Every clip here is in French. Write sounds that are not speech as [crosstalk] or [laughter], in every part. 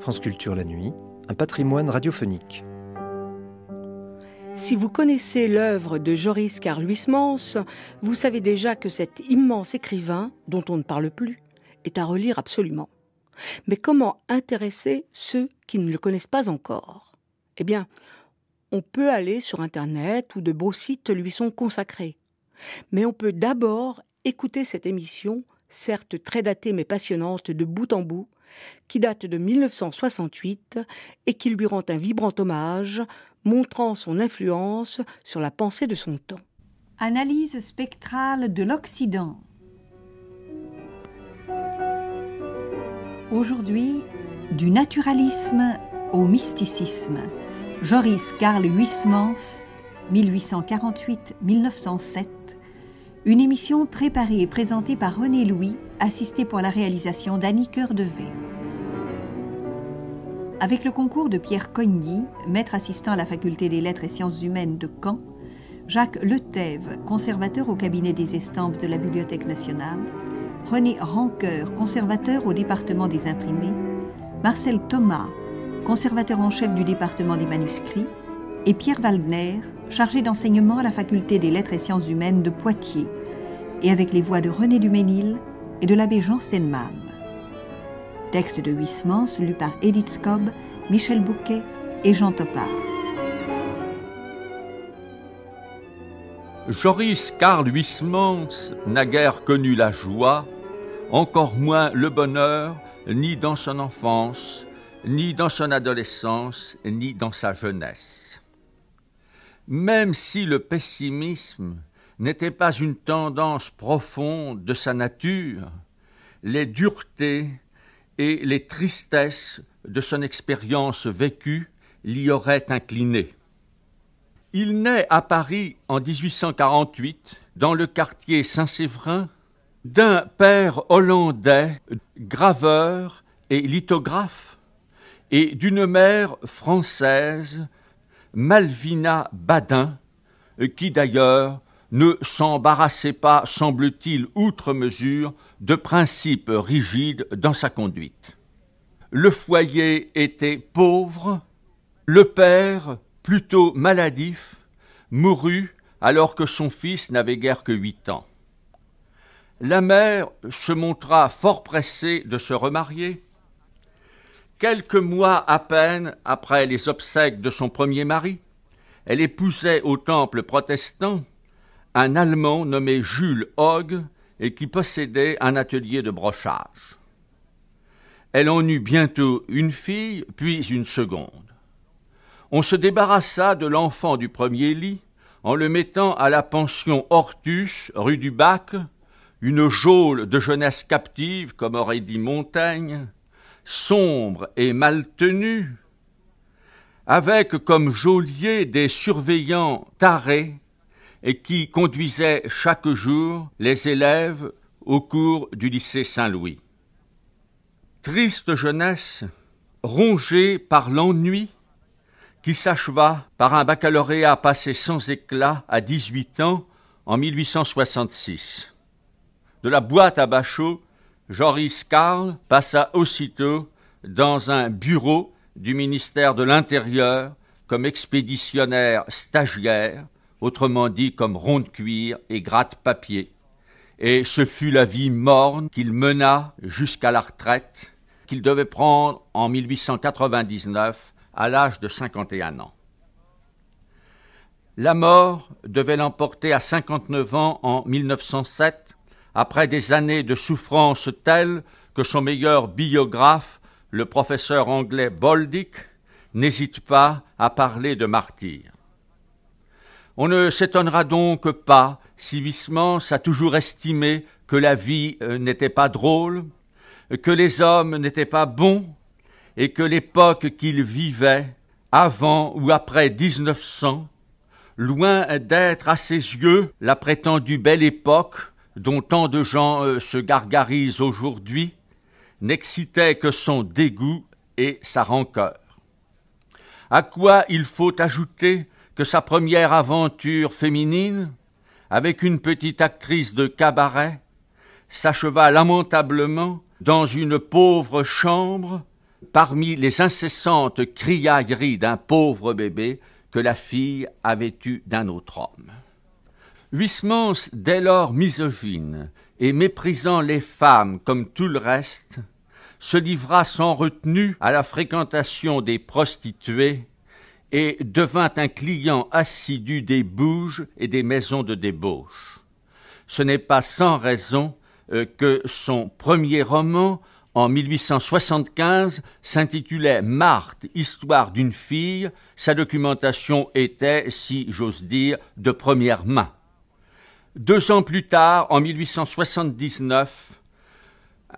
France Culture la nuit, un patrimoine radiophonique. Si vous connaissez l'œuvre de Joris Carl-Huysmans, vous savez déjà que cet immense écrivain, dont on ne parle plus, est à relire absolument. Mais comment intéresser ceux qui ne le connaissent pas encore Eh bien, on peut aller sur Internet où de beaux sites lui sont consacrés. Mais on peut d'abord écouter cette émission, certes très datée mais passionnante de bout en bout, qui date de 1968 et qui lui rend un vibrant hommage, montrant son influence sur la pensée de son temps. Analyse spectrale de l'Occident. Aujourd'hui, du naturalisme au mysticisme. Joris Karl Huysmans, 1848-1907, une émission préparée et présentée par René Louis, assisté pour la réalisation d'Annie Cœur de V. Avec le concours de Pierre Cogny, maître assistant à la faculté des lettres et sciences humaines de Caen, Jacques Letève, conservateur au cabinet des estampes de la Bibliothèque nationale, René Rancœur, conservateur au département des imprimés, Marcel Thomas, conservateur en chef du département des manuscrits, et Pierre Waldner, chargé d'enseignement à la faculté des lettres et sciences humaines de Poitiers, et avec les voix de René Duménil et de l'abbé Jean Stenman. Texte de Huysmans lu par Edith Scobb, Michel Bouquet et Jean Topard. Joris Karl Huysmans n'a guère connu la joie, encore moins le bonheur, ni dans son enfance, ni dans son adolescence, ni dans sa jeunesse même si le pessimisme n'était pas une tendance profonde de sa nature, les duretés et les tristesses de son expérience vécue l'y auraient incliné. Il naît à Paris en 1848, dans le quartier Saint-Séverin, d'un père hollandais, graveur et lithographe, et d'une mère française, Malvina Badin, euh, qui d'ailleurs ne s'embarrassait pas, semble-t-il, outre mesure, de principes rigides dans sa conduite. Le foyer était pauvre, le père, plutôt maladif, mourut alors que son fils n'avait guère que huit ans. La mère se montra fort pressée de se remarier, Quelques mois à peine après les obsèques de son premier mari, elle épousait au temple protestant un Allemand nommé Jules Hogg et qui possédait un atelier de brochage. Elle en eut bientôt une fille, puis une seconde. On se débarrassa de l'enfant du premier lit en le mettant à la pension Hortus, rue du Bac, une geôle de jeunesse captive, comme aurait dit Montaigne, sombre et mal tenu, avec comme geôlier des surveillants tarés et qui conduisaient chaque jour les élèves au cours du lycée Saint-Louis. Triste jeunesse, rongée par l'ennui, qui s'acheva par un baccalauréat passé sans éclat à 18 ans en 1866. De la boîte à bachot Joris Karl passa aussitôt dans un bureau du ministère de l'Intérieur comme expéditionnaire stagiaire, autrement dit comme rond de cuir et gratte-papier. Et ce fut la vie morne qu'il mena jusqu'à la retraite, qu'il devait prendre en 1899 à l'âge de 51 ans. La mort devait l'emporter à 59 ans en 1907 après des années de souffrance telles que son meilleur biographe, le professeur anglais Boldick, n'hésite pas à parler de martyr. On ne s'étonnera donc pas si Wismans a toujours estimé que la vie euh, n'était pas drôle, que les hommes n'étaient pas bons, et que l'époque qu'il vivait, avant ou après 1900, loin d'être à ses yeux la prétendue belle époque dont tant de gens euh, se gargarisent aujourd'hui, n'excitait que son dégoût et sa rancœur. À quoi il faut ajouter que sa première aventure féminine, avec une petite actrice de cabaret, s'acheva lamentablement dans une pauvre chambre parmi les incessantes criailleries d'un pauvre bébé que la fille avait eu d'un autre homme. Huysmans, dès lors misogyne et méprisant les femmes comme tout le reste, se livra sans retenue à la fréquentation des prostituées et devint un client assidu des bouges et des maisons de débauche. Ce n'est pas sans raison euh, que son premier roman, en 1875, s'intitulait Marthe, histoire d'une fille. Sa documentation était, si j'ose dire, de première main. Deux ans plus tard, en 1879,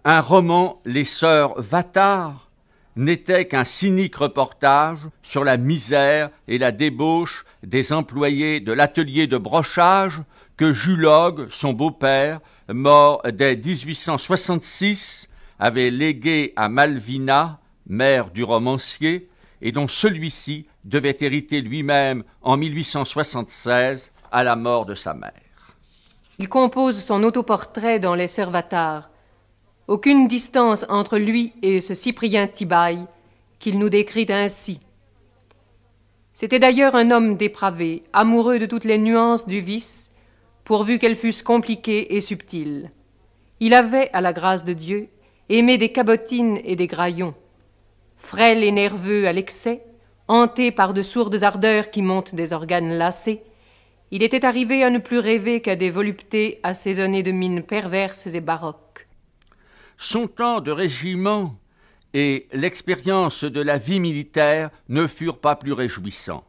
un roman, Les Sœurs Vatard, n'était qu'un cynique reportage sur la misère et la débauche des employés de l'atelier de brochage que Julogue, son beau-père, mort dès 1866, avait légué à Malvina, mère du romancier, et dont celui-ci devait hériter lui-même en 1876 à la mort de sa mère. Il compose son autoportrait dans les Servatars. Aucune distance entre lui et ce Cyprien Tibaille qu'il nous décrit ainsi. C'était d'ailleurs un homme dépravé, amoureux de toutes les nuances du vice, pourvu qu'elles fussent compliquées et subtiles. Il avait, à la grâce de Dieu, aimé des cabotines et des graillons. Frêle et nerveux à l'excès, hanté par de sourdes ardeurs qui montent des organes lassés, il était arrivé à ne plus rêver qu'à des voluptés assaisonnées de mines perverses et baroques. Son temps de régiment et l'expérience de la vie militaire ne furent pas plus réjouissants.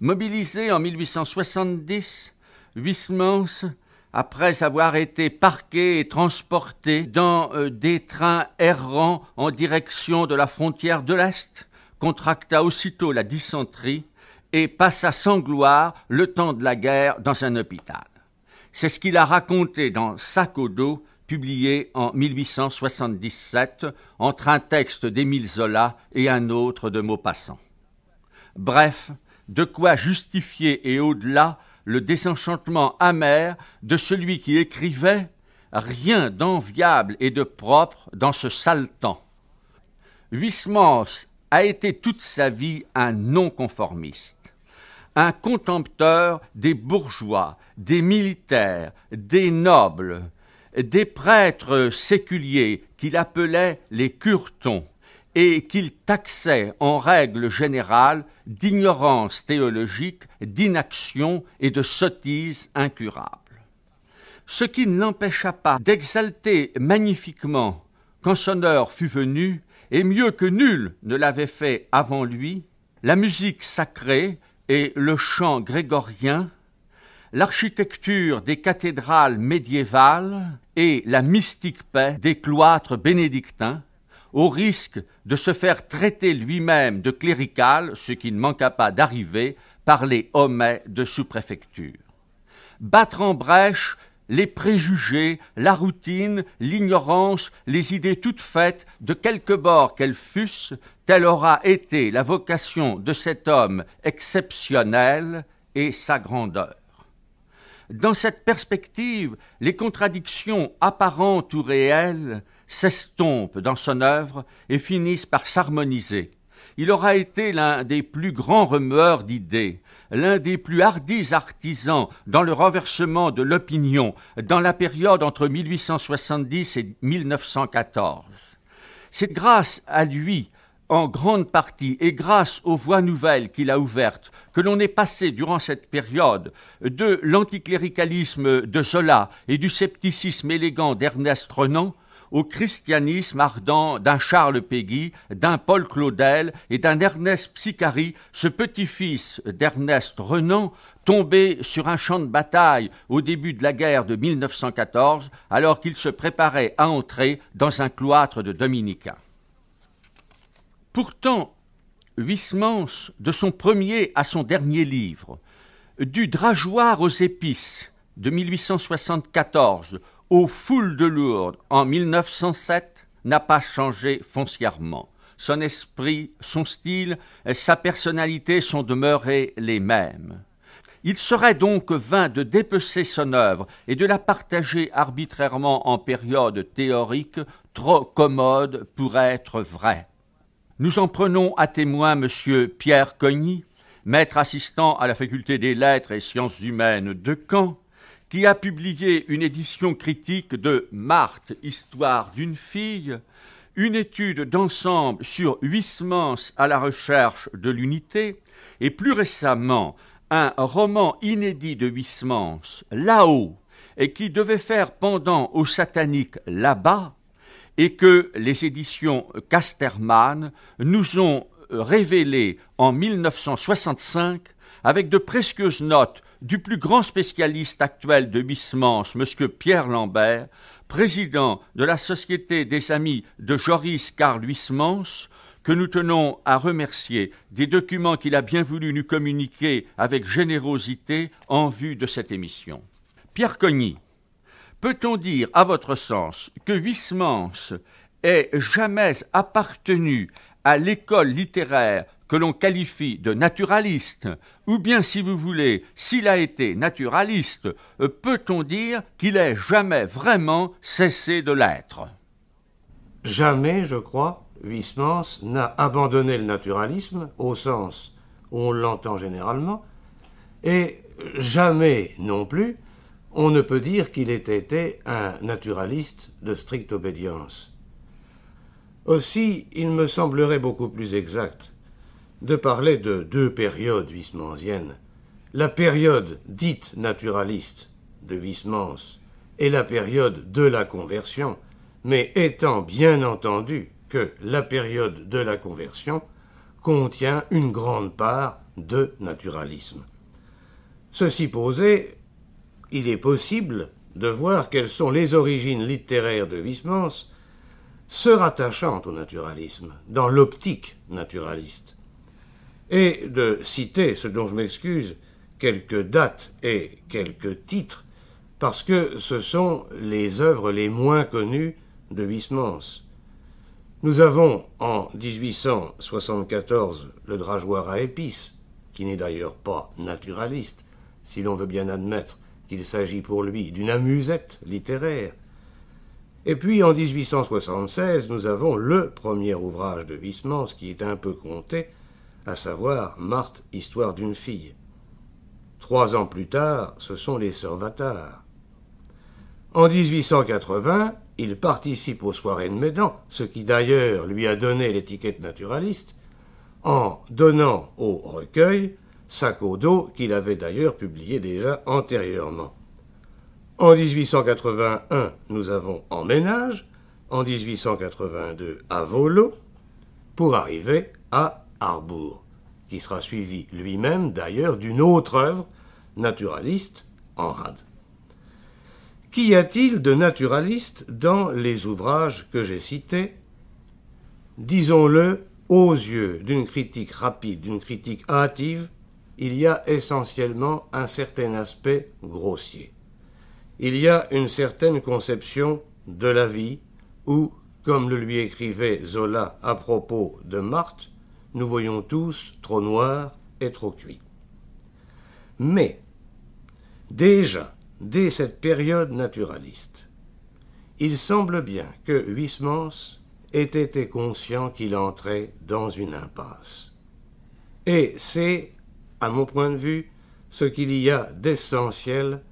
Mobilisé en 1870, Huysmans, après avoir été parqué et transporté dans euh, des trains errants en direction de la frontière de l'Est, contracta aussitôt la dysenterie et passa sans gloire le temps de la guerre dans un hôpital. C'est ce qu'il a raconté dans Sac au dos, publié en 1877 entre un texte d'Émile Zola et un autre de Maupassant. Bref, de quoi justifier et au-delà le désenchantement amer de celui qui écrivait rien d'enviable et de propre dans ce sale temps. Huysmans a été toute sa vie un non-conformiste un contempteur des bourgeois, des militaires, des nobles, des prêtres séculiers qu'il appelait les curtons et qu'il taxait en règle générale d'ignorance théologique, d'inaction et de sottise incurable. Ce qui ne l'empêcha pas d'exalter magnifiquement, quand son heure fut venue, et mieux que nul ne l'avait fait avant lui, la musique sacrée et le chant grégorien, l'architecture des cathédrales médiévales et la mystique paix des cloîtres bénédictins, au risque de se faire traiter lui-même de clérical, ce qui ne manqua pas d'arriver par les homais de sous-préfecture. Battre en brèche les préjugés, la routine, l'ignorance, les idées toutes faites, de quelque bord qu'elles fussent, telle aura été la vocation de cet homme exceptionnel et sa grandeur. Dans cette perspective, les contradictions apparentes ou réelles s'estompent dans son œuvre et finissent par s'harmoniser. Il aura été l'un des plus grands remueurs d'idées, l'un des plus hardis artisans dans le renversement de l'opinion dans la période entre 1870 et 1914. C'est grâce à lui en grande partie et grâce aux voies nouvelles qu'il a ouvertes, que l'on est passé durant cette période de l'anticléricalisme de Zola et du scepticisme élégant d'Ernest Renan au christianisme ardent d'un Charles Péguy, d'un Paul Claudel et d'un Ernest Psicari, ce petit-fils d'Ernest Renan, tombé sur un champ de bataille au début de la guerre de 1914, alors qu'il se préparait à entrer dans un cloître de Dominica. Pourtant, Huysmans, de son premier à son dernier livre, du drageoir aux épices de 1874 aux foules de Lourdes en 1907 n'a pas changé foncièrement. Son esprit, son style, sa personnalité sont demeurés les mêmes. Il serait donc vain de dépecer son œuvre et de la partager arbitrairement en période théorique trop commode pour être vraie. Nous en prenons à témoin M. Pierre Cogny, maître assistant à la faculté des lettres et sciences humaines de Caen, qui a publié une édition critique de Marthe, Histoire d'une fille, une étude d'ensemble sur Huysmans à la recherche de l'unité, et plus récemment un roman inédit de Huysmans, Là-haut, et qui devait faire pendant au satanique Là-bas, et que les éditions Casterman nous ont révélé en 1965 avec de précieuses notes du plus grand spécialiste actuel de Bismance, M. Pierre Lambert, président de la Société des Amis de Joris Carl Huysmans, que nous tenons à remercier des documents qu'il a bien voulu nous communiquer avec générosité en vue de cette émission. Pierre Cogny, peut-on dire, à votre sens, que Huysmans ait jamais appartenu à l'école littéraire que l'on qualifie de naturaliste, ou bien si vous voulez, s'il a été naturaliste, peut-on dire qu'il ait jamais vraiment cessé de l'être Jamais, je crois, Huysmans n'a abandonné le naturalisme au sens où on l'entend généralement, et jamais non plus on ne peut dire qu'il ait été un naturaliste de stricte obédience. Aussi, il me semblerait beaucoup plus exact de parler de deux périodes wismansiennes, la période dite naturaliste de Wismans et la période de la conversion, mais étant bien entendu que la période de la conversion contient une grande part de naturalisme. Ceci posé, il est possible de voir quelles sont les origines littéraires de Wismans se rattachant au naturalisme, dans l'optique naturaliste et de citer, ce dont je m'excuse, quelques dates et quelques titres, parce que ce sont les œuvres les moins connues de Wismans. Nous avons en 1874 le drageoir à épices, qui n'est d'ailleurs pas naturaliste, si l'on veut bien admettre qu'il s'agit pour lui d'une amusette littéraire. Et puis en 1876, nous avons le premier ouvrage de Wismans, qui est un peu compté, à savoir Marthe, histoire d'une fille. Trois ans plus tard, ce sont les sœurs En 1880, il participe aux soirées de Médan, ce qui d'ailleurs lui a donné l'étiquette naturaliste, en donnant au recueil au dos qu'il avait d'ailleurs publié déjà antérieurement. En 1881, nous avons En ménage, en 1882 à Volo, pour arriver à Harbour, qui sera suivi lui-même d'ailleurs d'une autre œuvre naturaliste, en rade. Qu'y a-t-il de naturaliste dans les ouvrages que j'ai cités Disons-le, aux yeux d'une critique rapide, d'une critique hâtive, il y a essentiellement un certain aspect grossier. Il y a une certaine conception de la vie où, comme le lui écrivait Zola à propos de Marthe, nous voyons tous trop noir et trop cuit. Mais, déjà, dès cette période naturaliste, il semble bien que Huysmans ait été conscient qu'il entrait dans une impasse. Et c'est, à mon point de vue, ce qu'il y a d'essentiel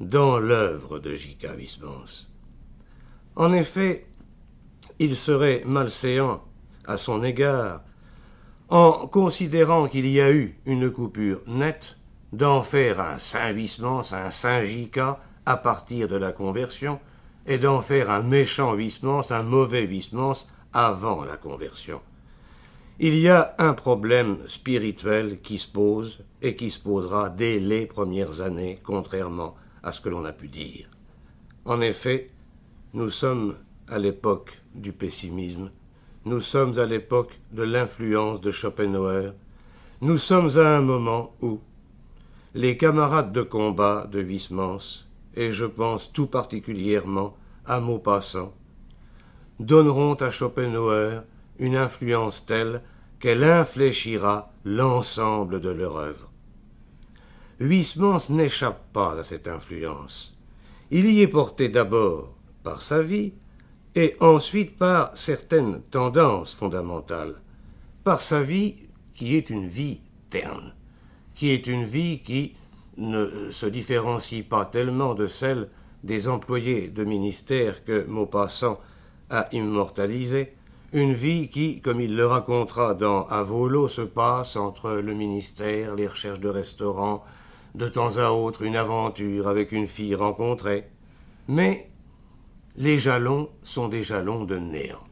dans l'œuvre de J.K. Huysmans. En effet, il serait malséant à son égard en considérant qu'il y a eu une coupure nette, d'en faire un saint huissement, un saint Jica à partir de la conversion, et d'en faire un méchant huissement, un mauvais huissement, avant la conversion. Il y a un problème spirituel qui se pose et qui se posera dès les premières années, contrairement à ce que l'on a pu dire. En effet, nous sommes à l'époque du pessimisme nous sommes à l'époque de l'influence de Schopenhauer. Nous sommes à un moment où les camarades de combat de Huysmans, et je pense tout particulièrement à Maupassant, donneront à Schopenhauer une influence telle qu'elle infléchira l'ensemble de leur œuvre. Huysmans n'échappe pas à cette influence. Il y est porté d'abord par sa vie, et ensuite par certaines tendances fondamentales, par sa vie qui est une vie terne, qui est une vie qui ne se différencie pas tellement de celle des employés de ministère que Maupassant a immortalisé, une vie qui, comme il le racontera dans Avolo, se passe entre le ministère, les recherches de restaurants, de temps à autre une aventure avec une fille rencontrée, mais les jalons sont des jalons de néant.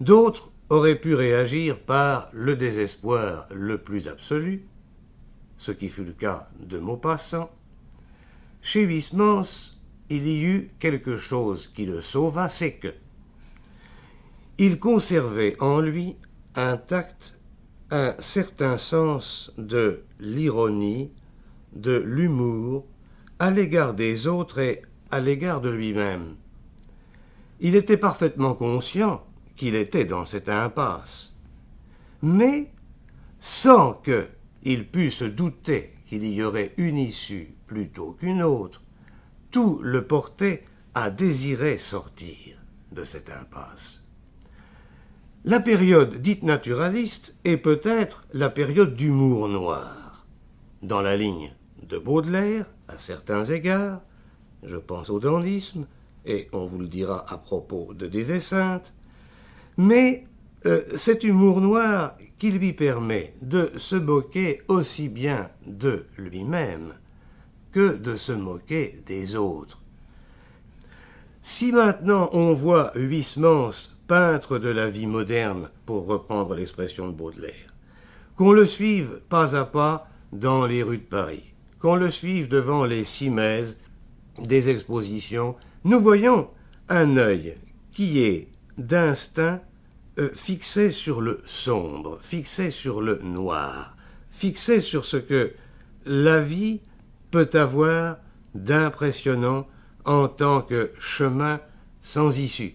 D'autres auraient pu réagir par le désespoir le plus absolu, ce qui fut le cas de Maupassant. Chez Wismans, il y eut quelque chose qui le sauva, c'est que il conservait en lui intact un certain sens de l'ironie, de l'humour à l'égard des autres et à l'égard de lui-même. Il était parfaitement conscient qu'il était dans cette impasse, mais sans que il pût se douter qu'il y aurait une issue plutôt qu'une autre, tout le portait à désirer sortir de cette impasse. La période dite naturaliste est peut-être la période d'humour noir. Dans la ligne de Baudelaire, à certains égards, je pense au dandisme, et on vous le dira à propos de Des Esseintes, mais euh, cet humour noir qui lui permet de se moquer aussi bien de lui-même que de se moquer des autres. Si maintenant on voit Huysmans, peintre de la vie moderne, pour reprendre l'expression de Baudelaire, qu'on le suive pas à pas dans les rues de Paris, qu'on le suive devant les cimaises des expositions, nous voyons un œil qui est d'instinct euh, fixé sur le sombre, fixé sur le noir, fixé sur ce que la vie peut avoir d'impressionnant en tant que chemin sans issue,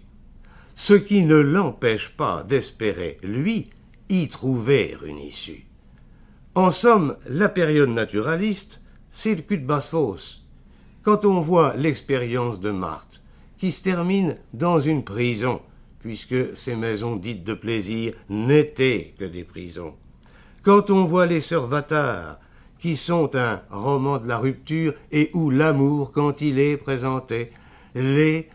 ce qui ne l'empêche pas d'espérer, lui, y trouver une issue. En somme, la période naturaliste, c'est le cul de basse fosse quand on voit l'expérience de Marthe, qui se termine dans une prison, puisque ces maisons dites de plaisir n'étaient que des prisons. Quand on voit les sœurs qui sont un roman de la rupture et où l'amour, quand il est présenté, l'est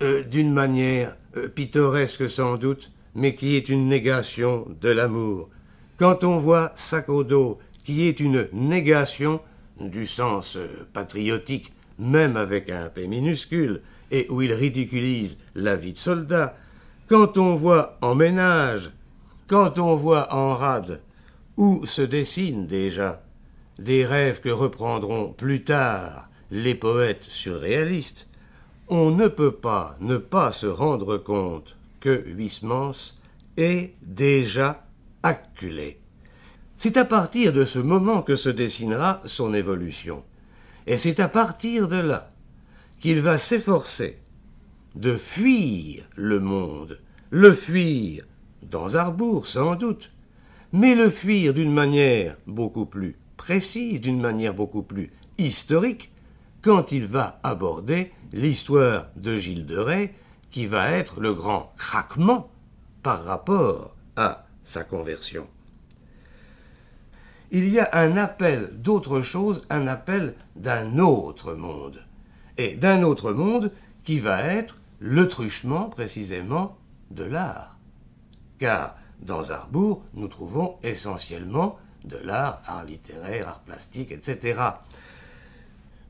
euh, d'une manière euh, pittoresque sans doute, mais qui est une négation de l'amour. Quand on voit Sakodo, qui est une négation du sens euh, patriotique même avec un P minuscule, et où il ridiculise la vie de soldat, quand on voit en ménage, quand on voit en rade, où se dessinent déjà des rêves que reprendront plus tard les poètes surréalistes, on ne peut pas ne pas se rendre compte que Huysmans est déjà acculé. C'est à partir de ce moment que se dessinera son évolution. Et c'est à partir de là qu'il va s'efforcer de fuir le monde, le fuir dans Arbour sans doute, mais le fuir d'une manière beaucoup plus précise, d'une manière beaucoup plus historique, quand il va aborder l'histoire de Gilles de Rais, qui va être le grand craquement par rapport à sa conversion il y a un appel d'autre chose, un appel d'un autre monde. Et d'un autre monde qui va être le truchement précisément de l'art. Car dans Arbour, nous trouvons essentiellement de l'art, art littéraire, art plastique, etc.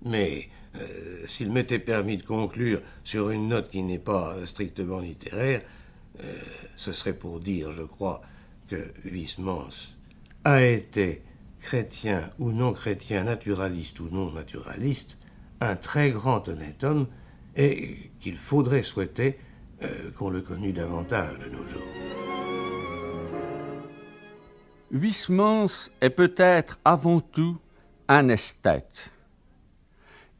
Mais euh, s'il m'était permis de conclure sur une note qui n'est pas strictement littéraire, euh, ce serait pour dire, je crois, que Huysmans a été chrétien ou non chrétien, naturaliste ou non naturaliste, un très grand honnête homme et qu'il faudrait souhaiter euh, qu'on le connût davantage de nos jours. Huysmans est peut-être avant tout un esthète.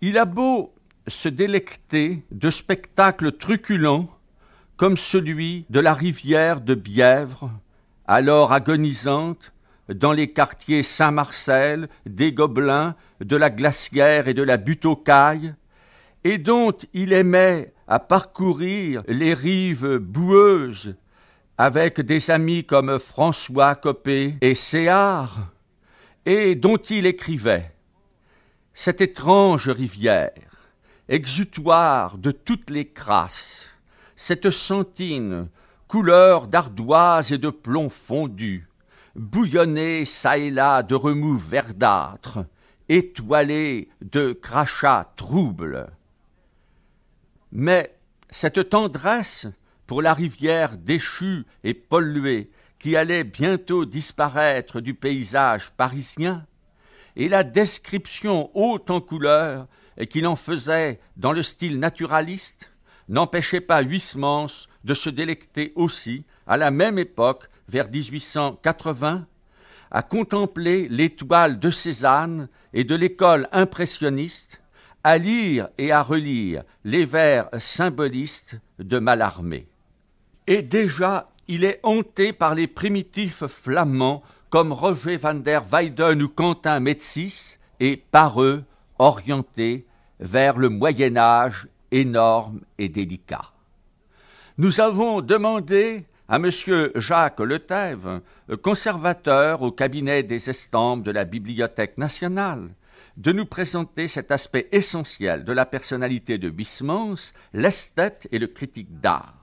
Il a beau se délecter de spectacles truculents comme celui de la rivière de Bièvre, alors agonisante, dans les quartiers Saint-Marcel, des Gobelins, de la Glacière et de la butte aux Cailles, et dont il aimait à parcourir les rives boueuses avec des amis comme François Copé et Séard, et dont il écrivait Cette étrange rivière, exutoire de toutes les crasses, cette sentine, couleur d'ardoise et de plomb fondu, bouillonnés çà et là de remous verdâtres, étoilés de crachats troubles. Mais cette tendresse pour la rivière déchue et polluée qui allait bientôt disparaître du paysage parisien, et la description haute en couleurs qu'il en faisait dans le style naturaliste n'empêchait pas Huysmans de se délecter aussi, à la même époque, vers 1880, à contempler l'étoile de Cézanne et de l'école impressionniste, à lire et à relire les vers symbolistes de Mallarmé. Et déjà, il est hanté par les primitifs flamands comme Roger van der Weyden ou Quentin Metzis et par eux orienté vers le Moyen Âge énorme et délicat. Nous avons demandé à M. Jacques Letève, conservateur au cabinet des estampes de la Bibliothèque nationale, de nous présenter cet aspect essentiel de la personnalité de Bismans, l'esthète et le critique d'art.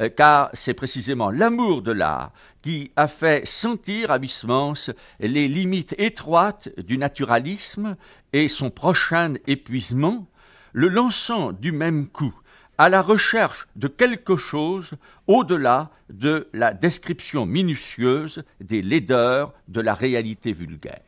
Euh, car c'est précisément l'amour de l'art qui a fait sentir à Bismans les limites étroites du naturalisme et son prochain épuisement, le lançant du même coup à la recherche de quelque chose au-delà de la description minutieuse des laideurs de la réalité vulgaire.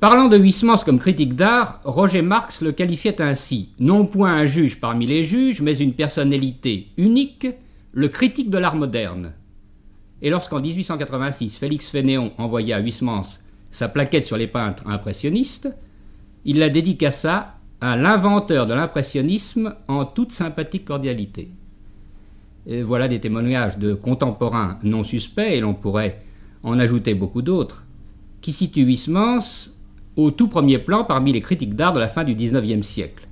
Parlant de Huysmans comme critique d'art, Roger Marx le qualifiait ainsi, non point un juge parmi les juges, mais une personnalité unique, le critique de l'art moderne. Et lorsqu'en 1886, Félix Fénéon envoya à Huysmans sa plaquette sur les peintres impressionnistes, il la ça à l'inventeur de l'impressionnisme en toute sympathique cordialité. voilà des témoignages de contemporains non suspects, et l'on pourrait en ajouter beaucoup d'autres, qui situent Huysmans au tout premier plan parmi les critiques d'art de la fin du XIXe siècle.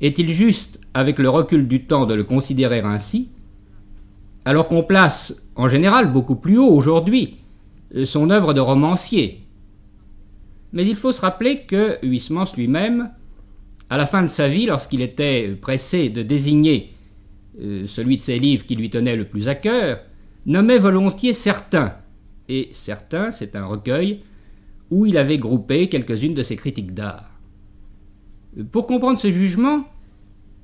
Est-il juste, avec le recul du temps, de le considérer ainsi, alors qu'on place, en général, beaucoup plus haut aujourd'hui, son œuvre de romancier Mais il faut se rappeler que Huysmans lui-même à la fin de sa vie, lorsqu'il était pressé de désigner euh, celui de ses livres qui lui tenait le plus à cœur, nommait volontiers certains. Et certains, c'est un recueil où il avait groupé quelques-unes de ses critiques d'art. Euh, pour comprendre ce jugement,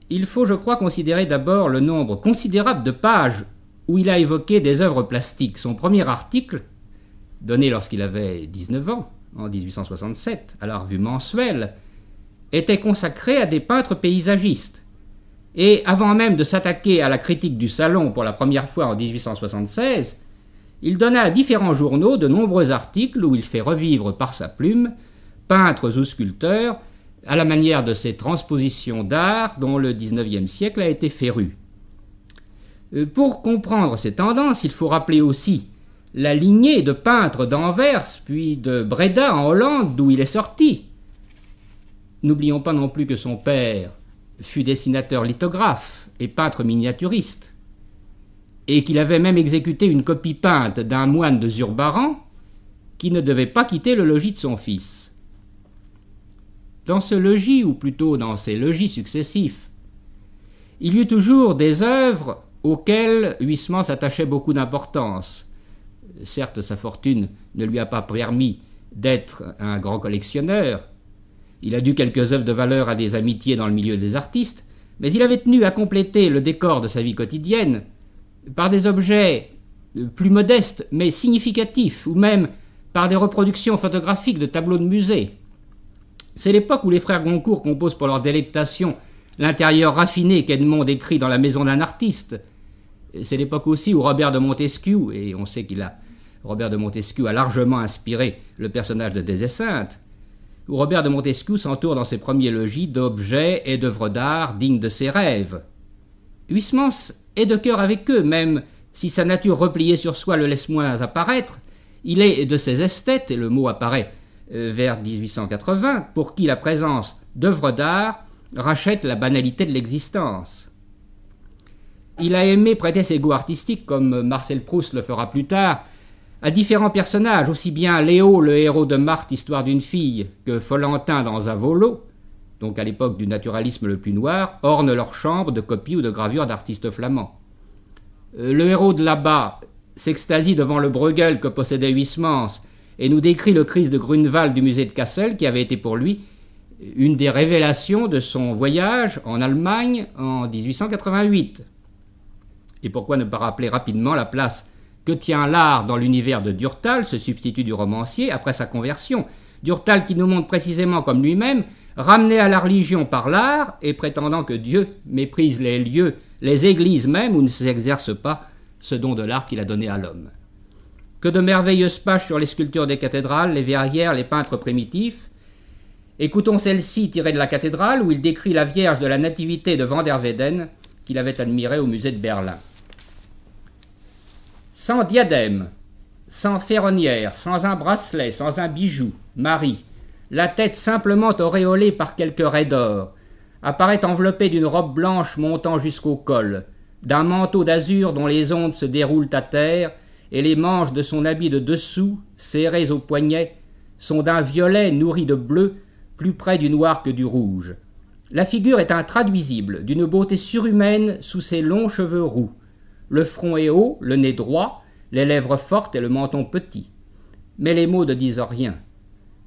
il faut, je crois, considérer d'abord le nombre considérable de pages où il a évoqué des œuvres plastiques. Son premier article, donné lorsqu'il avait 19 ans, en 1867, à la revue mensuelle, était consacré à des peintres paysagistes. Et avant même de s'attaquer à la critique du Salon pour la première fois en 1876, il donna à différents journaux de nombreux articles où il fait revivre par sa plume peintres ou sculpteurs à la manière de ces transpositions d'art dont le XIXe siècle a été féru. Euh, pour comprendre ces tendances, il faut rappeler aussi la lignée de peintres d'Anvers puis de Breda en Hollande d'où il est sorti, N'oublions pas non plus que son père fut dessinateur lithographe et peintre miniaturiste, et qu'il avait même exécuté une copie peinte d'un moine de Zurbaran qui ne devait pas quitter le logis de son fils. Dans ce logis, ou plutôt dans ses logis successifs, il y eut toujours des œuvres auxquelles Huissement s'attachait beaucoup d'importance. Certes, sa fortune ne lui a pas permis d'être un grand collectionneur, il a dû quelques œuvres de valeur à des amitiés dans le milieu des artistes, mais il avait tenu à compléter le décor de sa vie quotidienne par des objets euh, plus modestes mais significatifs, ou même par des reproductions photographiques de tableaux de musée. C'est l'époque où les frères Goncourt composent pour leur délectation l'intérieur raffiné qu'Edmond décrit dans La maison d'un artiste. C'est l'époque aussi où Robert de Montesquieu, et on sait qu'il a Robert de Montesquieu a largement inspiré le personnage de Des Esseintes, où Robert de Montesquieu s'entoure dans ses premiers logis d'objets et d'œuvres d'art dignes de ses rêves. Huysmans est de cœur avec eux, même si sa nature repliée sur soi le laisse moins apparaître, il est de ces esthètes, et le mot apparaît euh, vers 1880, pour qui la présence d'œuvres d'art rachète la banalité de l'existence. Il a aimé prêter ses goûts artistiques, comme Marcel Proust le fera plus tard, à différents personnages, aussi bien Léo, le héros de Marthe, histoire d'une fille, que Follentin dans un volo, donc à l'époque du naturalisme le plus noir, ornent leur chambre de copies ou de gravures d'artistes flamands. Euh, le héros de là-bas s'extasie devant le Bruegel que possédait Huysmans et nous décrit le Christ de Grunewald du musée de Kassel qui avait été pour lui une des révélations de son voyage en Allemagne en 1888. Et pourquoi ne pas rappeler rapidement la place que tient l'art dans l'univers de Durtal ce substitut du romancier après sa conversion. Durtal qui nous montre précisément comme lui-même, ramené à la religion par l'art et prétendant que Dieu méprise les lieux, les églises même où ne s'exerce pas ce don de l'art qu'il a donné à l'homme. Que de merveilleuses pages sur les sculptures des cathédrales, les verrières, les peintres primitifs. Écoutons celle-ci tirée de la cathédrale où il décrit la Vierge de la Nativité de Van der Weyden qu'il avait admirée au musée de Berlin. Sans diadème, sans ferronnière, sans un bracelet, sans un bijou, Marie, la tête simplement auréolée par quelques raies d'or, apparaît enveloppée d'une robe blanche montant jusqu'au col, d'un manteau d'azur dont les ondes se déroulent à terre, et les manches de son habit de dessous, serrées aux poignets, sont d'un violet nourri de bleu, plus près du noir que du rouge. La figure est intraduisible, d'une beauté surhumaine sous ses longs cheveux roux. Le front est haut, le nez droit, les lèvres fortes et le menton petit. Mais les mots ne disent rien.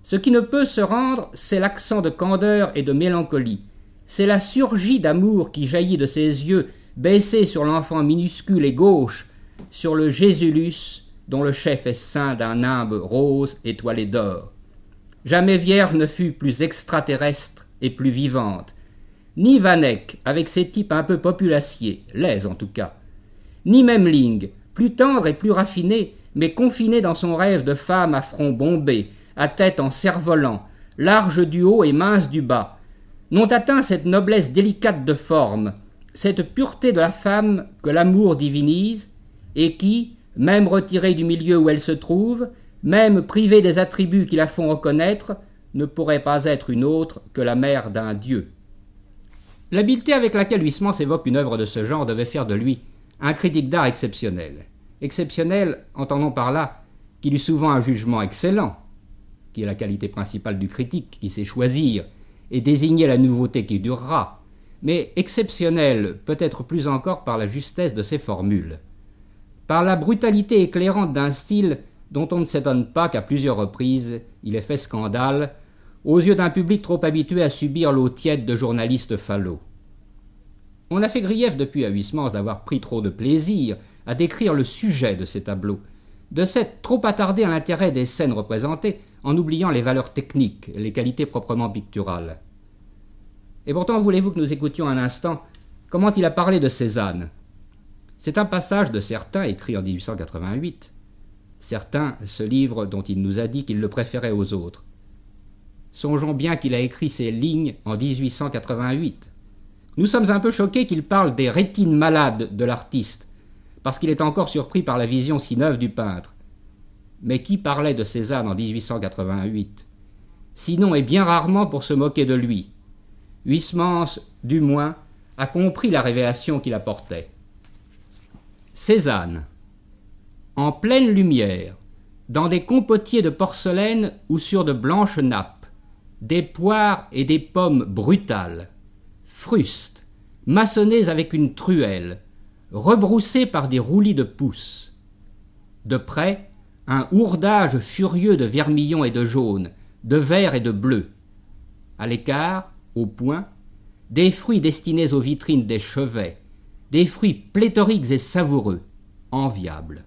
Ce qui ne peut se rendre, c'est l'accent de candeur et de mélancolie. C'est la surgie d'amour qui jaillit de ses yeux, baissés sur l'enfant minuscule et gauche, sur le Jésulus dont le chef est saint d'un nimbe rose étoilé d'or. Jamais vierge ne fut plus extraterrestre et plus vivante. Ni Vanek, avec ses types un peu populaciers, l'aise en tout cas ni même Ling, plus tendre et plus raffiné, mais confiné dans son rêve de femme à front bombé, à tête en cerf-volant, large du haut et mince du bas, n'ont atteint cette noblesse délicate de forme, cette pureté de la femme que l'amour divinise, et qui, même retirée du milieu où elle se trouve, même privée des attributs qui la font reconnaître, ne pourrait pas être une autre que la mère d'un dieu. L'habileté avec laquelle Huysmans évoque une œuvre de ce genre devait faire de lui un critique d'art exceptionnel. Exceptionnel, entendons par là qu'il eut souvent un jugement excellent, qui est la qualité principale du critique, qui sait choisir et désigner la nouveauté qui durera, mais exceptionnel peut-être plus encore par la justesse de ses formules, par la brutalité éclairante d'un style dont on ne s'étonne pas qu'à plusieurs reprises il ait fait scandale aux yeux d'un public trop habitué à subir l'eau tiède de journalistes falots. On a fait grief depuis à Huysmans d'avoir pris trop de plaisir à décrire le sujet de ces tableaux, de s'être trop attardé à l'intérêt des scènes représentées en oubliant les valeurs techniques, les qualités proprement picturales. Et pourtant, voulez-vous que nous écoutions un instant comment il a parlé de Cézanne C'est un passage de certains écrit en 1888. Certains, ce livre dont il nous a dit qu'il le préférait aux autres. Songeons bien qu'il a écrit ces lignes en 1888. Nous sommes un peu choqués qu'il parle des rétines malades de l'artiste, parce qu'il est encore surpris par la vision si neuve du peintre. Mais qui parlait de Cézanne en 1888 Sinon et bien rarement pour se moquer de lui. Huysmans, du moins, a compris la révélation qu'il apportait. Cézanne, en pleine lumière, dans des compotiers de porcelaine ou sur de blanches nappes, des poires et des pommes brutales, frustes, maçonnés avec une truelle, rebroussés par des roulis de pouces. De près, un ourdage furieux de vermillon et de jaune, de vert et de bleu. À l'écart, au point, des fruits destinés aux vitrines des chevets, des fruits pléthoriques et savoureux, enviables.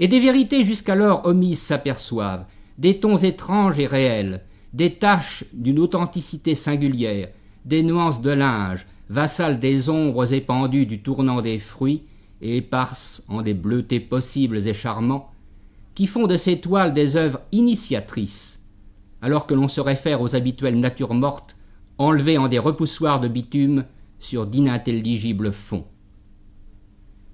Et des vérités jusqu'alors omises s'aperçoivent, des tons étranges et réels, des taches d'une authenticité singulière, des nuances de linge, vassal des ombres épandues du tournant des fruits, et éparses en des bleutés possibles et charmants, qui font de ces toiles des œuvres initiatrices, alors que l'on se réfère aux habituelles natures mortes, enlevées en des repoussoirs de bitume sur d'inintelligibles fonds.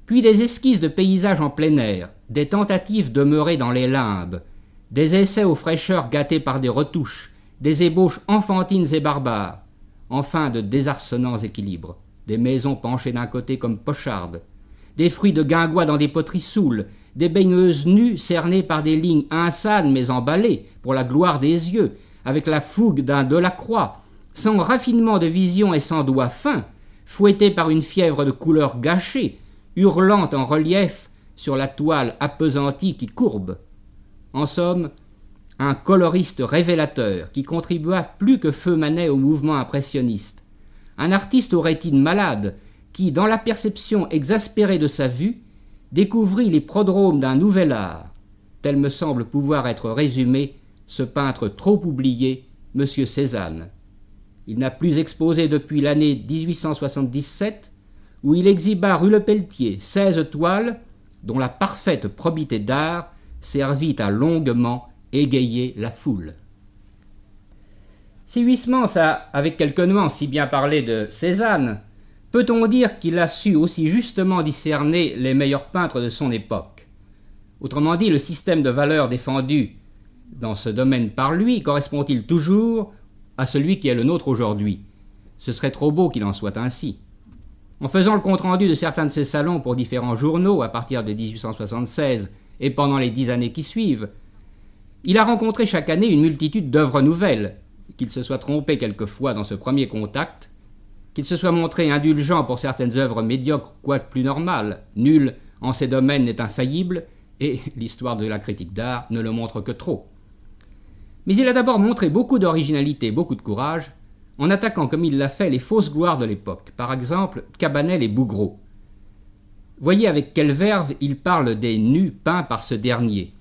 Puis des esquisses de paysages en plein air, des tentatives demeurées dans les limbes, des essais aux fraîcheurs gâtés par des retouches, des ébauches enfantines et barbares, enfin de désarçonnants équilibres, des maisons penchées d'un côté comme pochardes, des fruits de guingois dans des poteries saoules, des baigneuses nues cernées par des lignes insanes mais emballées, pour la gloire des yeux, avec la fougue d'un Delacroix, sans raffinement de vision et sans doigt fin, fouetté par une fièvre de couleur gâchée, hurlant en relief sur la toile appesantie qui courbe. En somme, un coloriste révélateur qui contribua plus que feu Manet au mouvement impressionniste, un artiste aux rétines malades qui, dans la perception exaspérée de sa vue, découvrit les prodromes d'un nouvel art, tel me semble pouvoir être résumé ce peintre trop oublié, M. Cézanne. Il n'a plus exposé depuis l'année 1877, où il exhiba rue Le Pelletier 16 toiles, dont la parfaite probité d'art servit à longuement égayer la foule. Si Huysmans a, avec quelques nuances, si bien parlé de Cézanne, peut-on dire qu'il a su aussi justement discerner les meilleurs peintres de son époque Autrement dit, le système de valeurs défendu dans ce domaine par lui correspond-il toujours à celui qui est le nôtre aujourd'hui Ce serait trop beau qu'il en soit ainsi. En faisant le compte-rendu de certains de ses salons pour différents journaux à partir de 1876 et pendant les dix années qui suivent, il a rencontré chaque année une multitude d'œuvres nouvelles, qu'il se soit trompé quelquefois dans ce premier contact, qu'il se soit montré indulgent pour certaines œuvres médiocres, quoi plus normales. nul en ces domaines n'est infaillible, et [laughs] l'histoire de la critique d'art ne le montre que trop. Mais il a d'abord montré beaucoup d'originalité, beaucoup de courage, en attaquant comme il l'a fait les fausses gloires de l'époque, par exemple Cabanel et Bougreau. Voyez avec quelle verve il parle des nus peints par ce dernier.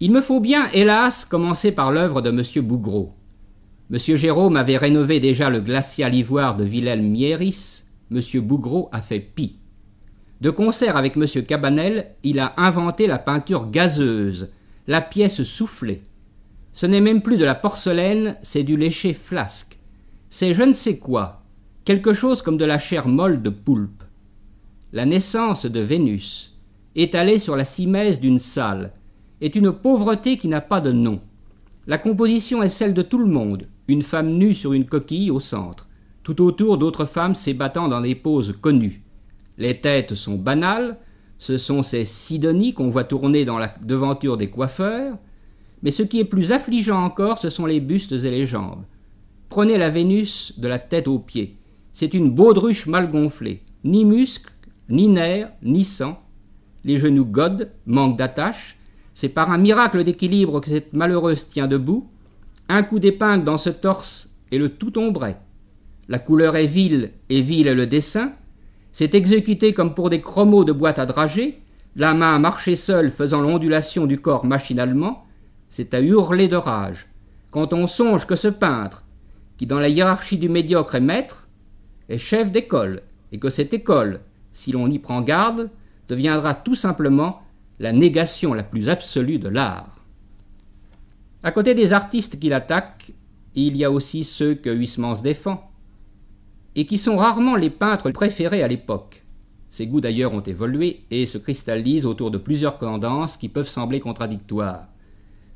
Il me faut bien, hélas, commencer par l'œuvre de M. Bougreau. M. Jérôme avait rénové déjà le glacial ivoire de Wilhelm Mieris, M. Bougreau a fait pis. De concert avec M. Cabanel, il a inventé la peinture gazeuse, la pièce soufflée. Ce n'est même plus de la porcelaine, c'est du lécher flasque. C'est je ne sais quoi, quelque chose comme de la chair molle de poulpe. La naissance de Vénus, étalée sur la simèse d'une salle, est une pauvreté qui n'a pas de nom. La composition est celle de tout le monde, une femme nue sur une coquille au centre, tout autour d'autres femmes s'ébattant dans des poses connues. Les têtes sont banales, ce sont ces Sidonies qu'on voit tourner dans la devanture des coiffeurs, mais ce qui est plus affligeant encore, ce sont les bustes et les jambes. Prenez la Vénus de la tête aux pieds. C'est une baudruche mal gonflée, ni muscles, ni nerfs, ni sang. Les genoux godent, manquent d'attache, c'est par un miracle d'équilibre que cette malheureuse tient debout. Un coup d'épingle dans ce torse et le tout tomberait. La couleur est vile et vile est le dessin. C'est exécuté comme pour des chromos de boîte à drager, la main marchait seule faisant l'ondulation du corps machinalement. C'est à hurler de rage. Quand on songe que ce peintre, qui dans la hiérarchie du médiocre est maître, est chef d'école, et que cette école, si l'on y prend garde, deviendra tout simplement la négation la plus absolue de l'art. À côté des artistes qu'il attaque, il y a aussi ceux que Huysmans défend, et qui sont rarement les peintres préférés à l'époque. Ses goûts d'ailleurs ont évolué et se cristallisent autour de plusieurs tendances qui peuvent sembler contradictoires.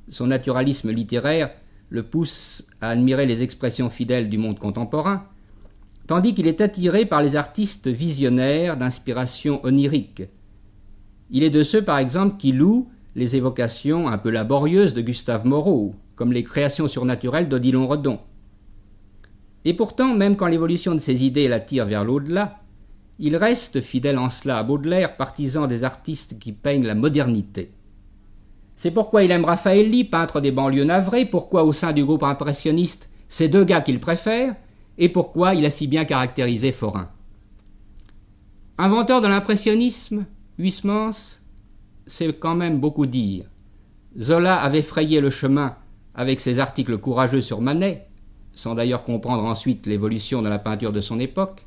Son naturalisme littéraire le pousse à admirer les expressions fidèles du monde contemporain, tandis qu'il est attiré par les artistes visionnaires d'inspiration onirique, il est de ceux, par exemple, qui louent les évocations un peu laborieuses de Gustave Moreau, comme les créations surnaturelles d'Odilon Redon. Et pourtant, même quand l'évolution de ses idées l'attire vers l'au-delà, il reste, fidèle en cela à Baudelaire, partisan des artistes qui peignent la modernité. C'est pourquoi il aime Raffaelli, peintre des banlieues navrées, pourquoi au sein du groupe impressionniste, c'est deux gars qu'il préfère, et pourquoi il a si bien caractérisé Forain. Inventeur de l'impressionnisme, Huysmans, c'est quand même beaucoup dire. Zola avait frayé le chemin avec ses articles courageux sur Manet, sans d'ailleurs comprendre ensuite l'évolution de la peinture de son époque.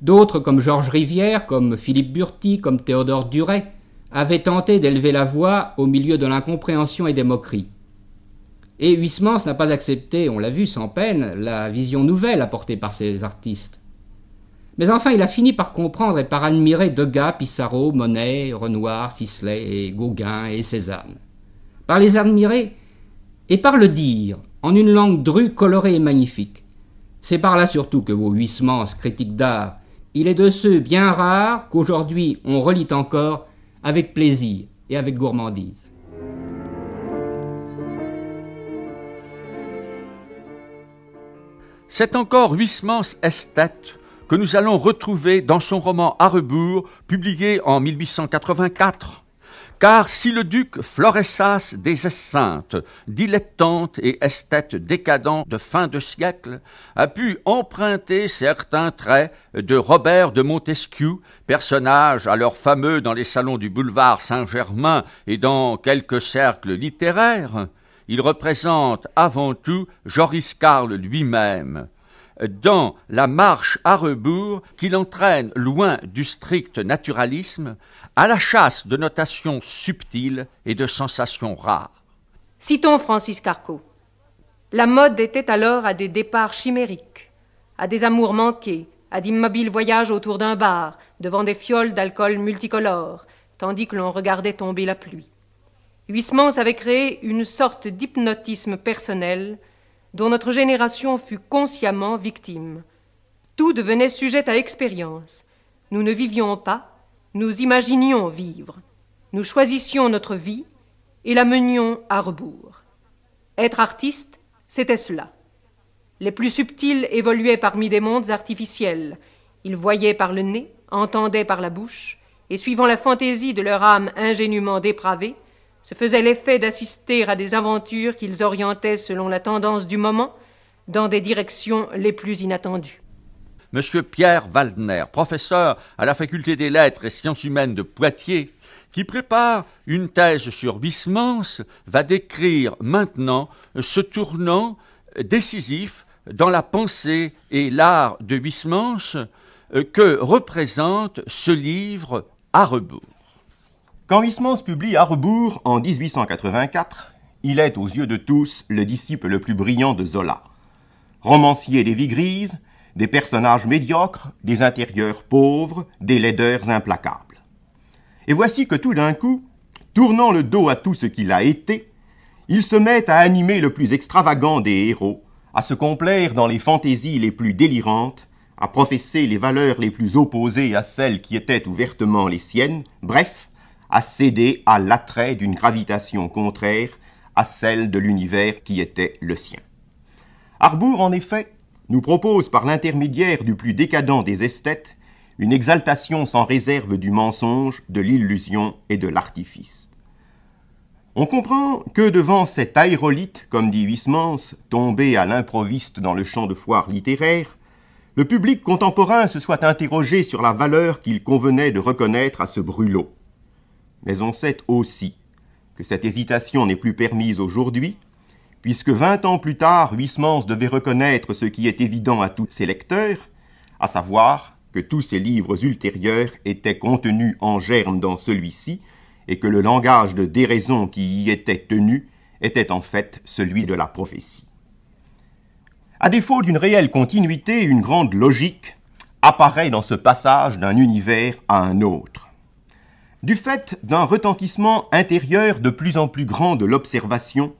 D'autres, comme Georges Rivière, comme Philippe Burti, comme Théodore Duret, avaient tenté d'élever la voix au milieu de l'incompréhension et des moqueries. Et Huysmans n'a pas accepté, on l'a vu sans peine, la vision nouvelle apportée par ces artistes. Mais enfin, il a fini par comprendre et par admirer Degas, Pissarro, Monet, Renoir, Sisley Gauguin et Cézanne. Par les admirer et par le dire, en une langue drue, colorée et magnifique. C'est par là surtout que vos huissements critiques d'art, il est de ceux bien rares qu'aujourd'hui on relit encore avec plaisir et avec gourmandise. C'est encore huissements esthète que nous allons retrouver dans son roman À publié en 1884. Car si le duc Floresas des Essintes, dilettante et esthète décadent de fin de siècle, a pu emprunter certains traits de Robert de Montesquieu, personnage alors fameux dans les salons du boulevard Saint-Germain et dans quelques cercles littéraires, il représente avant tout Joris Karl lui-même, dans la marche à rebours qui l'entraîne loin du strict naturalisme, à la chasse de notations subtiles et de sensations rares. Citons Francis Carco. La mode était alors à des départs chimériques, à des amours manqués, à d'immobiles voyages autour d'un bar, devant des fioles d'alcool multicolores, tandis que l'on regardait tomber la pluie. Huissements avait créé une sorte d'hypnotisme personnel dont notre génération fut consciemment victime. Tout devenait sujet à expérience. Nous ne vivions pas, nous imaginions vivre. Nous choisissions notre vie et la menions à rebours. Être artiste, c'était cela. Les plus subtils évoluaient parmi des mondes artificiels. Ils voyaient par le nez, entendaient par la bouche, et suivant la fantaisie de leur âme ingénument dépravée, se faisait l'effet d'assister à des aventures qu'ils orientaient selon la tendance du moment dans des directions les plus inattendues. Monsieur Pierre Waldner, professeur à la faculté des lettres et sciences humaines de Poitiers, qui prépare une thèse sur Bismans, va décrire maintenant ce tournant décisif dans la pensée et l'art de Bismans euh, que représente ce livre à rebours. Quand Wismans publie À rebours en 1884, il est aux yeux de tous le disciple le plus brillant de Zola. Romancier des vies grises, des personnages médiocres, des intérieurs pauvres, des laideurs implacables. Et voici que tout d'un coup, tournant le dos à tout ce qu'il a été, il se met à animer le plus extravagant des héros, à se complaire dans les fantaisies les plus délirantes, à professer les valeurs les plus opposées à celles qui étaient ouvertement les siennes, bref, à céder à l'attrait d'une gravitation contraire à celle de l'univers qui était le sien. Harbour, en effet, nous propose par l'intermédiaire du plus décadent des esthètes une exaltation sans réserve du mensonge, de l'illusion et de l'artifice. On comprend que devant cet aérolite, comme dit Huysmans, tombé à l'improviste dans le champ de foire littéraire, le public contemporain se soit interrogé sur la valeur qu'il convenait de reconnaître à ce brûlot. Mais on sait aussi que cette hésitation n'est plus permise aujourd'hui, puisque vingt ans plus tard, Huysmans devait reconnaître ce qui est évident à tous ses lecteurs, à savoir que tous ses livres ultérieurs étaient contenus en germe dans celui-ci, et que le langage de déraison qui y était tenu était en fait celui de la prophétie. À défaut d'une réelle continuité, une grande logique apparaît dans ce passage d'un univers à un autre. Du fait d'un retentissement intérieur de plus en plus grand de l'observation,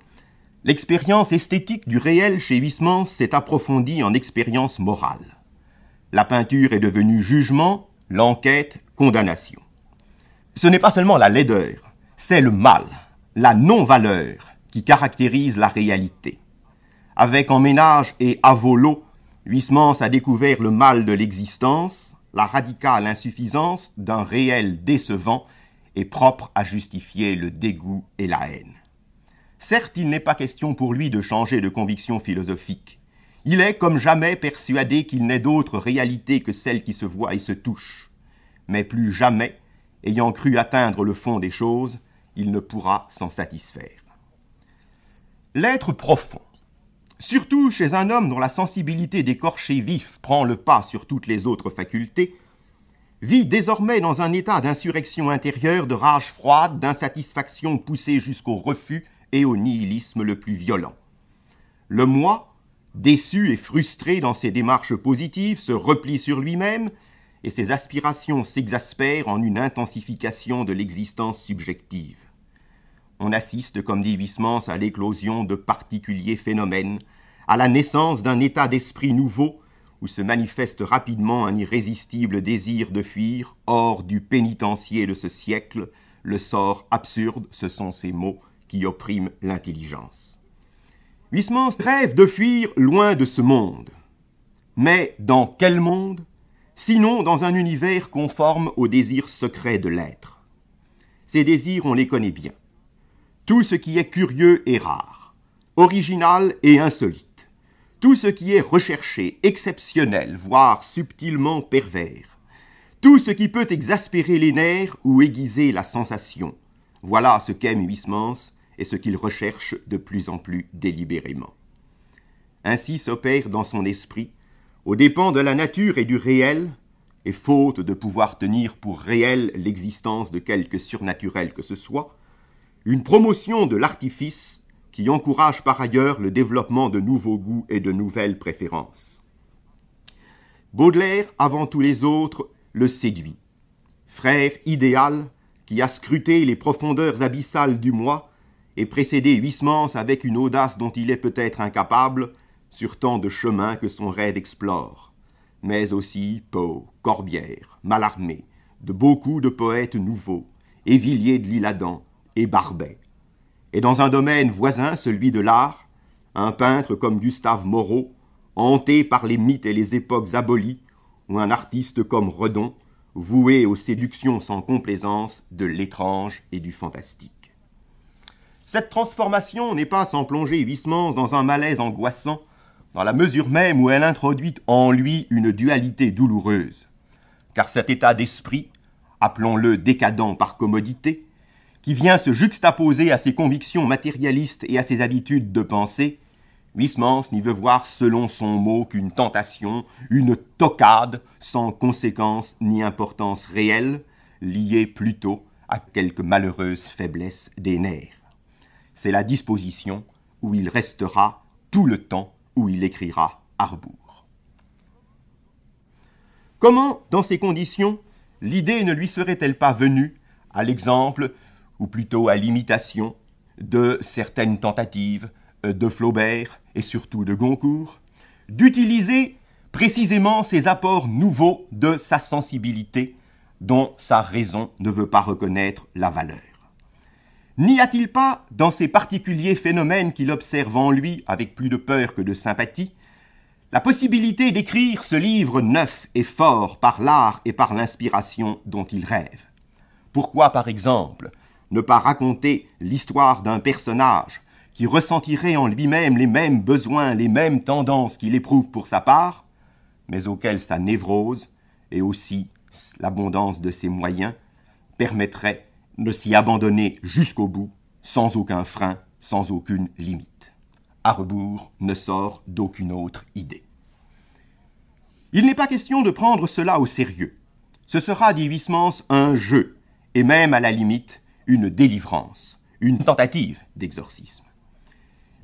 l'expérience esthétique du réel chez Huysmans s'est approfondie en expérience morale. La peinture est devenue jugement, l'enquête, condamnation. Ce n'est pas seulement la laideur, c'est le mal, la non-valeur qui caractérise la réalité. Avec ménage » et Avolo, Huysmans a découvert le mal de l'existence, la radicale insuffisance d'un réel décevant est propre à justifier le dégoût et la haine. Certes, il n'est pas question pour lui de changer de conviction philosophique. Il est comme jamais persuadé qu'il n'est d'autre réalité que celle qui se voit et se touche. Mais plus jamais, ayant cru atteindre le fond des choses, il ne pourra s'en satisfaire. L'être profond, Surtout chez un homme dont la sensibilité d'écorcher vif prend le pas sur toutes les autres facultés, vit désormais dans un état d'insurrection intérieure, de rage froide, d'insatisfaction poussée jusqu'au refus et au nihilisme le plus violent. Le moi, déçu et frustré dans ses démarches positives, se replie sur lui-même, et ses aspirations s'exaspèrent en une intensification de l'existence subjective on assiste, comme dit Huysmans, à l'éclosion de particuliers phénomènes, à la naissance d'un état d'esprit nouveau où se manifeste rapidement un irrésistible désir de fuir hors du pénitencier de ce siècle, le sort absurde, ce sont ces mots qui oppriment l'intelligence. Huysmans rêve de fuir loin de ce monde. Mais dans quel monde Sinon dans un univers conforme aux désirs secrets de l'être. Ces désirs, on les connaît bien tout ce qui est curieux et rare, original et insolite, tout ce qui est recherché, exceptionnel, voire subtilement pervers, tout ce qui peut exaspérer les nerfs ou aiguiser la sensation. Voilà ce qu'aime Huysmans et ce qu'il recherche de plus en plus délibérément. Ainsi s'opère dans son esprit, aux dépens de la nature et du réel, et faute de pouvoir tenir pour réel l'existence de quelque surnaturel que ce soit, une promotion de l'artifice qui encourage par ailleurs le développement de nouveaux goûts et de nouvelles préférences. Baudelaire, avant tous les autres, le séduit. Frère idéal qui a scruté les profondeurs abyssales du moi et précédé Huysmans avec une audace dont il est peut-être incapable sur tant de chemins que son rêve explore, mais aussi Poe, Corbière, Mallarmé, de beaucoup de poètes nouveaux, Villiers de l'Isle-Adam, et Barbet. Et dans un domaine voisin, celui de l'art, un peintre comme Gustave Moreau, hanté par les mythes et les époques abolies, ou un artiste comme Redon, voué aux séductions sans complaisance de l'étrange et du fantastique. Cette transformation n'est pas sans plonger Huysmans dans un malaise angoissant, dans la mesure même où elle introduit en lui une dualité douloureuse. Car cet état d'esprit, appelons-le décadent par commodité, qui vient se juxtaposer à ses convictions matérialistes et à ses habitudes de pensée, Huysmans n'y veut voir selon son mot qu'une tentation, une tocade sans conséquence ni importance réelle, liée plutôt à quelque malheureuse faiblesse des nerfs. C'est la disposition où il restera tout le temps où il écrira Harbour. Comment, dans ces conditions, l'idée ne lui serait-elle pas venue, à l'exemple ou plutôt à l'imitation, de certaines tentatives euh, de Flaubert et surtout de Goncourt, d'utiliser précisément ces apports nouveaux de sa sensibilité dont sa raison ne veut pas reconnaître la valeur. N'y a-t-il pas, dans ces particuliers phénomènes qu'il observe en lui avec plus de peur que de sympathie, la possibilité d'écrire ce livre neuf et fort par l'art et par l'inspiration dont il rêve Pourquoi, par exemple, ne pas raconter l'histoire d'un personnage qui ressentirait en lui-même les mêmes besoins, les mêmes tendances qu'il éprouve pour sa part, mais auquel sa névrose et aussi l'abondance de ses moyens permettrait de s'y abandonner jusqu'au bout, sans aucun frein, sans aucune limite. À rebours ne sort d'aucune autre idée. Il n'est pas question de prendre cela au sérieux. Ce sera, dit Huysmans, un jeu, et même à la limite une délivrance, une tentative d'exorcisme.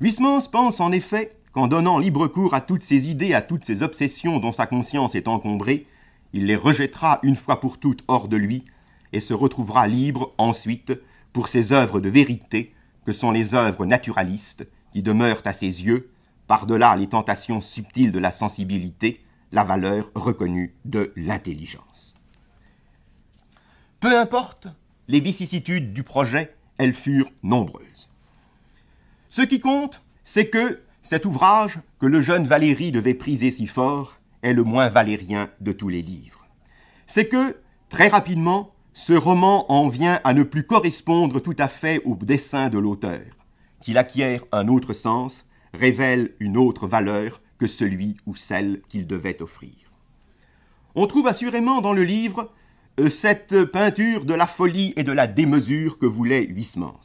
Wismans pense en effet qu'en donnant libre cours à toutes ses idées, à toutes ses obsessions dont sa conscience est encombrée, il les rejettera une fois pour toutes hors de lui et se retrouvera libre ensuite pour ses œuvres de vérité que sont les œuvres naturalistes qui demeurent à ses yeux, par-delà les tentations subtiles de la sensibilité, la valeur reconnue de l'intelligence. Peu importe les vicissitudes du projet, elles furent nombreuses. Ce qui compte, c'est que cet ouvrage que le jeune Valérie devait priser si fort est le moins valérien de tous les livres. C'est que, très rapidement, ce roman en vient à ne plus correspondre tout à fait au dessein de l'auteur, qu'il acquiert un autre sens, révèle une autre valeur que celui ou celle qu'il devait offrir. On trouve assurément dans le livre euh, cette peinture de la folie et de la démesure que voulait Huysmans.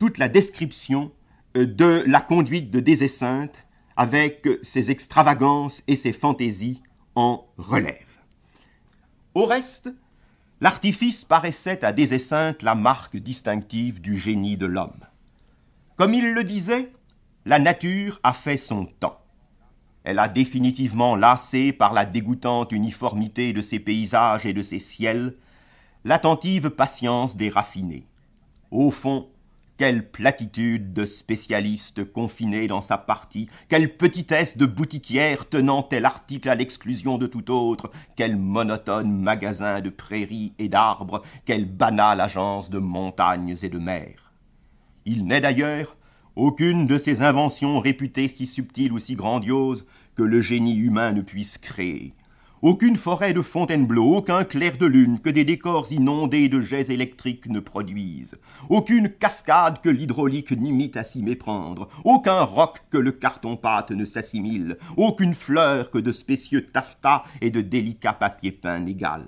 Toute la description euh, de la conduite de Désessinte avec euh, ses extravagances et ses fantaisies en relève. Au reste, l'artifice paraissait à Désessinte la marque distinctive du génie de l'homme. Comme il le disait, la nature a fait son temps. Elle a définitivement lassé par la dégoûtante uniformité de ses paysages et de ses ciels, l'attentive patience des raffinés. Au fond, quelle platitude de spécialiste confinés dans sa partie, quelle petitesse de boutiquière tenant tel article à l'exclusion de tout autre, quel monotone magasin de prairies et d'arbres, quelle banale agence de montagnes et de mers. Il n'est d'ailleurs aucune de ces inventions réputées si subtiles ou si grandioses que le génie humain ne puisse créer. Aucune forêt de Fontainebleau, aucun clair de lune que des décors inondés de jets électriques ne produisent, aucune cascade que l'hydraulique n'imite à s'y méprendre, aucun roc que le carton-pâte ne s'assimile, aucune fleur que de spécieux taffetas et de délicats papiers peints n'égalent.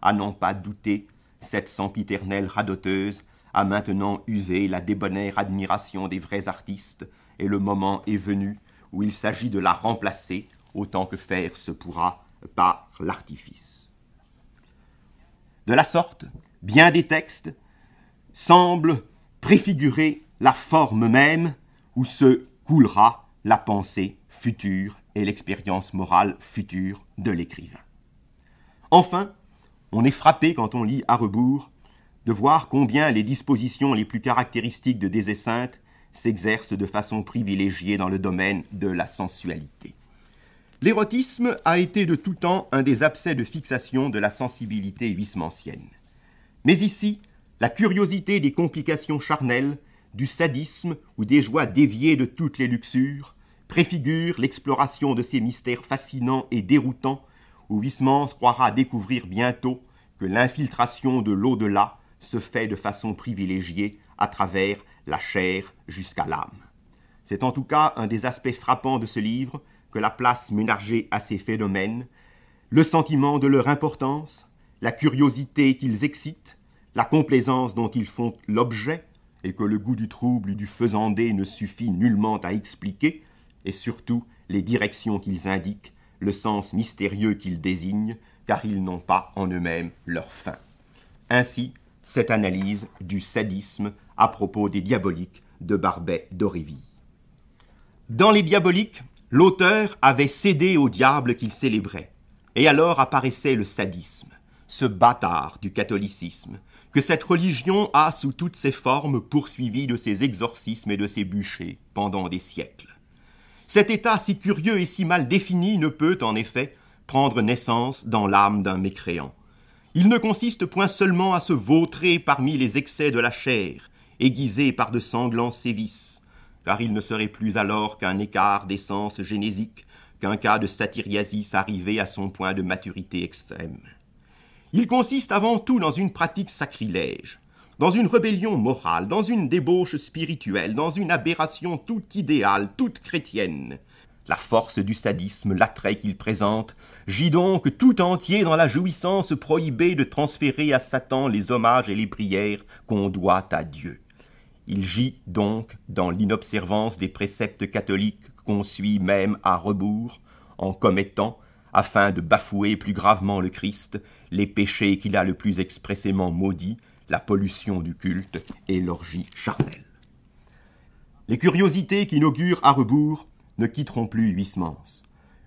À n'en pas douter, cette sempiternelle radoteuse a maintenant usé la débonnaire admiration des vrais artistes, et le moment est venu où il s'agit de la remplacer, autant que faire se pourra, par l'artifice. De la sorte, bien des textes semblent préfigurer la forme même où se coulera la pensée future et l'expérience morale future de l'écrivain. Enfin, on est frappé quand on lit à rebours de voir combien les dispositions les plus caractéristiques de des s'exercent de façon privilégiée dans le domaine de la sensualité. L'érotisme a été de tout temps un des abcès de fixation de la sensibilité huismancienne. Mais ici, la curiosité des complications charnelles, du sadisme ou des joies déviées de toutes les luxures, préfigure l'exploration de ces mystères fascinants et déroutants où huismans croira découvrir bientôt que l'infiltration de l'au-delà se fait de façon privilégiée à travers la chair jusqu'à l'âme. C'est en tout cas un des aspects frappants de ce livre que la place ménagée à ces phénomènes, le sentiment de leur importance, la curiosité qu'ils excitent, la complaisance dont ils font l'objet, et que le goût du trouble du faisandé ne suffit nullement à expliquer, et surtout les directions qu'ils indiquent, le sens mystérieux qu'ils désignent, car ils n'ont pas en eux-mêmes leur fin. Ainsi, cette analyse du sadisme à propos des diaboliques de Barbet d'Auréville. Dans les diaboliques, l'auteur avait cédé au diable qu'il célébrait, et alors apparaissait le sadisme, ce bâtard du catholicisme, que cette religion a sous toutes ses formes poursuivi de ses exorcismes et de ses bûchers pendant des siècles. Cet état si curieux et si mal défini ne peut, en effet, prendre naissance dans l'âme d'un mécréant, il ne consiste point seulement à se vautrer parmi les excès de la chair, aiguisé par de sanglants sévices, car il ne serait plus alors qu'un écart d'essence génésique, qu'un cas de satyriasis arrivé à son point de maturité extrême. Il consiste avant tout dans une pratique sacrilège, dans une rébellion morale, dans une débauche spirituelle, dans une aberration toute idéale, toute chrétienne, la force du sadisme, l'attrait qu'il présente. gît donc tout entier dans la jouissance prohibée de transférer à Satan les hommages et les prières qu'on doit à Dieu. Il gît donc dans l'inobservance des préceptes catholiques qu'on suit même à rebours, en commettant, afin de bafouer plus gravement le Christ, les péchés qu'il a le plus expressément maudits, la pollution du culte et l'orgie charnelle. Les curiosités qu'inaugure à rebours ne quitteront plus Huysmans.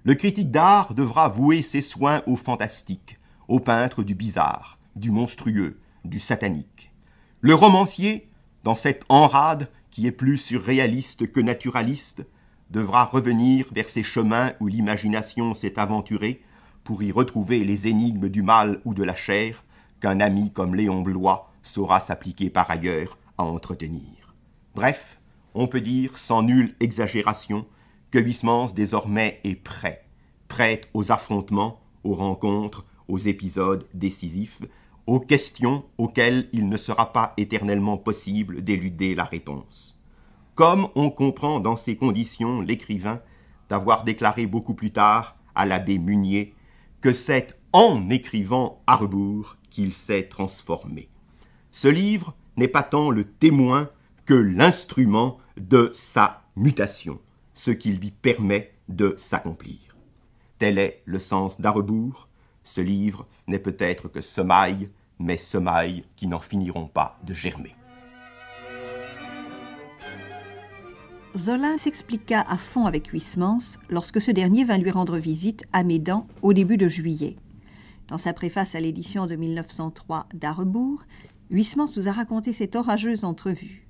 Le critique d'art devra vouer ses soins au fantastique, au peintre du bizarre, du monstrueux, du satanique. Le romancier, dans cette enrade qui est plus surréaliste que naturaliste, devra revenir vers ces chemins où l'imagination s'est aventurée pour y retrouver les énigmes du mal ou de la chair qu'un ami comme Léon Blois saura s'appliquer par ailleurs à entretenir. Bref, on peut dire sans nulle exagération que Huysmans désormais est prêt, prêt aux affrontements, aux rencontres, aux épisodes décisifs, aux questions auxquelles il ne sera pas éternellement possible d'éluder la réponse. Comme on comprend dans ces conditions l'écrivain d'avoir déclaré beaucoup plus tard à l'abbé Munier que c'est en écrivant à rebours qu'il s'est transformé. Ce livre n'est pas tant le témoin que l'instrument de sa mutation ce qui lui permet de s'accomplir. Tel est le sens d'Arrebourg. Ce livre n'est peut-être que semailles, mais semailles qui n'en finiront pas de germer. Zola s'expliqua à fond avec Huysmans lorsque ce dernier vint lui rendre visite à Médan au début de juillet. Dans sa préface à l'édition de 1903 d'Arebourg, Huysmans nous a raconté cette orageuse entrevue.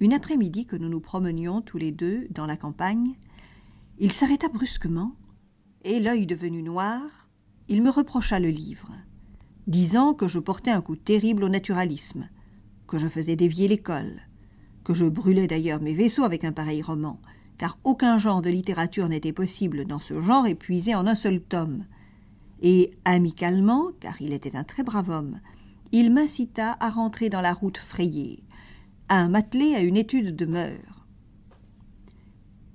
Une après-midi que nous nous promenions tous les deux dans la campagne, il s'arrêta brusquement, et l'œil devenu noir, il me reprocha le livre, disant que je portais un coup terrible au naturalisme, que je faisais dévier l'école, que je brûlais d'ailleurs mes vaisseaux avec un pareil roman, car aucun genre de littérature n'était possible dans ce genre épuisé en un seul tome. Et amicalement, car il était un très brave homme, il m'incita à rentrer dans la route frayée, un matelé à une étude de mœurs.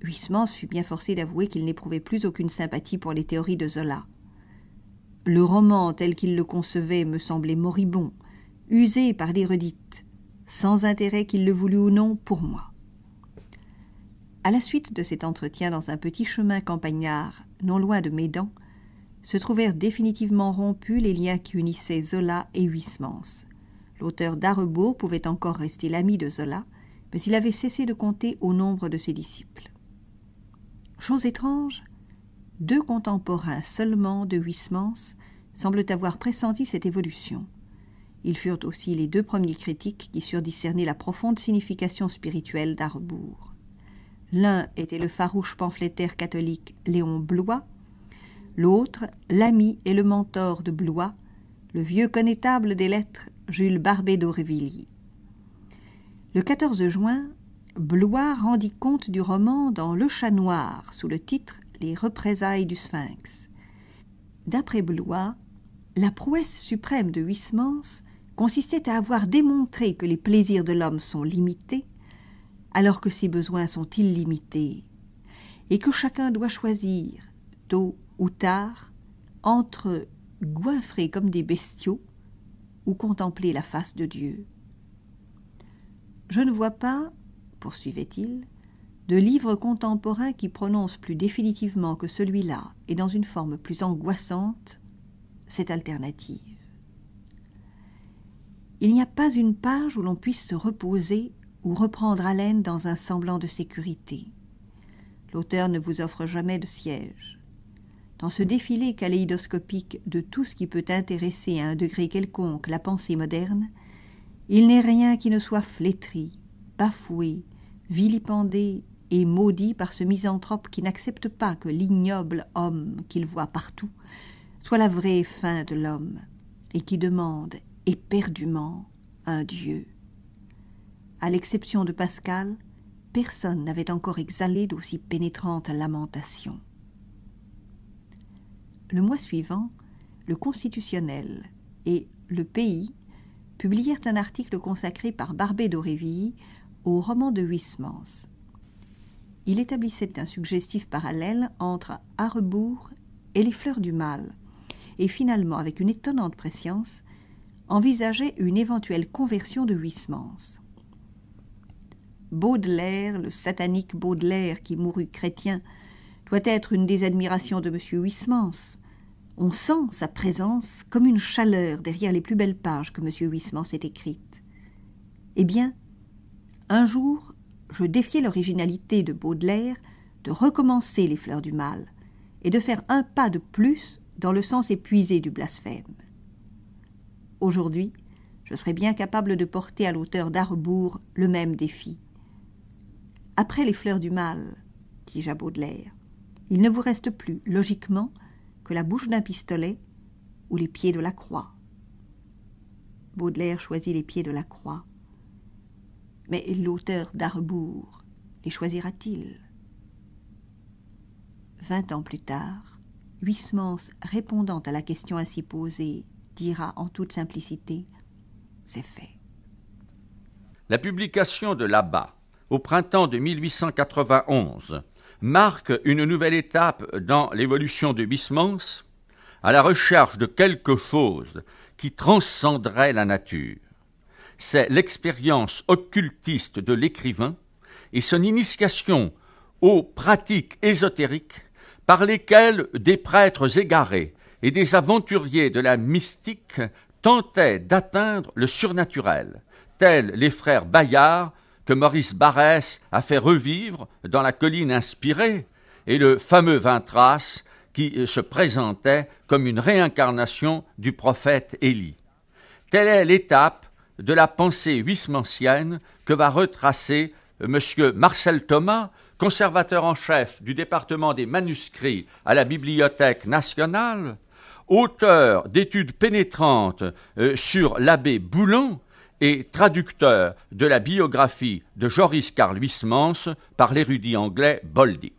Huysmans fut bien forcé d'avouer qu'il n'éprouvait plus aucune sympathie pour les théories de Zola. Le roman tel qu'il le concevait me semblait moribond, usé par des redites, sans intérêt qu'il le voulût ou non pour moi. À la suite de cet entretien dans un petit chemin campagnard, non loin de Médan, se trouvèrent définitivement rompus les liens qui unissaient Zola et Huysmans. L'auteur d'Arebourg pouvait encore rester l'ami de Zola, mais il avait cessé de compter au nombre de ses disciples. Chose étrange, deux contemporains seulement de Huysmans semblent avoir pressenti cette évolution. Ils furent aussi les deux premiers critiques qui surent la profonde signification spirituelle d'Arebourg. L'un était le farouche pamphlétaire catholique Léon Blois, l'autre l'ami et le mentor de Blois, le vieux connétable des lettres Jules Barbé d'Aurevilliers. Le 14 juin, Blois rendit compte du roman dans Le Chat Noir sous le titre Les représailles du Sphinx. D'après Blois, la prouesse suprême de Huysmans consistait à avoir démontré que les plaisirs de l'homme sont limités, alors que ses besoins sont illimités, et que chacun doit choisir, tôt ou tard, entre goinfrer comme des bestiaux contempler la face de Dieu. Je ne vois pas, poursuivait-il, de livre contemporain qui prononce plus définitivement que celui-là et dans une forme plus angoissante cette alternative. Il n'y a pas une page où l'on puisse se reposer ou reprendre haleine dans un semblant de sécurité. L'auteur ne vous offre jamais de siège dans ce défilé kaléidoscopique de tout ce qui peut intéresser à un degré quelconque la pensée moderne, il n'est rien qui ne soit flétri, bafoué, vilipendé et maudit par ce misanthrope qui n'accepte pas que l'ignoble homme qu'il voit partout soit la vraie fin de l'homme, et qui demande éperdument un Dieu. À l'exception de Pascal, personne n'avait encore exhalé d'aussi pénétrantes lamentations le mois suivant, le Constitutionnel et Le Pays publièrent un article consacré par Barbé d'Aurevilly au roman de Huysmans. Il établissait un suggestif parallèle entre À et Les fleurs du mal, et finalement, avec une étonnante prescience, envisageait une éventuelle conversion de Huysmans. Baudelaire, le satanique Baudelaire qui mourut chrétien doit être une des admirations de M. Huysmans. On sent sa présence comme une chaleur derrière les plus belles pages que M. Huysmans ait écrites. Eh bien, un jour, je défiais l'originalité de Baudelaire de recommencer les fleurs du mal et de faire un pas de plus dans le sens épuisé du blasphème. Aujourd'hui, je serais bien capable de porter à l'auteur d'Arbour le même défi. Après les fleurs du mal, dis-je à Baudelaire, il ne vous reste plus, logiquement, que la bouche d'un pistolet ou les pieds de la croix. Baudelaire choisit les pieds de la croix. Mais l'auteur d'Arbour les choisira-t-il Vingt ans plus tard, Huysmans, répondant à la question ainsi posée, dira en toute simplicité C'est fait. La publication de là-bas, au printemps de 1891, marque une nouvelle étape dans l'évolution de Bismans à la recherche de quelque chose qui transcenderait la nature. C'est l'expérience occultiste de l'écrivain et son initiation aux pratiques ésotériques par lesquelles des prêtres égarés et des aventuriers de la mystique tentaient d'atteindre le surnaturel, tels les frères Bayard que Maurice Barrès a fait revivre dans la colline inspirée, et le fameux Vintras qui euh, se présentait comme une réincarnation du prophète Élie. Telle est l'étape de la pensée huismancienne que va retracer euh, M. Marcel Thomas, conservateur en chef du département des manuscrits à la Bibliothèque nationale, auteur d'études pénétrantes euh, sur l'abbé Boulon et traducteur de la biographie de Joris Karl Huysmans par l'érudit anglais Boldic.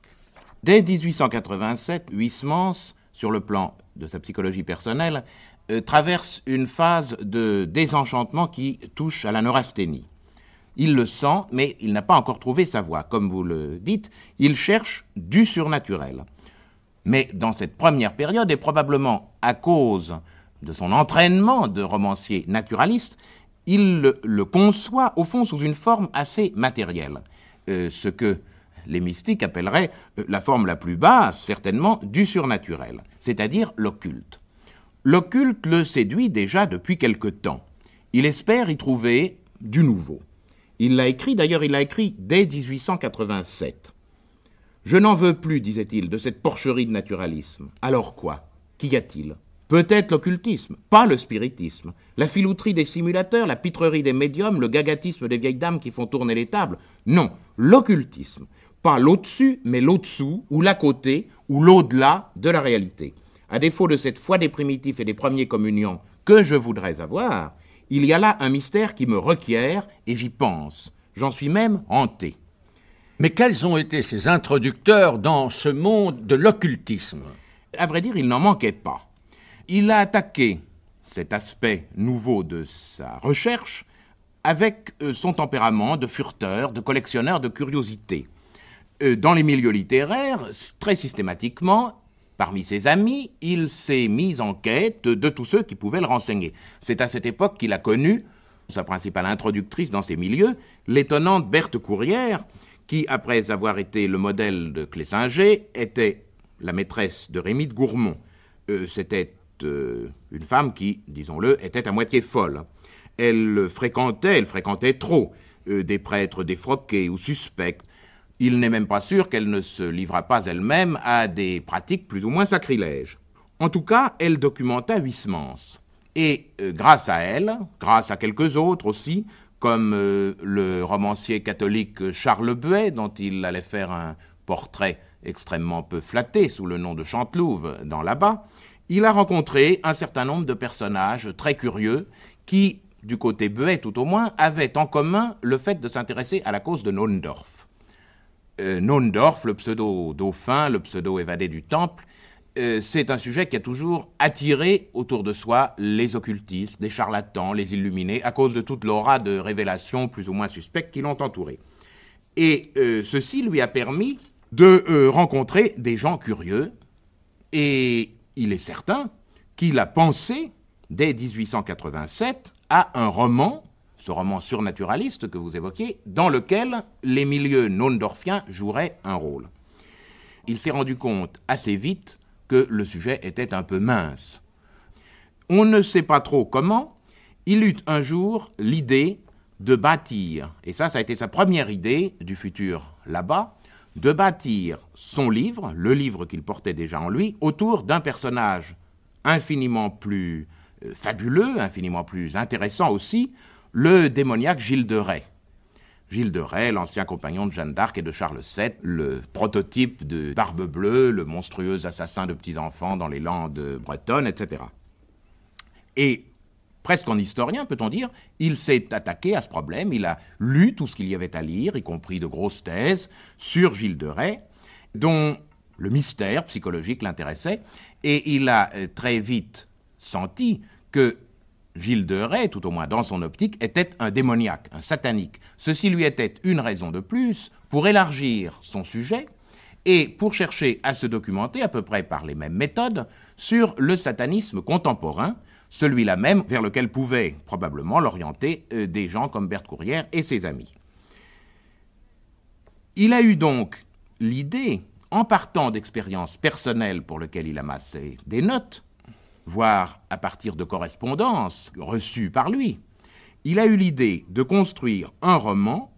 Dès 1887, Huysmans, sur le plan de sa psychologie personnelle, euh, traverse une phase de désenchantement qui touche à la neurasthénie. Il le sent, mais il n'a pas encore trouvé sa voie. Comme vous le dites, il cherche du surnaturel. Mais dans cette première période, et probablement à cause de son entraînement de romancier naturaliste, il le, conçoit au fond sous une forme assez matérielle, euh, ce que les mystiques appelleraient euh, la forme la plus basse, certainement, du surnaturel, c'est-à-dire l'occulte. L'occulte le séduit déjà depuis quelque temps. Il espère y trouver du nouveau. Il l'a écrit, d'ailleurs il l'a écrit dès 1887. Je n'en veux plus, disait-il, de cette porcherie de naturalisme. Alors quoi Qu'y a-t-il peut-être l'occultisme, pas le spiritisme, la filouterie des simulateurs, la pitrerie des médiums, le gagatisme des vieilles dames qui font tourner les tables. Non, l'occultisme, pas l'au-dessus, mais l'au-dessous, ou l'à côté, ou l'au-delà de la réalité. À défaut de cette foi des primitifs et des premiers communions que je voudrais avoir, il y a là un mystère qui me requiert et j'y pense. J'en suis même hanté. Mais quels ont été ces introducteurs dans ce monde de l'occultisme À vrai dire, il n'en manquait pas il a attaqué cet aspect nouveau de sa recherche avec euh, son tempérament de furteur, de collectionneur de curiosités. Euh, dans les milieux littéraires, très systématiquement, parmi ses amis, il s'est mis en quête de tous ceux qui pouvaient le renseigner. C'est à cette époque qu'il a connu sa principale introductrice dans ces milieux, l'étonnante Berthe Courrière, qui, après avoir été le modèle de Clessinger, était la maîtresse de Rémy de Gourmont. Euh, c'était euh, une femme qui, disons-le, était à moitié folle. Elle fréquentait, elle fréquentait trop euh, des prêtres défroqués ou suspects. Il n'est même pas sûr qu'elle ne se livrât pas elle-même à des pratiques plus ou moins sacrilèges. En tout cas, elle documenta Huysmans. Et euh, grâce à elle, grâce à quelques autres aussi, comme le romancier catholique Charles Buet, dont il allait faire un portrait extrêmement peu flatté sous le nom de Chantelouve dans là-bas, il a rencontré un certain nombre de personnages très curieux qui, du côté Buet, tout au moins, avaient en commun le fait de s'intéresser à la cause de Nondorf. Euh, Nondorf, le pseudo-dauphin, le pseudo-évadé du temple, euh, c'est un sujet qui a toujours attiré autour de soi les occultistes, les charlatans, les illuminés, à cause de toute l'aura de révélations plus ou moins suspectes qui l'ont entouré. Et euh, ceci lui a permis de rencontrer des gens curieux et il est certain qu'il a pensé, dès 1887, à un roman, ce roman surnaturaliste que vous évoquiez, dans lequel les milieux non-dorfiens joueraient un rôle. Il s'est rendu compte assez vite que le sujet était un peu mince. On ne sait pas trop comment, il eut un jour l'idée de bâtir, et ça, ça a été sa première idée du futur là-bas, de bâtir son livre, le livre qu'il portait déjà en lui, autour d'un personnage infiniment plus euh, fabuleux, infiniment plus intéressant aussi, le démoniaque Gilles de Rais. Gilles de Rais, l'ancien compagnon de Jeanne d'Arc et de Charles VII, le prototype de Barbe Bleue, le monstrueux assassin de petits-enfants dans les Landes bretonnes, etc. Et presque en historien, peut-on dire, il s'est attaqué à ce problème, il a lu tout ce qu'il y avait à lire, y compris de grosses thèses, sur Gilles de Rais, dont le mystère psychologique l'intéressait, et il a euh, très vite senti que Gilles de Rais, tout au moins dans son optique, était un démoniaque, un satanique. Ceci lui était une raison de plus pour élargir son sujet et pour chercher à se documenter à peu près par les mêmes méthodes sur le satanisme contemporain, celui-là même vers lequel pouvaient probablement l'orienter euh, des gens comme Berthe Courrière et ses amis. Il a eu donc l'idée, en partant d'expériences personnelles pour lesquelles il amassait des notes, voire à partir de correspondances reçues par lui, il a eu l'idée de construire un roman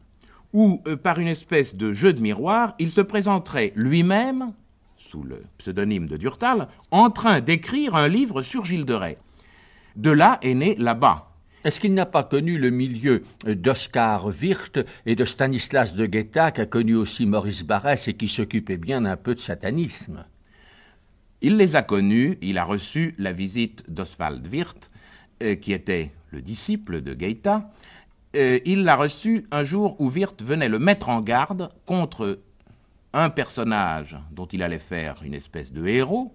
où, euh, par une espèce de jeu de miroir, il se présenterait lui-même, sous le pseudonyme de Durtal, en train d'écrire un livre sur Gilles de Rais. De là est né là-bas. Est-ce qu'il n'a pas connu le milieu d'Oscar Wirth et de Stanislas de Guetta, a connu aussi Maurice Barrès et qui s'occupait bien d'un peu de satanisme Il les a connus, il a reçu la visite d'Oswald Wirth, euh, qui était le disciple de Guetta. Euh, il l'a reçu un jour où Wirth venait le mettre en garde contre un personnage dont il allait faire une espèce de héros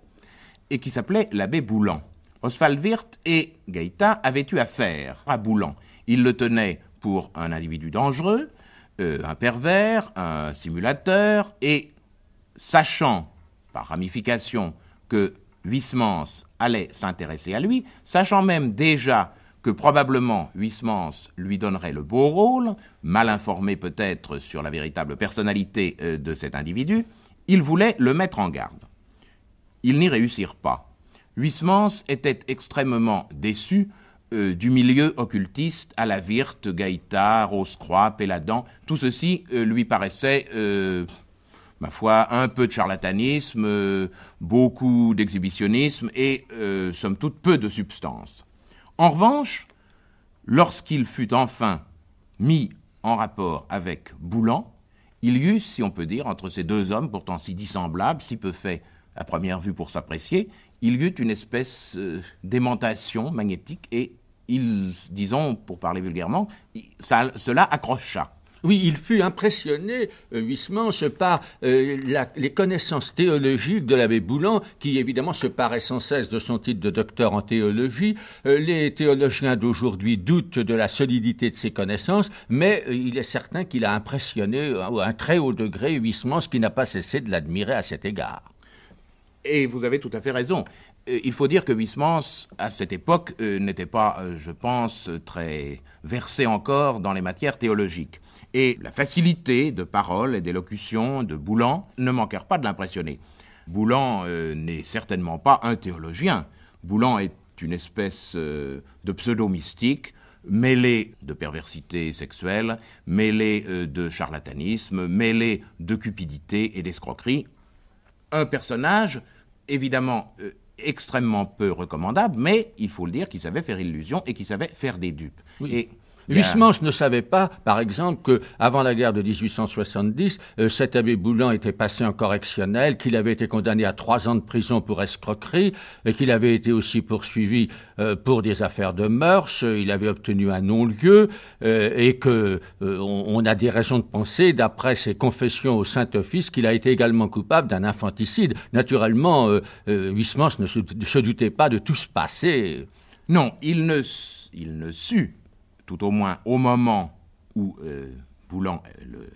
et qui s'appelait l'abbé Boulan. Oswald Wirth et Gaïta avaient eu affaire à Boulan. Ils le tenaient pour un individu dangereux, euh, un pervers, un simulateur, et sachant, par ramification, que Huysmans allait s'intéresser à lui, sachant même déjà que probablement Huysmans lui donnerait le beau rôle, mal informé peut-être sur la véritable personnalité euh, de cet individu, ils voulaient le mettre en garde. Ils n'y réussirent pas. Huysmans était extrêmement déçu euh, du milieu occultiste à la Virte, Gaïta, Rose-Croix, Péladan. Tout ceci euh, lui paraissait, euh, ma foi, un peu de charlatanisme, beaucoup d'exhibitionnisme et, somme toute, peu de substance. En revanche, lorsqu'il fut enfin mis en rapport avec Boulan, il y eut, si on peut dire, entre ces deux hommes pourtant si dissemblables, si peu faits à première vue pour s'apprécier, il y eut une espèce euh, d'aimantation magnétique et il, disons, pour parler vulgairement, cela accrocha. Oui, il fut impressionné, euh, Huysmans, par euh, les connaissances théologiques de l'abbé Boulan, qui évidemment se paraît sans cesse de son titre de docteur en théologie. les théologiens d'aujourd'hui doutent de la solidité de ses connaissances, mais il est certain qu'il a impressionné à un très haut degré Huysmans, qui n'a pas cessé de l'admirer à cet égard. Et vous avez tout à fait raison. Euh, il faut dire que Huysmans, à cette époque, euh, n'était pas, euh, je pense, très versé encore dans les matières théologiques. Et la facilité de parole et d'élocution de Boulan ne manquèrent pas de l'impressionner. Boulan n'est certainement pas un théologien. Boulan est une espèce de pseudo-mystique mêlé de perversité sexuelle, mêlé de charlatanisme, mêlé de cupidité et d'escroquerie. Un personnage évidemment euh, extrêmement peu recommandable, mais il faut le dire, qu'il savait faire illusion et qu'il savait faire des dupes. Huysmans ne savait pas, par exemple, que avant la guerre de 1870, euh, cet abbé Boulan était passé en correctionnel, qu'il avait été condamné à trois ans de prison pour escroquerie, et qu'il avait été aussi poursuivi euh, pour des affaires de mœurs. Euh, il avait obtenu un non-lieu et que on, a des raisons de penser, d'après ses confessions au Saint-Office, qu'il a été également coupable d'un infanticide. Naturellement, Huysmans ne se, doutait pas de tout ce passé. Non, il ne, il ne sut tout au moins au moment où euh, Boulan euh,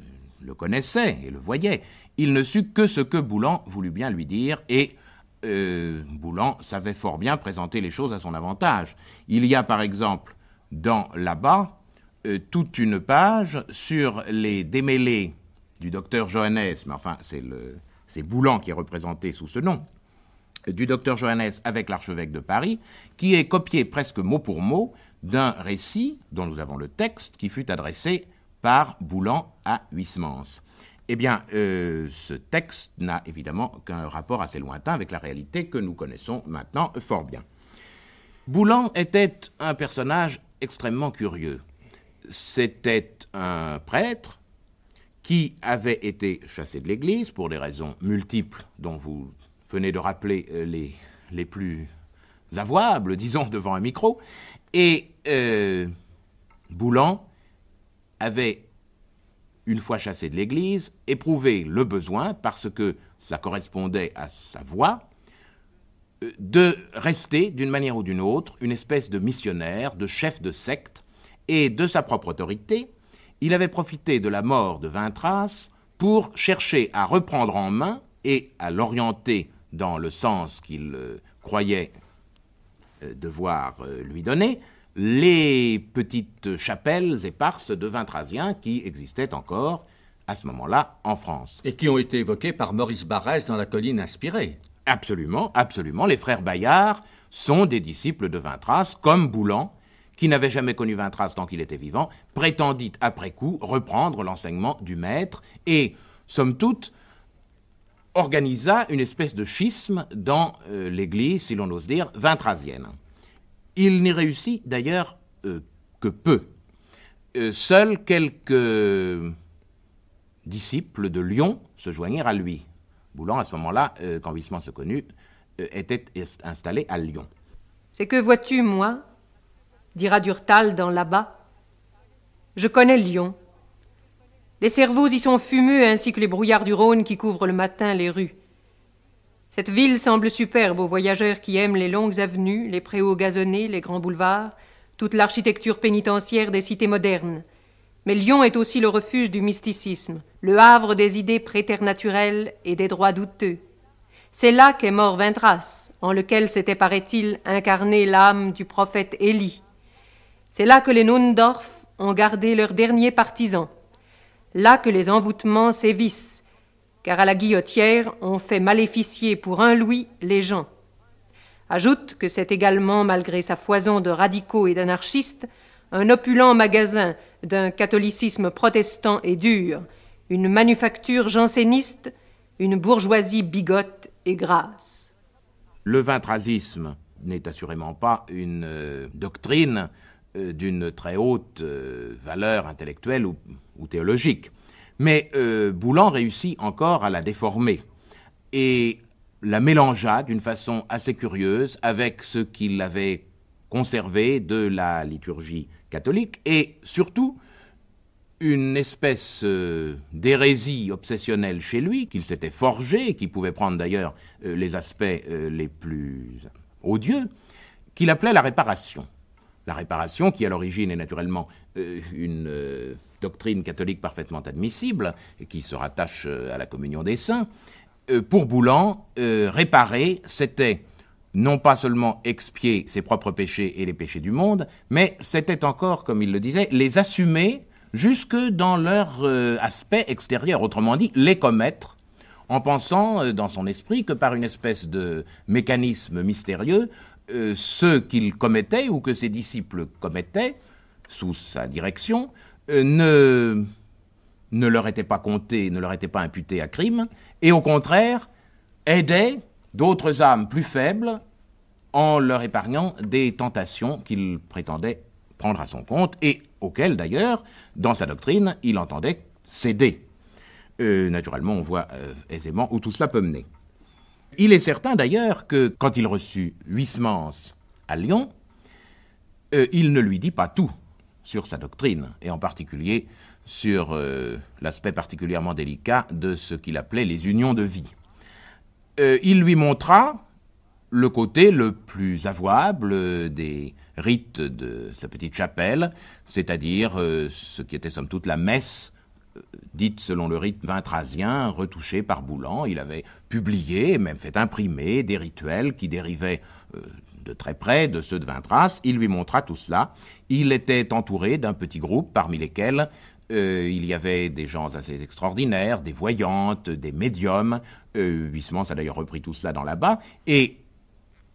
le, connaissait et le voyait, il ne sut que ce que Boulan voulut bien lui dire et euh, Boulan savait fort bien présenter les choses à son avantage. Il y a par exemple dans là-bas toute une page sur les démêlés du docteur Johannes, mais enfin c'est Boulan qui est représenté sous ce nom, du docteur Johannes avec l'archevêque de Paris, qui est copié presque mot pour mot d'un récit dont nous avons le texte qui fut adressé par Boulan à Huysmans. Eh bien, euh, ce texte n'a évidemment qu'un rapport assez lointain avec la réalité que nous connaissons maintenant fort bien. Boulan était un personnage extrêmement curieux. C'était un prêtre qui avait été chassé de l'Église pour des raisons multiples dont vous venez de rappeler euh, les, les plus avouables, disons, devant un micro, et euh, Boulan avait, une fois chassé de l'Église, éprouvé le besoin, parce que ça correspondait à sa voix, euh, de rester, d'une manière ou d'une autre, une espèce de missionnaire, de chef de secte, et de sa propre autorité, il avait profité de la mort de Vintras pour chercher à reprendre en main et à l'orienter dans le sens qu'il euh, croyait euh, devoir euh, lui donner, les petites chapelles éparses de vintrasien qui existaient encore à ce moment-là en France. Et qui ont été évoquées par Maurice Barrès dans La colline inspirée. Absolument, absolument. Les frères Bayard sont des disciples de Vintras, comme Boulan, qui n'avait jamais connu Vintras tant qu'il était vivant, prétendit après coup reprendre l'enseignement du maître et, somme toute, organisa une espèce de schisme dans euh, l'Église, si l'on ose dire, vintrasienne. Il n'y réussit d'ailleurs euh, que peu. Euh, seuls quelques disciples de Lyon se joignirent à lui. Boulan, à ce moment-là, quand Wisman se connut, était installé à Lyon. C'est que vois-tu, moi dira Durtal dans là-bas. Je connais Lyon, les cerveaux y sont fumeux ainsi que les brouillards du Rhône qui couvrent le matin les rues. Cette ville semble superbe aux voyageurs qui aiment les longues avenues, les préaux gazonnés, les grands boulevards, toute l'architecture pénitentiaire des cités modernes. Mais Lyon est aussi le refuge du mysticisme, le havre des idées préternaturelles et des droits douteux. C'est là qu'est mort Vintras, en lequel s'était, paraît-il, incarné l'âme du prophète Élie. C'est là que les Nundorf ont gardé leur dernier partisan là que les envoûtements sévissent, car à la guillotière, on fait maléficier pour un louis les gens. Ajoute que c'est également, malgré sa foison de radicaux et d'anarchistes, un opulent magasin d'un catholicisme protestant et dur, une manufacture janséniste, une bourgeoisie bigote et grasse. Le vintrasisme n'est assurément pas une euh, doctrine euh, d'une très haute euh, valeur intellectuelle ou, théologique. Mais euh, Boulan réussit encore à la déformer et la mélangea d'une façon assez curieuse avec ce qu'il avait conservé de la liturgie catholique et surtout une espèce d'hérésie obsessionnelle chez lui qu'il s'était forgée et qui pouvait prendre d'ailleurs les aspects les plus odieux qu'il appelait la réparation. La réparation, qui à l'origine est naturellement euh, une euh, doctrine catholique parfaitement admissible, et qui se rattache euh, à la communion des saints, pour Boulan, réparer, c'était non pas seulement expier ses propres péchés et les péchés du monde, mais c'était encore, comme il le disait, les assumer jusque dans leur aspect extérieur, autrement dit, les commettre en pensant dans son esprit que par une espèce de mécanisme mystérieux, euh, ceux qu'il commettait ou que ses disciples commettaient sous sa direction euh, ne, ne leur étaient pas comptés, ne leur étaient pas imputés à crime, et au contraire aidaient d'autres âmes plus faibles en leur épargnant des tentations qu'il prétendait prendre à son compte et auxquelles d'ailleurs, dans sa doctrine, il entendait céder. Euh, naturellement, on voit aisément où tout cela peut mener. Il est certain d'ailleurs que quand il reçut Huysmans à Lyon, euh, il ne lui dit pas tout sur sa doctrine, et en particulier sur euh, l'aspect particulièrement délicat de ce qu'il appelait les unions de vie. Euh, il lui montra le côté le plus avouable des rites de sa petite chapelle, c'est-à-dire ce qui était somme toute la messe dite selon le rite vintrasien, retouché par Boulan. Il avait publié, même fait imprimer, des rituels qui dérivaient euh, de très près de ceux de Vintras. Il lui montra tout cela. Il était entouré d'un petit groupe parmi lesquels euh, il y avait des gens assez extraordinaires, des voyantes, des médiums. Euh, Huysmans a d'ailleurs repris tout cela dans là-bas. Et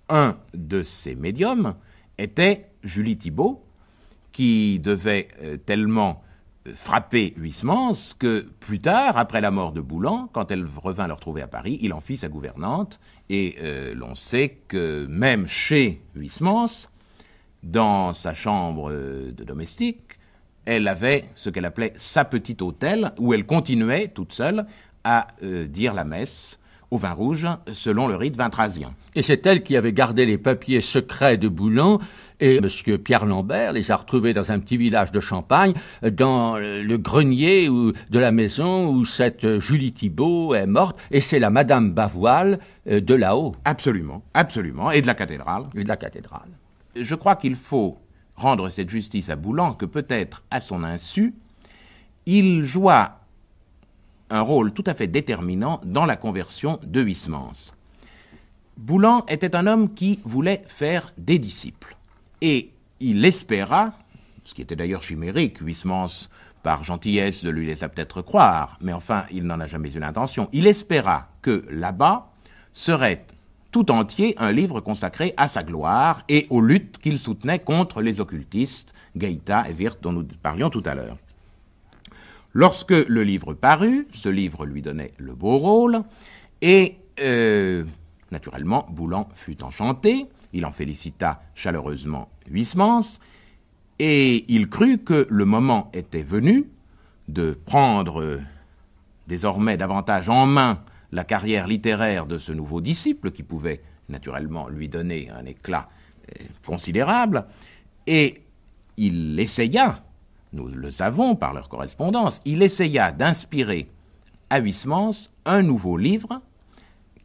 un de ces médiums était Julie Thibault, qui devait euh, tellement frappé Huysmans que plus tard, après la mort de Boulan, quand elle revint le retrouver à Paris, il en fit sa gouvernante. Et euh, l'on sait que même chez Huysmans, dans sa chambre euh, de domestique, elle avait ce qu'elle appelait sa petite hôtel, où elle continuait toute seule à euh, dire la messe au vin rouge selon le rite vintrasien. Et c'est elle qui avait gardé les papiers secrets de Boulan et M. Pierre Lambert les a retrouvés dans un petit village de Champagne, dans le grenier de la maison où cette Julie Thibault est morte, et c'est la Madame bavoil euh, de là-haut. Absolument, absolument, et de la cathédrale. Et de la cathédrale. Je crois qu'il faut rendre cette justice à Boulan que peut-être, à son insu, il joua un rôle tout à fait déterminant dans la conversion de Huysmans. Boulan était un homme qui voulait faire des disciples. Et il espéra, ce qui était d'ailleurs chimérique, Huysmans, par gentillesse, de lui laissa peut-être croire, mais enfin, il n'en a jamais eu l'intention, il espéra que là-bas serait tout entier un livre consacré à sa gloire et aux luttes qu'il soutenait contre les occultistes, Gaïta et Wirth, dont nous parlions tout à l'heure. Lorsque le livre parut, ce livre lui donnait le beau rôle, et euh, naturellement, Boulan fut enchanté, il en félicita chaleureusement Huysmans, et il crut que le moment était venu de prendre euh, désormais davantage en main la carrière littéraire de ce nouveau disciple qui pouvait naturellement lui donner un éclat euh, considérable, et il essaya nous le savons par leur correspondance, il essaya d'inspirer à Huysmans un nouveau livre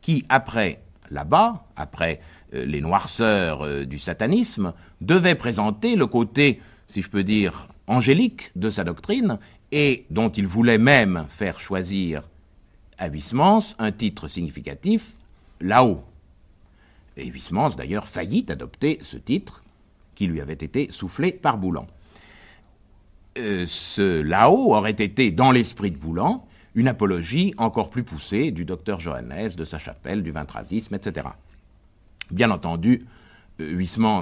qui, après là-bas, après euh, les noirceurs euh, du satanisme, devait présenter le côté, si je peux dire, angélique de sa doctrine, et dont il voulait même faire choisir à Huysmans un titre significatif, là-haut. Et Huysmans, d'ailleurs, faillit adopter ce titre qui lui avait été soufflé par Boulan. Euh, ce là-haut aurait été, dans l'esprit de Boulan, une apologie encore plus poussée du docteur Johannes, de sa chapelle, du vintrasisme, etc. Bien entendu, euh, Huysmans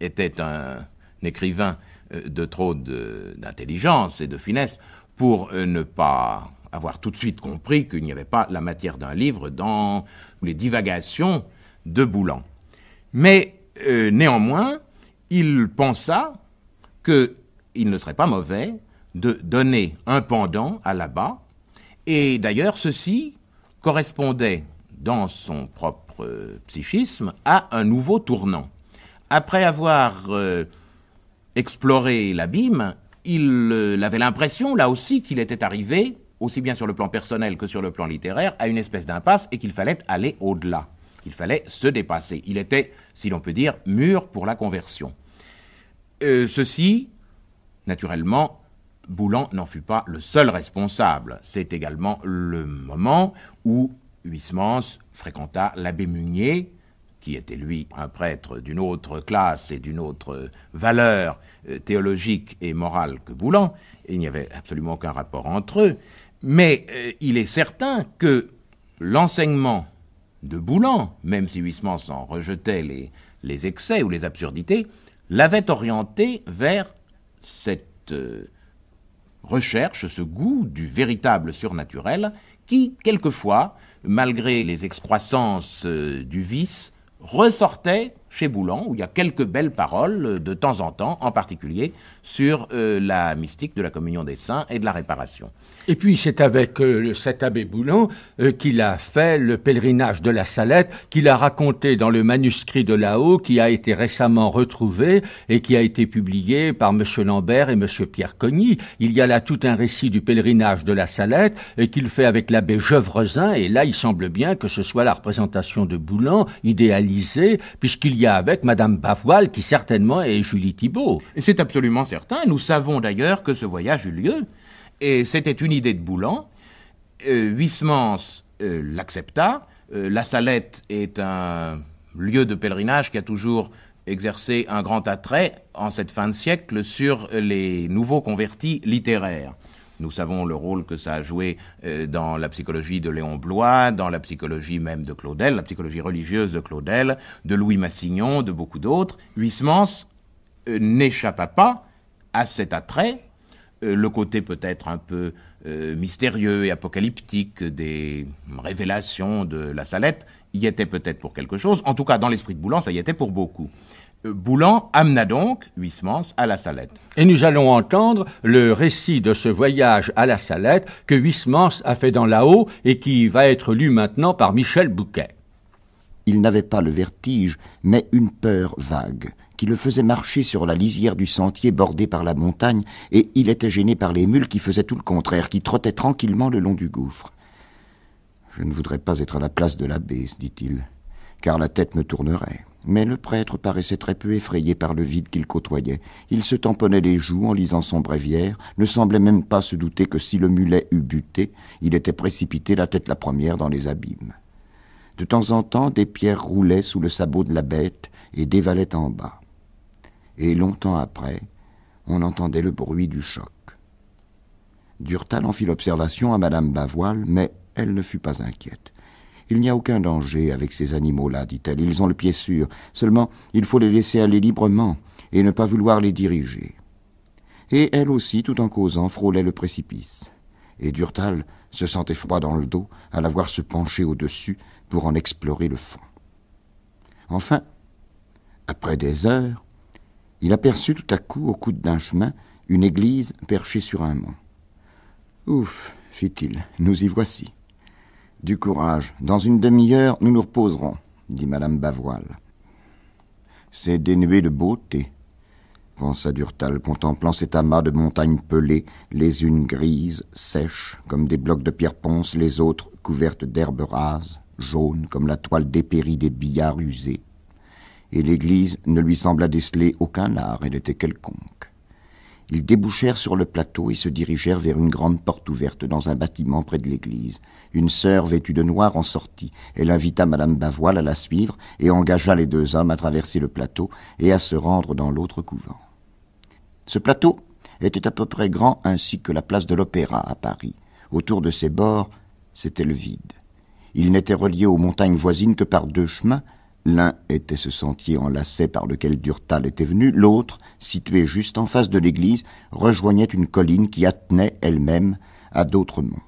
était un, écrivain euh, de trop d'intelligence et de finesse pour ne pas avoir tout de suite compris qu'il n'y avait pas la matière d'un livre dans les divagations de Boulan. Mais néanmoins, il pensa que il ne serait pas mauvais de donner un pendant à là-bas. Et d'ailleurs, ceci correspondait dans son propre euh, psychisme à un nouveau tournant. Après avoir euh, exploré l'abîme, il euh, avait l'impression, là aussi, qu'il était arrivé, aussi bien sur le plan personnel que sur le plan littéraire, à une espèce d'impasse et qu'il fallait aller au-delà. Il fallait se dépasser. Il était, si l'on peut dire, mûr pour la conversion. ceci Naturellement, Boulan n'en fut pas le seul responsable. C'est également le moment où Huysmans fréquenta l'abbé Munier, qui était lui un prêtre d'une autre classe et d'une autre valeur euh, théologique et morale que Boulan, il n'y avait absolument aucun rapport entre eux, mais euh, il est certain que l'enseignement de Boulan, même si Huysmans en rejetait les, les excès ou les absurdités, l'avait orienté vers cette euh, recherche, ce goût du véritable surnaturel qui, quelquefois, malgré les excroissances euh, du vice, ressortait chez Boulan, où il y a quelques belles paroles euh, de temps en temps, en particulier sur euh, la mystique de la communion des saints et de la réparation. Et puis c'est avec euh, cet abbé Boulan euh, qu'il a fait le pèlerinage de la Salette, qu'il a raconté dans le manuscrit de là-haut, qui a été récemment retrouvé et qui a été publié par M. Lambert et M. Pierre Cogny. Il y a là tout un récit du pèlerinage de la Salette qu'il fait avec l'abbé Gevresin et là il semble bien que ce soit la représentation de Boulan idéalisée, puisqu'il y a avec Mme Bavoil, qui certainement est Julie Thibault. Et c'est absolument certain. Nous savons d'ailleurs que ce voyage eut lieu. Et c'était une idée de Boulan. Euh, Huysmans euh, l'accepta. Euh, la Salette est un lieu de pèlerinage qui a toujours exercé un grand attrait en cette fin de siècle sur les nouveaux convertis littéraires. Nous savons le rôle que ça a joué euh, dans la psychologie de Léon Blois, dans la psychologie même de Claudel, la psychologie religieuse de Claudel, de Louis Massignon, de beaucoup d'autres. Huysmans n'échappa pas à cet attrait euh, le côté peut-être un peu euh, mystérieux et apocalyptique des révélations de la Salette y était peut-être pour quelque chose. En tout cas, dans l'esprit de Boulan, ça y était pour beaucoup. Euh, Boulan amena donc Huysmans à la Salette. Et nous allons entendre le récit de ce voyage à la Salette que Huysmans a fait dans La haut et qui va être lu maintenant par Michel Bouquet. Il n'avait pas le vertige, mais une peur vague qui le faisait marcher sur la lisière du sentier bordé par la montagne, et il était gêné par les mules qui faisaient tout le contraire, qui trottaient tranquillement le long du gouffre. Je ne voudrais pas être à la place de l'abbé, se dit-il, car la tête me tournerait. Mais le prêtre paraissait très peu effrayé par le vide qu'il côtoyait. Il se tamponnait les joues en lisant son bréviaire, ne semblait même pas se douter que si le mulet eût buté, il était précipité la tête la première dans les abîmes. De temps en temps, des pierres roulaient sous le sabot de la bête et dévalaient en bas et longtemps après, on entendait le bruit du choc. Durtal en fit l'observation à Madame Bavoil, mais elle ne fut pas inquiète. Il n'y a aucun danger avec ces animaux-là, dit-elle. Ils ont le pied sûr. Seulement, il faut les laisser aller librement et ne pas vouloir les diriger. Et elle aussi, tout en causant, frôlait le précipice. Et Durtal se sentait froid dans le dos à la voir se pencher au-dessus pour en explorer le fond. Enfin, après des heures, il aperçut tout à coup, au coude d'un chemin, une église perchée sur un mont. Ouf, fit-il, nous y voici. Du courage, dans une demi-heure, nous nous reposerons, dit Madame Bavoil. « C'est dénué de beauté, pensa Durtal, contemplant cet amas de montagnes pelées, les unes grises, sèches, comme des blocs de pierre ponce, les autres couvertes d'herbes rases, jaunes comme la toile dépérie des billards usés, et l'église ne lui sembla déceler aucun art, elle était quelconque. Ils débouchèrent sur le plateau et se dirigèrent vers une grande porte ouverte dans un bâtiment près de l'église. Une sœur vêtue de noir en sortit. Elle invita Madame Bavoil à la suivre et engagea les deux hommes à traverser le plateau et à se rendre dans l'autre couvent. Ce plateau était à peu près grand ainsi que la place de l'Opéra à Paris. Autour de ses bords, c'était le vide. Il n'était relié aux montagnes voisines que par deux chemins, L'un était ce sentier enlacé par lequel Durtal était venu, l'autre, situé juste en face de l'église, rejoignait une colline qui attenait elle-même à d'autres monts.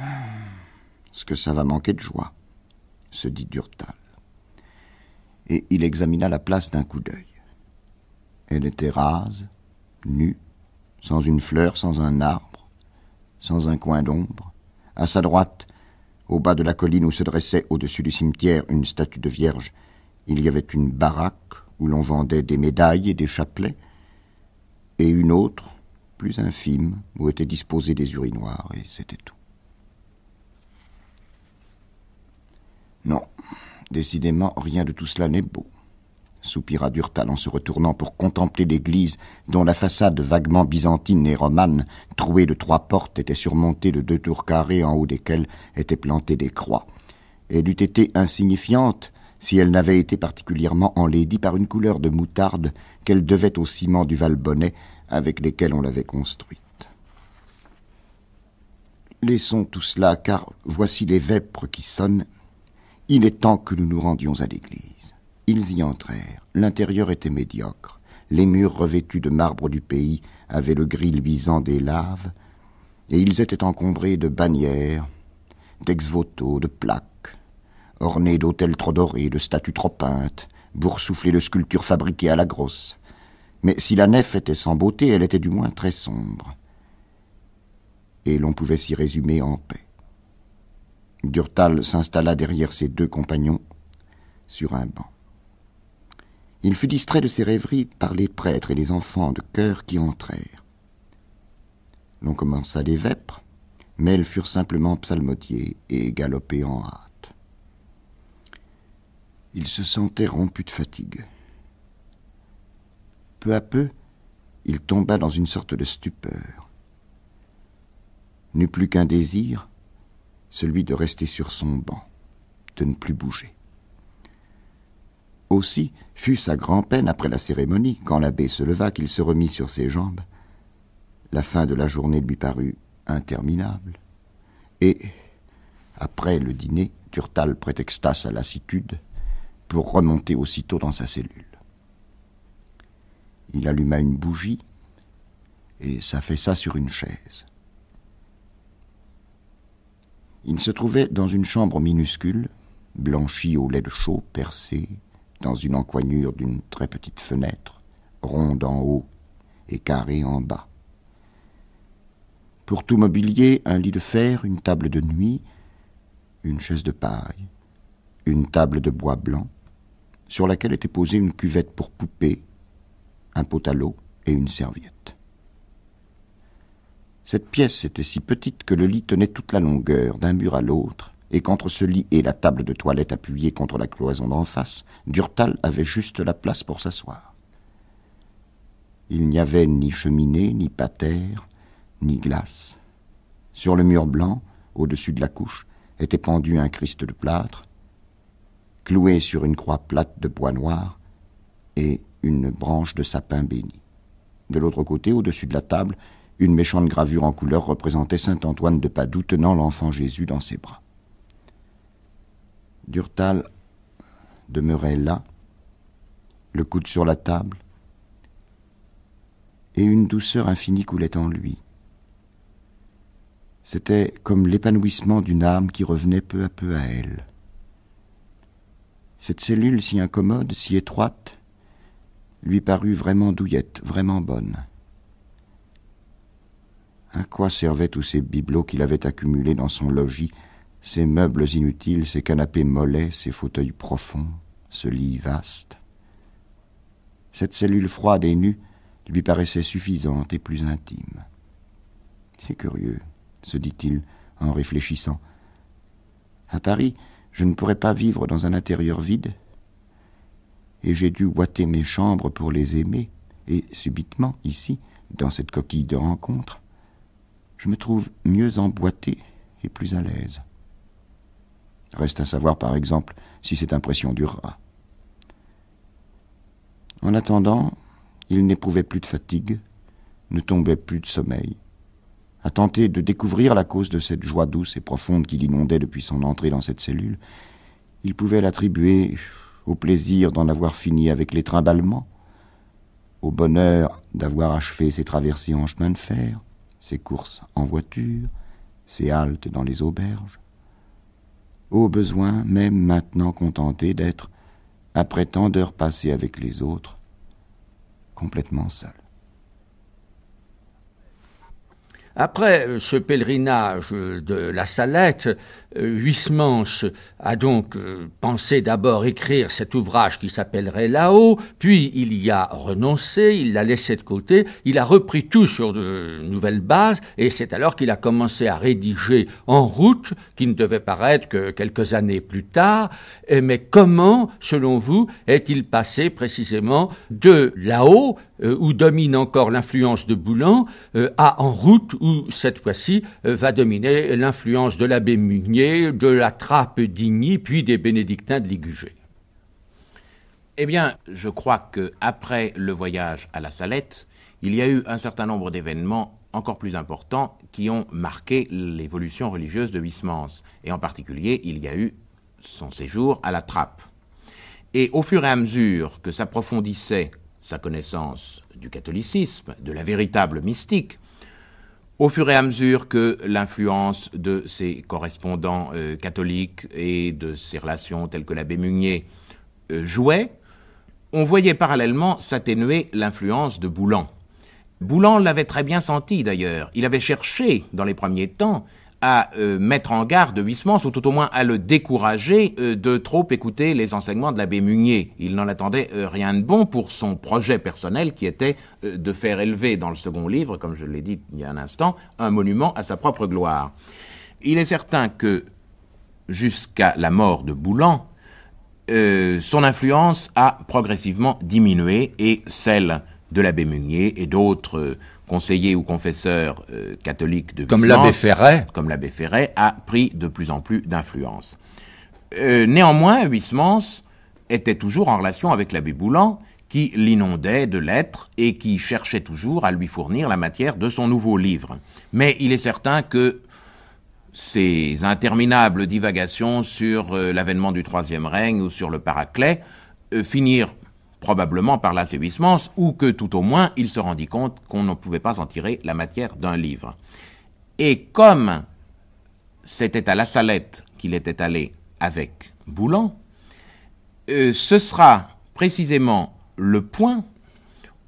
Ah, ce que ça va manquer de joie, se dit Durtal. Et il examina la place d'un coup d'œil. Elle était rase, nue, sans une fleur, sans un arbre, sans un coin d'ombre. À sa droite, au bas de la colline où se dressait au-dessus du cimetière une statue de vierge, il y avait une baraque où l'on vendait des médailles et des chapelets, et une autre, plus infime, où étaient disposés des urinoirs, et c'était tout. Non, décidément, rien de tout cela n'est beau soupira Durtal en se retournant pour contempler l'église dont la façade vaguement byzantine et romane, trouée de trois portes, était surmontée de deux tours carrées en haut desquelles étaient plantées des croix. Elle eût été insignifiante si elle n'avait été particulièrement enlaidie par une couleur de moutarde qu'elle devait au ciment du Valbonnet avec lesquels on l'avait construite. Laissons tout cela, car voici les vêpres qui sonnent. Il est temps que nous nous rendions à l'église. Ils y entrèrent. L'intérieur était médiocre. Les murs revêtus de marbre du pays avaient le gris luisant des laves, et ils étaient encombrés de bannières, d'ex-voto, de plaques, ornés d'autels trop dorés, de statues trop peintes, boursouflés de sculptures fabriquées à la grosse. Mais si la nef était sans beauté, elle était du moins très sombre. Et l'on pouvait s'y résumer en paix. Durtal s'installa derrière ses deux compagnons sur un banc. Il fut distrait de ses rêveries par les prêtres et les enfants de chœur qui entrèrent. L'on commença les vêpres, mais elles furent simplement psalmodiées et galopées en hâte. Il se sentait rompu de fatigue. Peu à peu, il tomba dans une sorte de stupeur. N'eut plus qu'un désir, celui de rester sur son banc, de ne plus bouger. Aussi fut sa grande peine après la cérémonie, quand l'abbé se leva, qu'il se remit sur ses jambes. La fin de la journée lui parut interminable. Et, après le dîner, Durtal prétexta sa lassitude pour remonter aussitôt dans sa cellule. Il alluma une bougie et s'affaissa sur une chaise. Il se trouvait dans une chambre minuscule, blanchie au lait de chaud, percé, dans une encoignure d'une très petite fenêtre, ronde en haut et carrée en bas. Pour tout mobilier, un lit de fer, une table de nuit, une chaise de paille, une table de bois blanc, sur laquelle était posée une cuvette pour poupée, un pot à l'eau et une serviette. Cette pièce était si petite que le lit tenait toute la longueur d'un mur à l'autre, et qu'entre ce lit et la table de toilette appuyée contre la cloison d'en face, Durtal avait juste la place pour s'asseoir. Il n'y avait ni cheminée, ni patère, ni glace. Sur le mur blanc, au-dessus de la couche, était pendu un Christ de plâtre, cloué sur une croix plate de bois noir et une branche de sapin béni. De l'autre côté, au-dessus de la table, une méchante gravure en couleur représentait saint Antoine de Padoue tenant l'enfant Jésus dans ses bras. Durtal demeurait là, le coude sur la table, et une douceur infinie coulait en lui. C'était comme l'épanouissement d'une âme qui revenait peu à peu à elle. Cette cellule si incommode, si étroite, lui parut vraiment douillette, vraiment bonne. À quoi servaient tous ces bibelots qu'il avait accumulés dans son logis ces meubles inutiles, ces canapés mollets, ces fauteuils profonds, ce lit vaste. Cette cellule froide et nue lui paraissait suffisante et plus intime. C'est curieux, se dit-il en réfléchissant. À Paris, je ne pourrais pas vivre dans un intérieur vide. Et j'ai dû ouater mes chambres pour les aimer, et subitement, ici, dans cette coquille de rencontre, je me trouve mieux emboîté et plus à l'aise. Reste à savoir, par exemple, si cette impression durera. En attendant, il n'éprouvait plus de fatigue, ne tombait plus de sommeil, à tenter de découvrir la cause de cette joie douce et profonde qui l'inondait depuis son entrée dans cette cellule, il pouvait l'attribuer au plaisir d'en avoir fini avec les trimballements, au bonheur d'avoir achevé ses traversées en chemin de fer, ses courses en voiture, ses haltes dans les auberges, au besoin même maintenant contenté d'être, après tant d'heures passées avec les autres, complètement seul. Après ce pèlerinage de la Salette, euh, Huysmans a donc euh, pensé d'abord écrire cet ouvrage qui s'appellerait Là-haut, puis il y a renoncé, il l'a laissé de côté, il a repris tout sur de nouvelles bases, et c'est alors qu'il a commencé à rédiger En route, qui ne devait paraître que quelques années plus tard. Mais comment, selon vous, est-il passé précisément de Là-haut, euh, où domine encore l'influence de Boulan, à En route, où cette fois-ci va dominer l'influence de l'abbé Mugnier? de la trappe d'Igny, puis des bénédictins de Ligugé. Eh bien, je crois que après le voyage à la Salette, il y a eu un certain nombre d'événements encore plus importants qui ont marqué l'évolution religieuse de Wismans. Et en particulier, il y a eu son séjour à la Trappe. Et au fur et à mesure que s'approfondissait sa connaissance du catholicisme, de la véritable mystique, au fur et à mesure que l'influence de ses correspondants euh, catholiques et de ses relations telles que l'abbé Mugnier euh, jouait, on voyait parallèlement s'atténuer l'influence de Boulan. Boulan l'avait très bien senti d'ailleurs. Il avait cherché, dans les premiers temps, à euh, mettre en garde Huysmans, ou tout au moins à le décourager euh, de trop écouter les enseignements de l'abbé Munier. Il n'en attendait euh, rien de bon pour son projet personnel qui était de faire élever dans le second livre, comme je l'ai dit il y a un instant, un monument à sa propre gloire. Il est certain que jusqu'à la mort de Boulan, son influence a progressivement diminué et celle de l'abbé Meunier et d'autres conseiller ou confesseur euh, catholique de Comme l'abbé Ferret. Comme l'abbé Ferret a pris de plus en plus d'influence. Euh, néanmoins, Huysmans était toujours en relation avec l'abbé Boulan, qui l'inondait de lettres et qui cherchait toujours à lui fournir la matière de son nouveau livre. Mais il est certain que ces interminables divagations sur euh, l'avènement du Troisième Règne ou sur le Paraclet finirent probablement par sévissement ou que tout au moins il se rendit compte qu'on ne pouvait pas en tirer la matière d'un livre. Et comme c'était à la Salette qu'il était allé avec Boulan, euh, ce sera précisément le point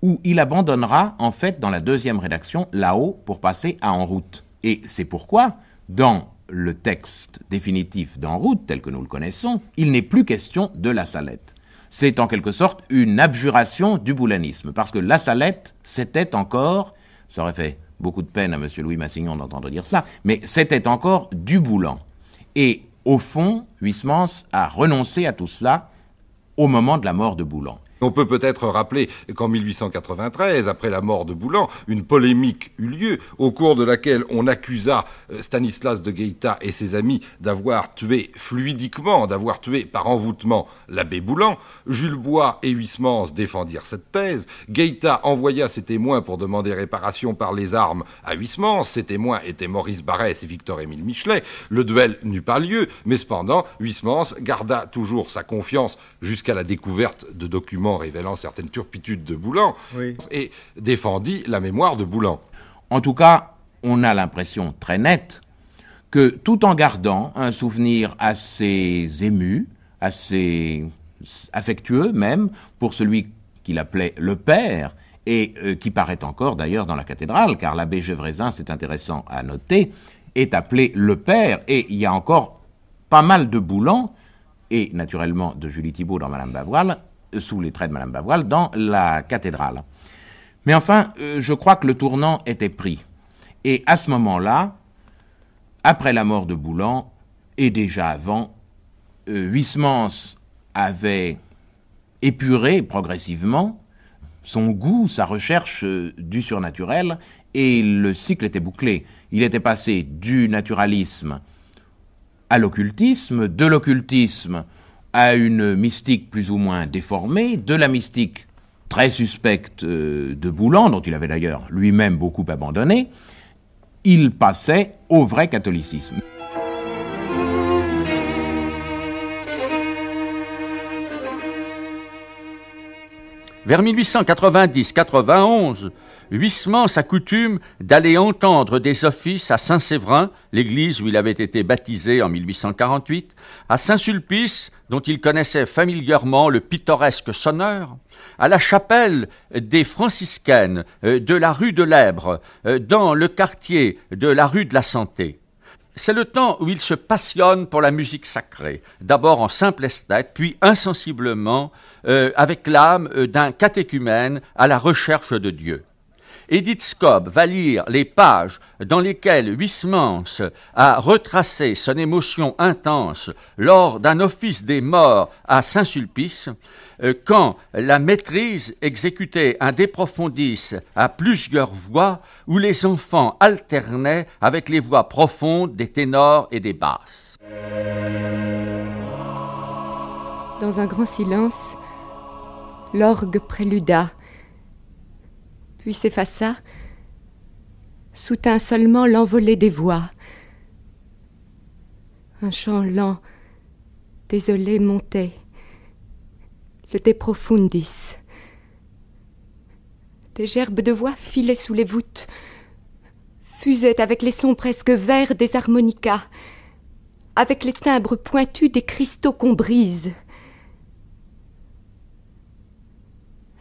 où il abandonnera, en fait, dans la deuxième rédaction, là-haut, pour passer à En route. Et c'est pourquoi, dans le texte définitif d'En route, tel que nous le connaissons, il n'est plus question de la salette c'est en quelque sorte une abjuration du boulanisme, parce que la salette, c'était encore, ça aurait fait beaucoup de peine à M. Louis Massignon d'entendre dire ça, mais c'était encore du boulan. Et au fond, Huysmans a renoncé à tout cela au moment de la mort de Boulan. On peut peut-être rappeler qu'en 1893, après la mort de Boulan, une polémique eut lieu au cours de laquelle on accusa euh, Stanislas de Gaïta et ses amis d'avoir tué fluidiquement, d'avoir tué par envoûtement l'abbé Boulan. Jules Bois et Huysmans défendirent cette thèse. Gaïta envoya ses témoins pour demander réparation par les armes à Huysmans. Ses témoins étaient Maurice Barrès et Victor-Émile Michelet. Le duel n'eut pas lieu, mais cependant, Huysmans garda toujours sa confiance jusqu'à la découverte de documents révélant certaines turpitudes de Boulan, et défendit la mémoire de Boulan. En tout cas, on a l'impression très nette que tout en gardant un souvenir assez ému, assez affectueux même, pour celui qu'il appelait le père, et euh, qui paraît encore d'ailleurs dans la cathédrale, car l'abbé Gévraisin, c'est intéressant à noter, est appelé le père, et il y a encore pas mal de Boulan, et naturellement de Julie Thibault dans Madame Bavoile, sous les traits de Madame Bavoil, dans la cathédrale. Mais enfin, euh, je crois que le tournant était pris. Et à ce moment-là, après la mort de Boulan, et déjà avant, euh, Huysmans avait épuré progressivement son goût, sa recherche euh, du surnaturel, et le cycle était bouclé. Il était passé du naturalisme à l'occultisme, de l'occultisme à une mystique plus ou moins déformée, de la mystique très suspecte euh, de Boulan, dont il avait d'ailleurs lui-même beaucoup abandonné, il passait au vrai catholicisme. Vers 1890-91, Huissement sa coutume d'aller entendre des offices à Saint-Séverin, l'église où il avait été baptisé en 1848, à Saint-Sulpice, dont il connaissait familièrement le pittoresque sonneur, à la chapelle des franciscaines euh, de la rue de l'Èbre, euh, dans le quartier de la rue de la Santé. C'est le temps où il se passionne pour la musique sacrée, d'abord en simple esthète, puis insensiblement, euh, avec l'âme d'un catéchumène à la recherche de Dieu. Edith Scobb va lire les pages dans lesquelles Huysmans a retracé son émotion intense lors d'un office des morts à Saint-Sulpice, euh, quand la maîtrise exécutait un déprofondis à plusieurs voix où les enfants alternaient avec les voix profondes des ténors et des basses. Dans un grand silence, l'orgue préluda puis s'effaça, soutint seulement l'envolée des voix. Un chant lent, désolé, montait, le De profundis. Des gerbes de voix filaient sous les voûtes, fusaient avec les sons presque verts des harmonicas, avec les timbres pointus des cristaux qu'on brise.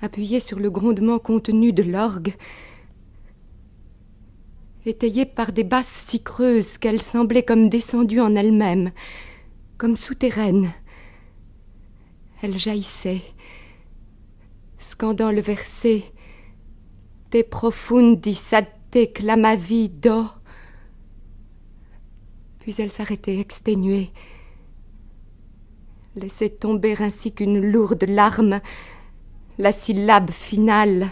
appuyée sur le grondement contenu de l'orgue, étayée par des basses si creuses qu'elles semblaient comme descendues en elles-mêmes, comme souterraines. Elle jaillissait, scandant le verset Te profundi te clamavi do. Puis elle s'arrêtait, exténuée, laissait tomber ainsi qu'une lourde larme la syllabe finale,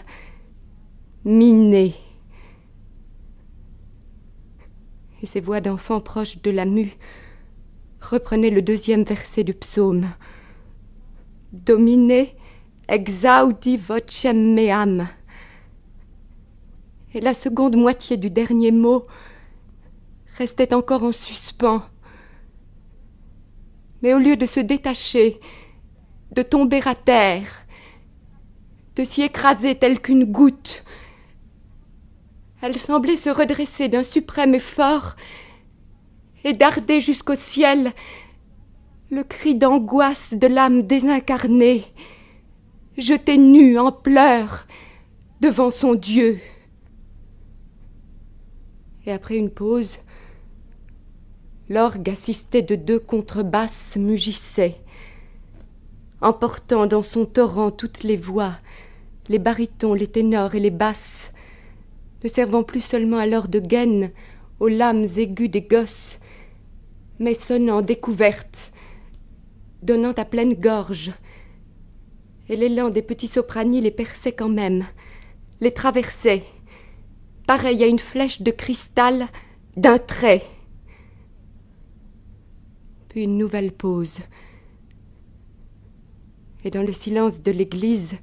miné. Et ces voix d'enfants proches de la mue reprenaient le deuxième verset du psaume. Domine exaudi vocem meam. Et la seconde moitié du dernier mot restait encore en suspens. Mais au lieu de se détacher, de tomber à terre, de s'y écraser telle qu'une goutte. Elle semblait se redresser d'un suprême effort et darder jusqu'au ciel le cri d'angoisse de l'âme désincarnée, jetée nue en pleurs devant son Dieu. Et après une pause, l'orgue assisté de deux contrebasses mugissait emportant dans son torrent toutes les voix, les barytons, les ténors et les basses, ne servant plus seulement alors de gaine aux lames aiguës des gosses, mais sonnant découverte, donnant à pleine gorge. Et l'élan des petits soprani les perçait quand même, les traversait, pareil à une flèche de cristal d'un trait. Puis une nouvelle pause et dans le silence de l'église,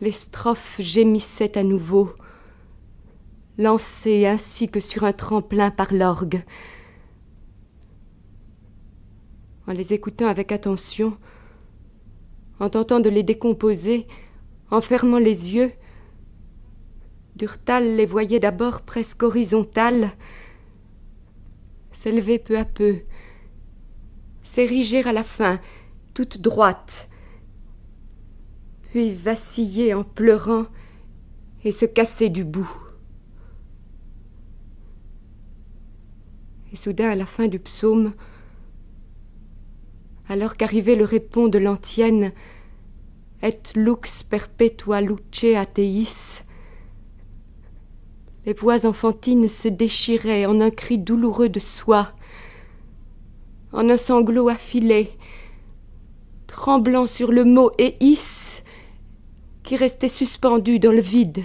les strophes gémissaient à nouveau, lancées ainsi que sur un tremplin par l'orgue. En les écoutant avec attention, en tentant de les décomposer, en fermant les yeux, Durtal les voyait d'abord presque horizontales, s'élever peu à peu, s'ériger à la fin, toute droite, puis vaciller en pleurant et se casser du bout. Et soudain, à la fin du psaume, alors qu'arrivait le répond de l'antienne Et lux perpetua luce ateis, les voix enfantines se déchiraient en un cri douloureux de soie, en un sanglot affilé, tremblant sur le mot is qui restait suspendu dans le vide.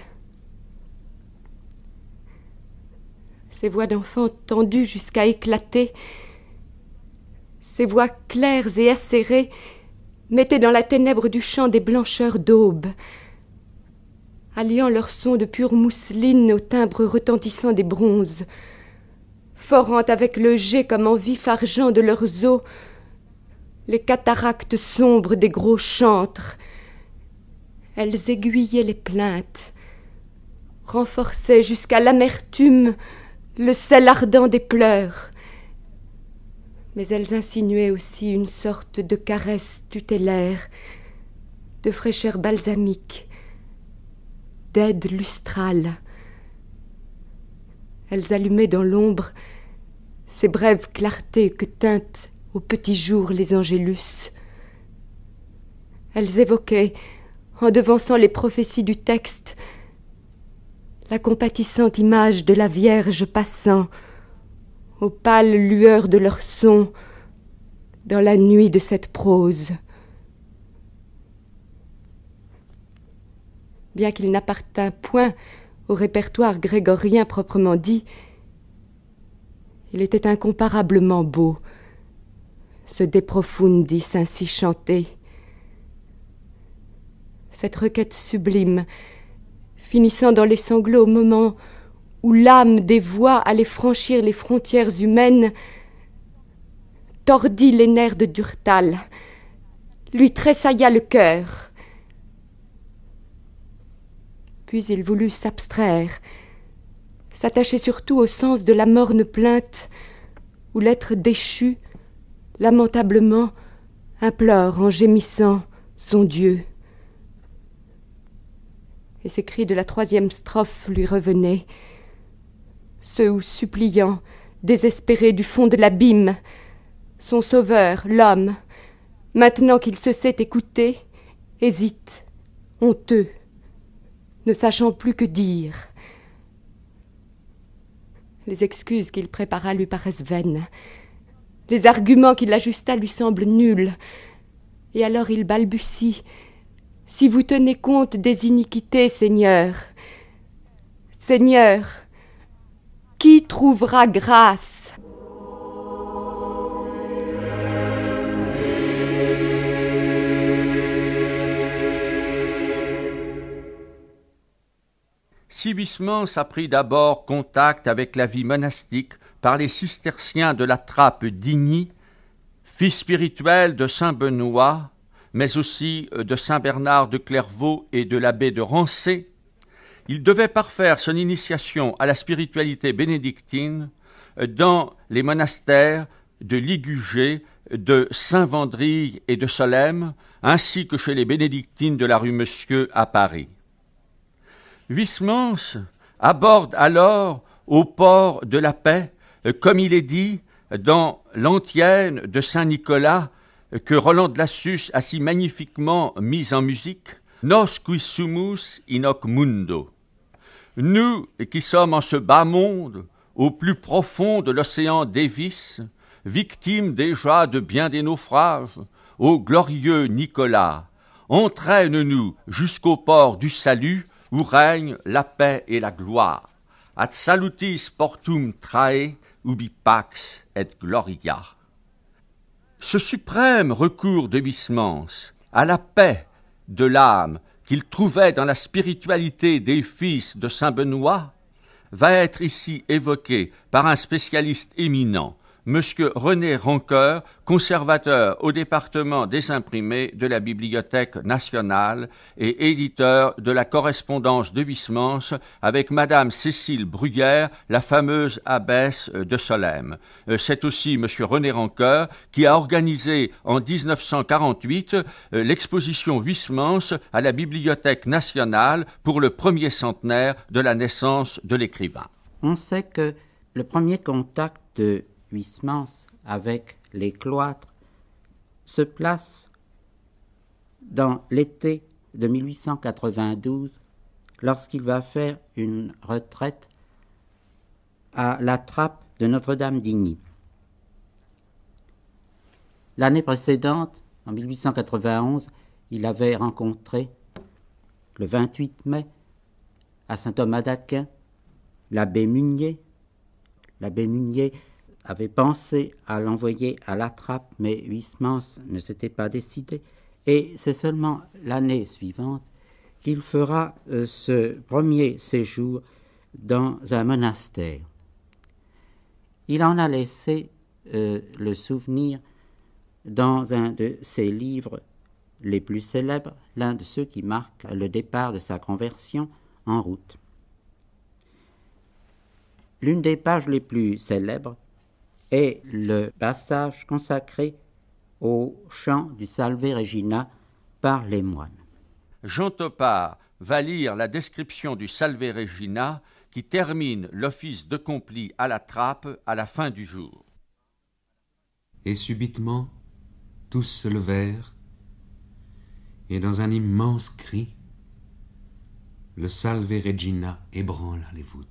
Ces voix d'enfants tendues jusqu'à éclater, ces voix claires et acérées mettaient dans la ténèbre du champ des blancheurs d'aube, alliant leurs sons de pure mousseline au timbre retentissant des bronzes, forant avec le jet comme en vif argent de leurs os les cataractes sombres des gros chantres. Elles aiguillaient les plaintes, renforçaient jusqu'à l'amertume le sel ardent des pleurs. Mais elles insinuaient aussi une sorte de caresse tutélaire, de fraîcheur balsamique, d'aide lustrale. Elles allumaient dans l'ombre ces brèves clartés que teintent au petit jour les angélus. Elles évoquaient, en devançant les prophéties du texte, la compatissante image de la Vierge passant, aux pâles lueurs de leur son, dans la nuit de cette prose. Bien qu'il n'appartînt point au répertoire grégorien proprement dit, il était incomparablement beau, se déprofondit ainsi chanté. Cette requête sublime, finissant dans les sanglots au moment où l'âme des voix allait franchir les frontières humaines, tordit les nerfs de Durtal, lui tressailla le cœur. Puis il voulut s'abstraire, s'attacher surtout au sens de la morne plainte où l'être déchu lamentablement, implore en gémissant son Dieu. Et ces cris de la troisième strophe lui revenaient, ceux où, suppliant, désespéré du fond de l'abîme, son sauveur, l'homme, maintenant qu'il se sait écouté, hésite, honteux, ne sachant plus que dire. Les excuses qu'il prépara lui paraissent vaines. Les arguments qu'il ajusta lui semblent nuls. Et alors il balbutie. Si vous tenez compte des iniquités, Seigneur, Seigneur, qui trouvera grâce Sibismans a pris d'abord contact avec la vie monastique par les cisterciens de la trappe d'Igny, fils spirituel de saint Benoît, mais aussi euh, de saint Bernard de Clairvaux et de l'abbé de Rancé, il devait parfaire son initiation à la spiritualité bénédictine euh, dans les monastères de Ligugé, de Saint-Vendry et de Solesmes, ainsi que chez les bénédictines de la rue Monsieur à Paris. Huysmans aborde alors au port de la paix euh, comme il est dit dans l'antienne de Saint Nicolas euh, que Roland de Lassus a si magnifiquement mise en musique, Nos qui sumus hoc mundo. Nous qui sommes en ce bas monde, au plus profond de l'océan Davis, victimes déjà de bien des naufrages, ô glorieux Nicolas, entraîne-nous jusqu'au port du salut où règne la paix et la gloire. At salutis portum trae, et gloria. Ce suprême recours de à la paix de l'âme qu'il trouvait dans la spiritualité des fils de saint Benoît va être ici évoqué par un spécialiste éminent, Monsieur René Rancœur, conservateur au département des imprimés de la Bibliothèque nationale et éditeur de la correspondance de Huysmans avec Madame Cécile Bruyère, la fameuse abbesse de Solesmes. Euh, c'est aussi M. René Rancœur qui a organisé en 1948 euh, l'exposition Huysmans à la Bibliothèque nationale pour le premier centenaire de la naissance de l'écrivain. On sait que le premier contact avec les cloîtres se place dans l'été de 1892 lorsqu'il va faire une retraite à la trappe de Notre-Dame d'Igny. L'année précédente, en 1891, il avait rencontré, le 28 mai, à Saint-Thomas d'Aquin, l'abbé Munier. L'abbé Munier avait pensé à l'envoyer à la trappe, mais Huysmans ne s'était pas décidé, et c'est seulement l'année suivante qu'il fera euh, ce premier séjour dans un monastère. Il en a laissé euh, le souvenir dans un de ses livres les plus célèbres, l'un de ceux qui marque le départ de sa conversion en route. L'une des pages les plus célèbres est le passage consacré au chant du Salve Regina par les moines. Jean Topard va lire la description du Salve Regina qui termine l'office de compli à la trappe à la fin du jour. Et subitement, tous se levèrent, et dans un immense cri, le Salve Regina ébranla les voûtes.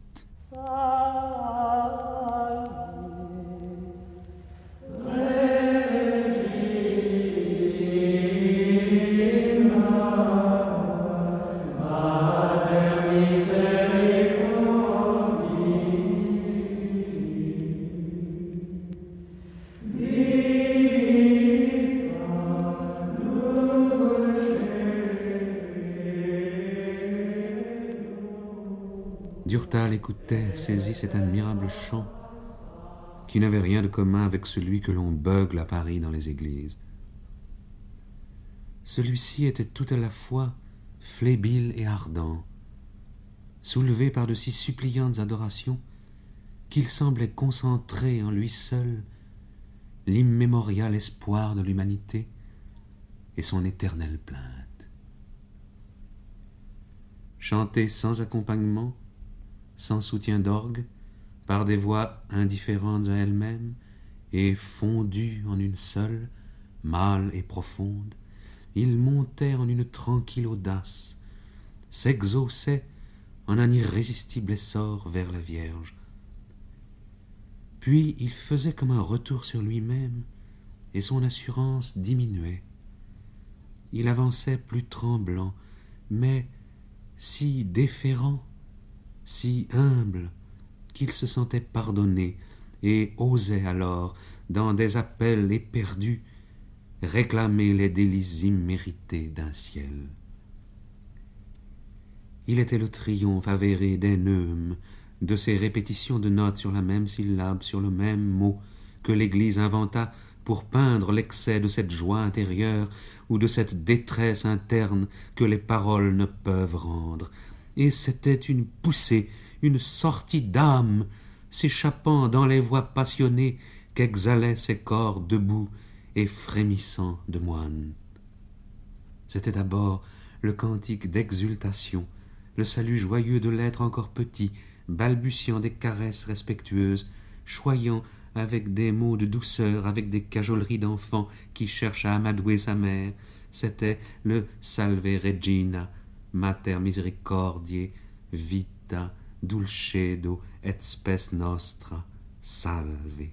écoutait, saisit cet admirable chant qui n'avait rien de commun avec celui que l'on beugle à Paris dans les églises. Celui-ci était tout à la fois flébile et ardent, soulevé par de si suppliantes adorations qu'il semblait concentrer en lui seul l'immémorial espoir de l'humanité et son éternelle plainte. Chanté sans accompagnement, sans soutien d'orgue, par des voix indifférentes à elles-mêmes, et fondues en une seule, mâle et profonde, il montait en une tranquille audace, s'exauçait en un irrésistible essor vers la Vierge. Puis il faisait comme un retour sur lui-même, et son assurance diminuait. Il avançait plus tremblant, mais si déférent si humble, qu'il se sentait pardonné et osait alors, dans des appels éperdus, réclamer les délices immérités d'un ciel. Il était le triomphe avéré des neumes, de ces répétitions de notes sur la même syllabe, sur le même mot, que l'Église inventa pour peindre l'excès de cette joie intérieure ou de cette détresse interne que les paroles ne peuvent rendre, et c'était une poussée, une sortie d'âme, s'échappant dans les voix passionnées qu'exhalaient ces corps debout et frémissants de moines. C'était d'abord le cantique d'exultation, le salut joyeux de l'être encore petit, balbutiant des caresses respectueuses, choyant avec des mots de douceur, avec des cajoleries d'enfant qui cherche à amadouer sa mère. C'était le Salve Regina, Mater misericordiae, vita, dulcedo, et spes nostra, salve.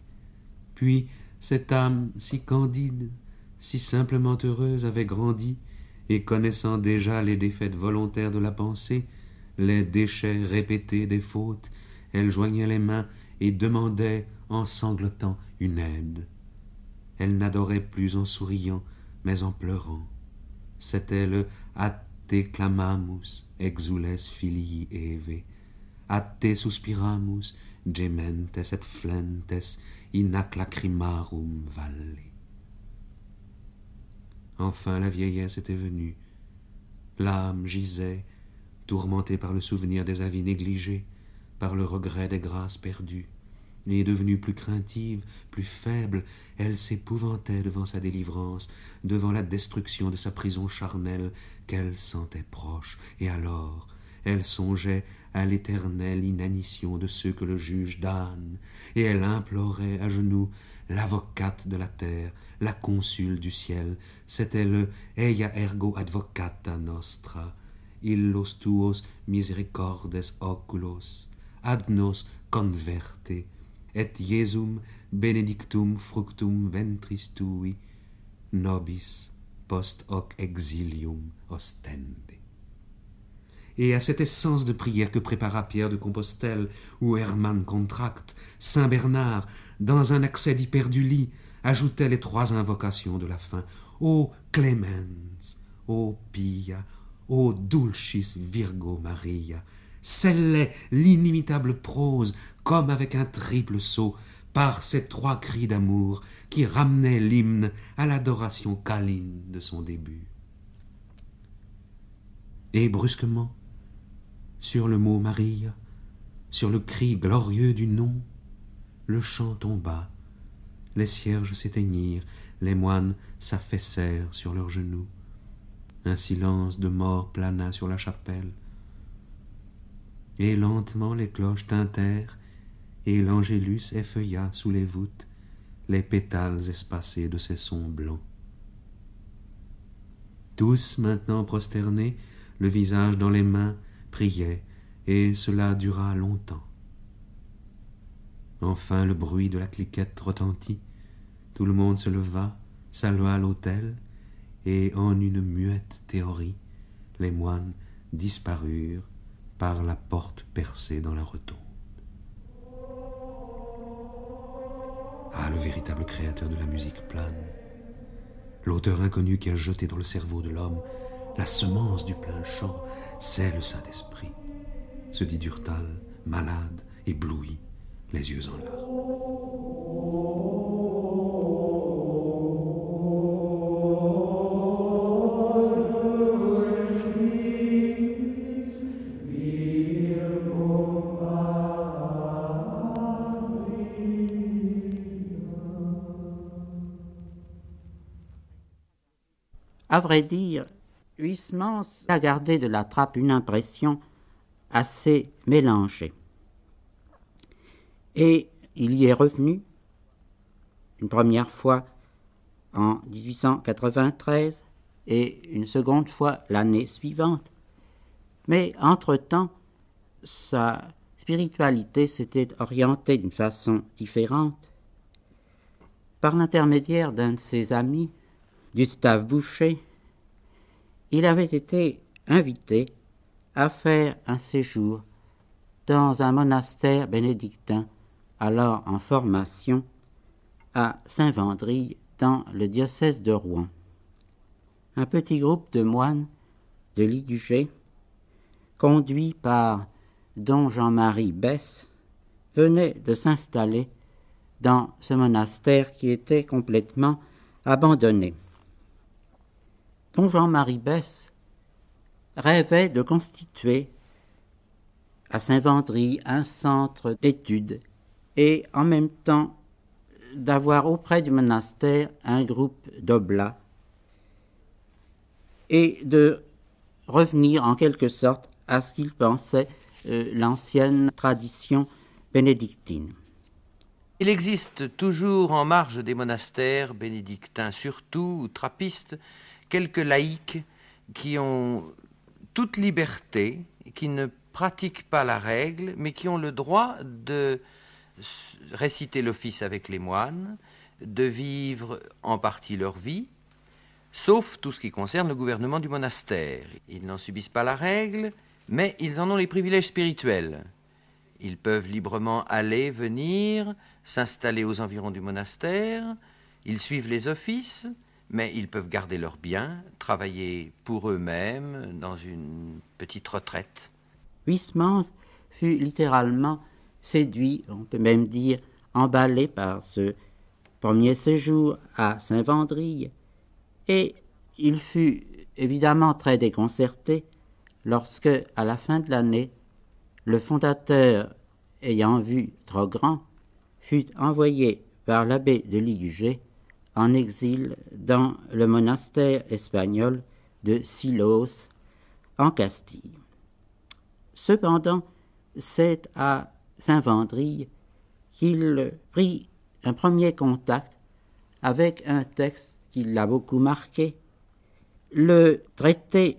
Puis cette âme si candide, si simplement heureuse, avait grandi, et connaissant déjà les défaites volontaires de la pensée, les déchets répétés des fautes, elle joignait les mains et demandait, en sanglotant, une aide. Elle n'adorait plus en souriant, mais en pleurant. C'était le te clamamus, exules filii Eve, a te suspiramus, gementes et flentes in valle. Enfin la vieillesse était venue. L'âme gisait, tourmentée par le souvenir des avis négligés, par le regret des grâces perdues et devenue plus craintive, plus faible, elle s'épouvantait devant sa délivrance, devant la destruction de sa prison charnelle qu'elle sentait proche, et alors elle songeait à l'éternelle inanition de ceux que le juge donne, et elle implorait à genoux l'avocate de la terre, la consule du ciel, c'était le Eia ergo advocata nostra, illos tuos misericordes oculos, ad nos converte, et Jesum benedictum fructum ventris tui, nobis post hoc exilium ostende. Et à cette essence de prière que prépara Pierre de Compostelle, ou Hermann Contract, Saint Bernard, dans un accès d'hyperdulie, ajoutait les trois invocations de la fin Ô Clemens, ô Pia, ô Dulcis Virgo Maria, scellait l'inimitable prose comme avec un triple saut par ces trois cris d'amour qui ramenaient l'hymne à l'adoration câline de son début. Et brusquement, sur le mot Marie, sur le cri glorieux du nom, le chant tomba, les cierges s'éteignirent, les moines s'affaissèrent sur leurs genoux. Un silence de mort plana sur la chapelle, et lentement les cloches tintèrent, et l'angélus effeuilla sous les voûtes les pétales espacés de ses sons blancs. Tous, maintenant prosternés, le visage dans les mains, priaient, et cela dura longtemps. Enfin le bruit de la cliquette retentit, tout le monde se leva, salua l'autel, et en une muette théorie, les moines disparurent par la porte percée dans la rotonde. Ah, le véritable créateur de la musique plane, l'auteur inconnu qui a jeté dans le cerveau de l'homme la semence du plein chant, c'est le Saint-Esprit, se dit Durtal, malade, ébloui, les yeux en larmes. À vrai dire, Huysmans a gardé de la trappe une impression assez mélangée. Et il y est revenu une première fois en 1893 et une seconde fois l'année suivante. Mais entre-temps, sa spiritualité s'était orientée d'une façon différente. Par l'intermédiaire d'un de ses amis, Gustave Boucher, il avait été invité à faire un séjour dans un monastère bénédictin alors en formation à Saint-Vendry dans le diocèse de Rouen. Un petit groupe de moines de Ligugé, conduit par don Jean-Marie Besse, venait de s'installer dans ce monastère qui était complètement abandonné. Jean-Marie Besse rêvait de constituer à Saint-Vendry un centre d'études et en même temps d'avoir auprès du monastère un groupe d'oblats et de revenir en quelque sorte à ce qu'il pensait euh, l'ancienne tradition bénédictine. Il existe toujours en marge des monastères, bénédictins surtout, ou trappistes, quelques laïcs qui ont toute liberté, qui ne pratiquent pas la règle, mais qui ont le droit de réciter l'office avec les moines, de vivre en partie leur vie, sauf tout ce qui concerne le gouvernement du monastère. Ils n'en subissent pas la règle, mais ils en ont les privilèges spirituels. Ils peuvent librement aller, venir, s'installer aux environs du monastère, ils suivent les offices, mais ils peuvent garder leurs biens, travailler pour eux-mêmes dans une petite retraite. Huysmans fut littéralement séduit, on peut même dire emballé par ce premier séjour à Saint-Vendry, et il fut évidemment très déconcerté lorsque, à la fin de l'année, le fondateur, ayant vu trop grand, fut envoyé par l'abbé de Ligugé en exil dans le monastère espagnol de Silos en Castille. Cependant, c'est à Saint-Vendry qu'il prit un premier contact avec un texte qui l'a beaucoup marqué, le traité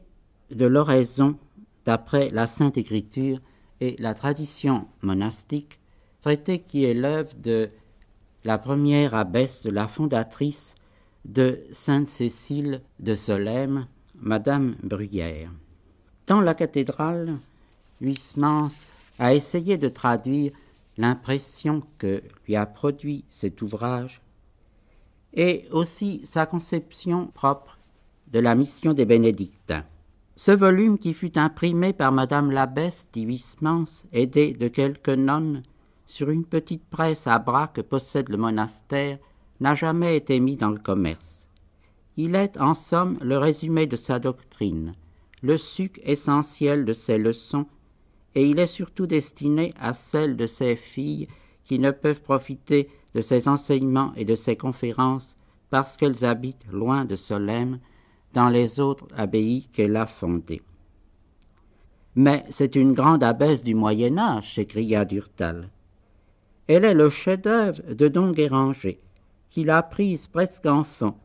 de l'oraison d'après la Sainte Écriture et la tradition monastique, traité qui est l'œuvre de la première abbesse, la fondatrice de Sainte-Cécile de Solesmes, Madame Bruyère. Dans la cathédrale, Huysmans a essayé de traduire l'impression que lui a produit cet ouvrage et aussi sa conception propre de la mission des bénédictins. Ce volume qui fut imprimé par Madame l'abbesse dit aidée de quelques nonnes, sur une petite presse à bras que possède le monastère, n'a jamais été mis dans le commerce. Il est, en somme, le résumé de sa doctrine, le suc essentiel de ses leçons, et il est surtout destiné à celles de ses filles qui ne peuvent profiter de ses enseignements et de ses conférences parce qu'elles habitent loin de Solème, dans les autres abbayes qu'elle a fondées. Mais c'est une grande abbesse du Moyen Âge, s'écria Durtal. Elle est le chef-d'œuvre de Don Guéranger, qui l'a prise presque enfant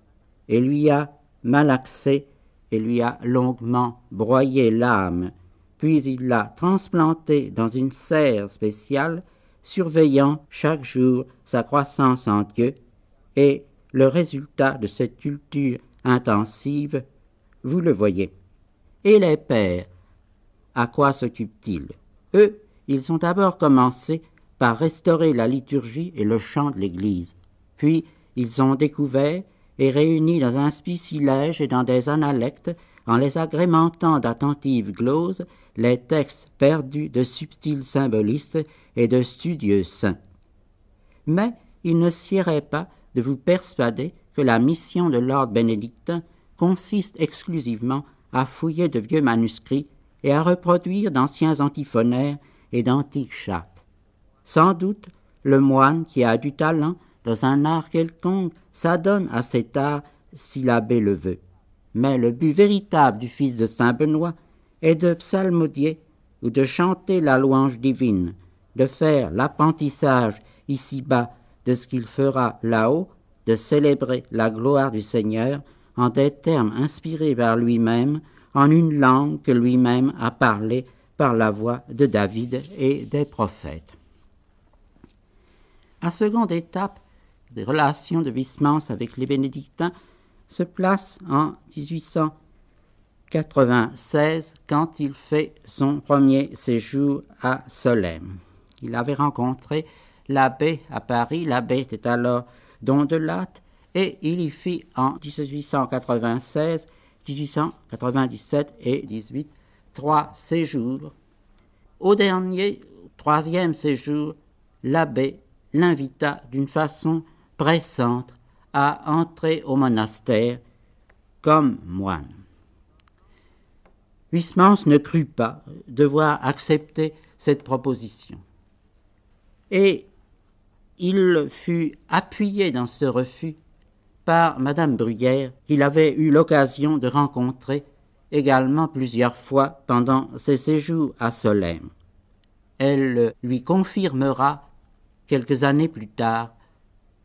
et lui a malaxé et lui a longuement broyé l'âme, puis il l'a transplantée dans une serre spéciale, surveillant chaque jour sa croissance en Dieu, et le résultat de cette culture intensive, vous le voyez. Et les pères, à quoi s'occupent-ils Eux, ils ont d'abord commencé par restaurer la liturgie et le chant de l'Église. Puis ils ont découvert et réuni dans un spicilège et dans des analectes, en les agrémentant d'attentives gloses, les textes perdus de subtils symbolistes et de studieux saints. Mais il ne sierait pas de vous persuader que la mission de l'ordre bénédictin consiste exclusivement à fouiller de vieux manuscrits et à reproduire d'anciens antiphonaires et d'antiques chats. Sans doute, le moine qui a du talent dans un art quelconque s'adonne à cet art si l'abbé le veut. Mais le but véritable du fils de Saint Benoît est de psalmodier ou de chanter la louange divine, de faire l'apprentissage ici-bas de ce qu'il fera là-haut, de célébrer la gloire du Seigneur en des termes inspirés par lui-même, en une langue que lui-même a parlée par la voix de David et des prophètes. La seconde étape des relations de Wismans avec les bénédictins se place en 1896 quand il fait son premier séjour à Solesmes. Il avait rencontré l'abbé à Paris, l'abbé était alors Dondelat, et il y fit en 1896, 1897 et 18 trois séjours. Au dernier, troisième séjour, l'abbé l'invita d'une façon pressante à entrer au monastère comme moine. Huysmans ne crut pas devoir accepter cette proposition. Et il fut appuyé dans ce refus par Madame Bruyère, qu'il avait eu l'occasion de rencontrer également plusieurs fois pendant ses séjours à Solèmes. Elle lui confirmera quelques années plus tard,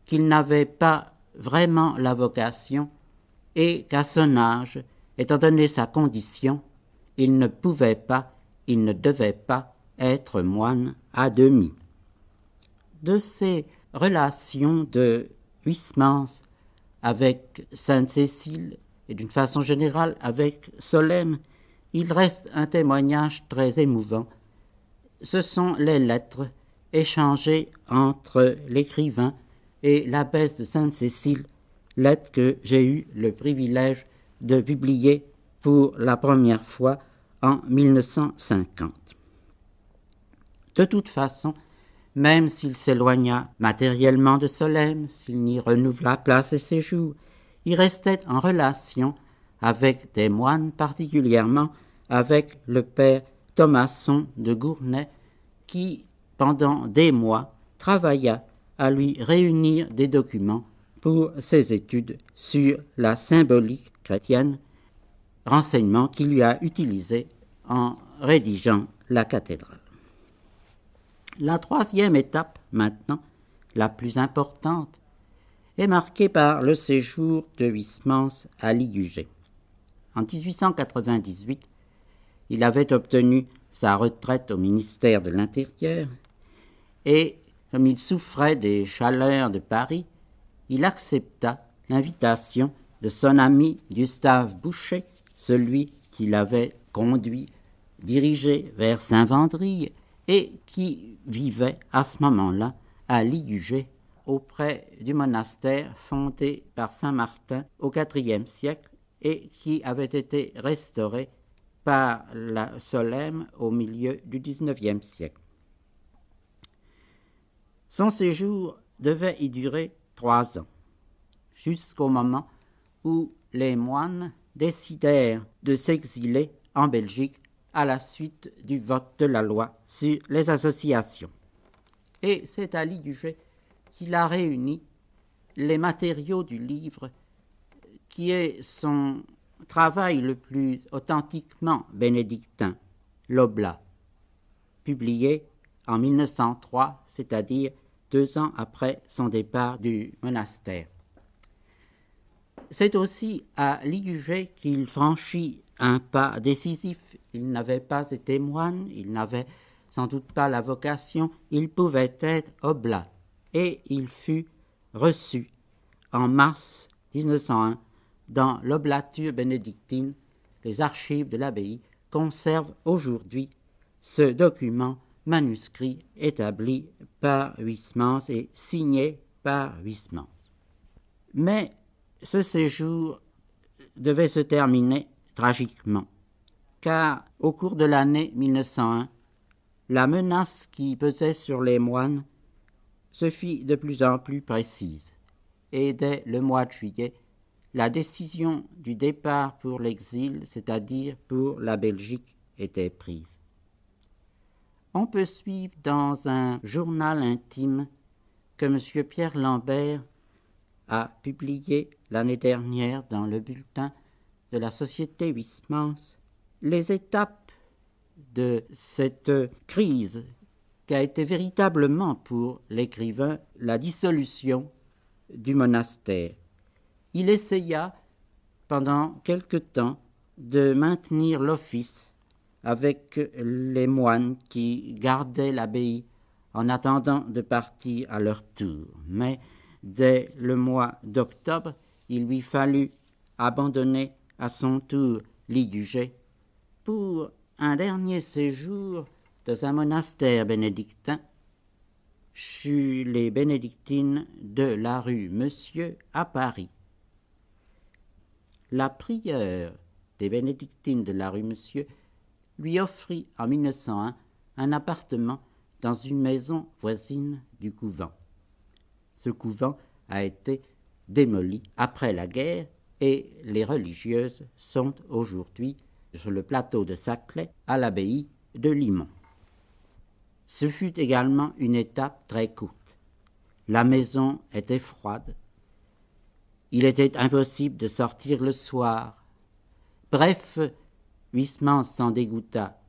qu'il n'avait pas vraiment la vocation et qu'à son âge, étant donné sa condition, il ne pouvait pas, il ne devait pas être moine à demi. De ces relations de Huysmans avec Sainte-Cécile et d'une façon générale avec Solème, il reste un témoignage très émouvant. Ce sont les lettres échangé entre l'écrivain et l'abbesse de Sainte-Cécile, lettre que j'ai eu le privilège de publier pour la première fois en 1950. De toute façon, même s'il s'éloigna matériellement de Solème, s'il n'y renouvela place et séjour, il restait en relation avec des moines, particulièrement avec le père Thomasson de Gournay, qui pendant des mois, travailla à lui réunir des documents pour ses études sur la symbolique chrétienne, renseignement qu'il lui a utilisé en rédigeant la cathédrale. La troisième étape maintenant, la plus importante, est marquée par le séjour de Huysmans à Ligugé. En 1898, il avait obtenu sa retraite au ministère de l'Intérieur et, comme il souffrait des chaleurs de Paris, il accepta l'invitation de son ami Gustave Boucher, celui qui l'avait conduit, dirigé vers Saint-Vendry et qui vivait à ce moment-là à Ligugé, auprès du monastère fondé par Saint Martin au IVe siècle et qui avait été restauré par la Solème au milieu du XIXe siècle. Son séjour devait y durer trois ans, jusqu'au moment où les moines décidèrent de s'exiler en Belgique à la suite du vote de la loi sur les associations. Et c'est à Duget qu'il a réuni les matériaux du livre qui est son travail le plus authentiquement bénédictin, l'Oblat, publié en 1903, c'est-à-dire deux ans après son départ du monastère. C'est aussi à Ligugé qu'il franchit un pas décisif. Il n'avait pas été moine, il n'avait sans doute pas la vocation, il pouvait être oblat. Et il fut reçu en mars 1901 dans l'oblature bénédictine. Les archives de l'abbaye conservent aujourd'hui ce document manuscrit établi par Huysmans et signé par Huysmans. Mais ce séjour devait se terminer tragiquement, car au cours de l'année 1901, la menace qui pesait sur les moines se fit de plus en plus précise, et dès le mois de juillet, la décision du départ pour l'exil, c'est-à-dire pour la Belgique, était prise on peut suivre dans un journal intime que M. Pierre Lambert a publié l'année dernière dans le bulletin de la Société Wismans les étapes de cette crise qu'a été véritablement pour l'écrivain la dissolution du monastère. Il essaya pendant quelque temps de maintenir l'office avec les moines qui gardaient l'abbaye en attendant de partir à leur tour. Mais dès le mois d'octobre, il lui fallut abandonner à son tour l'Idugé pour un dernier séjour dans un monastère bénédictin chez les bénédictines de la rue Monsieur à Paris. La prière des bénédictines de la rue Monsieur lui offrit en 1901 un appartement dans une maison voisine du couvent. Ce couvent a été démoli après la guerre et les religieuses sont aujourd'hui sur le plateau de Saclay à l'abbaye de Limon. Ce fut également une étape très courte. La maison était froide. Il était impossible de sortir le soir. Bref, Huisman s'en dégoûta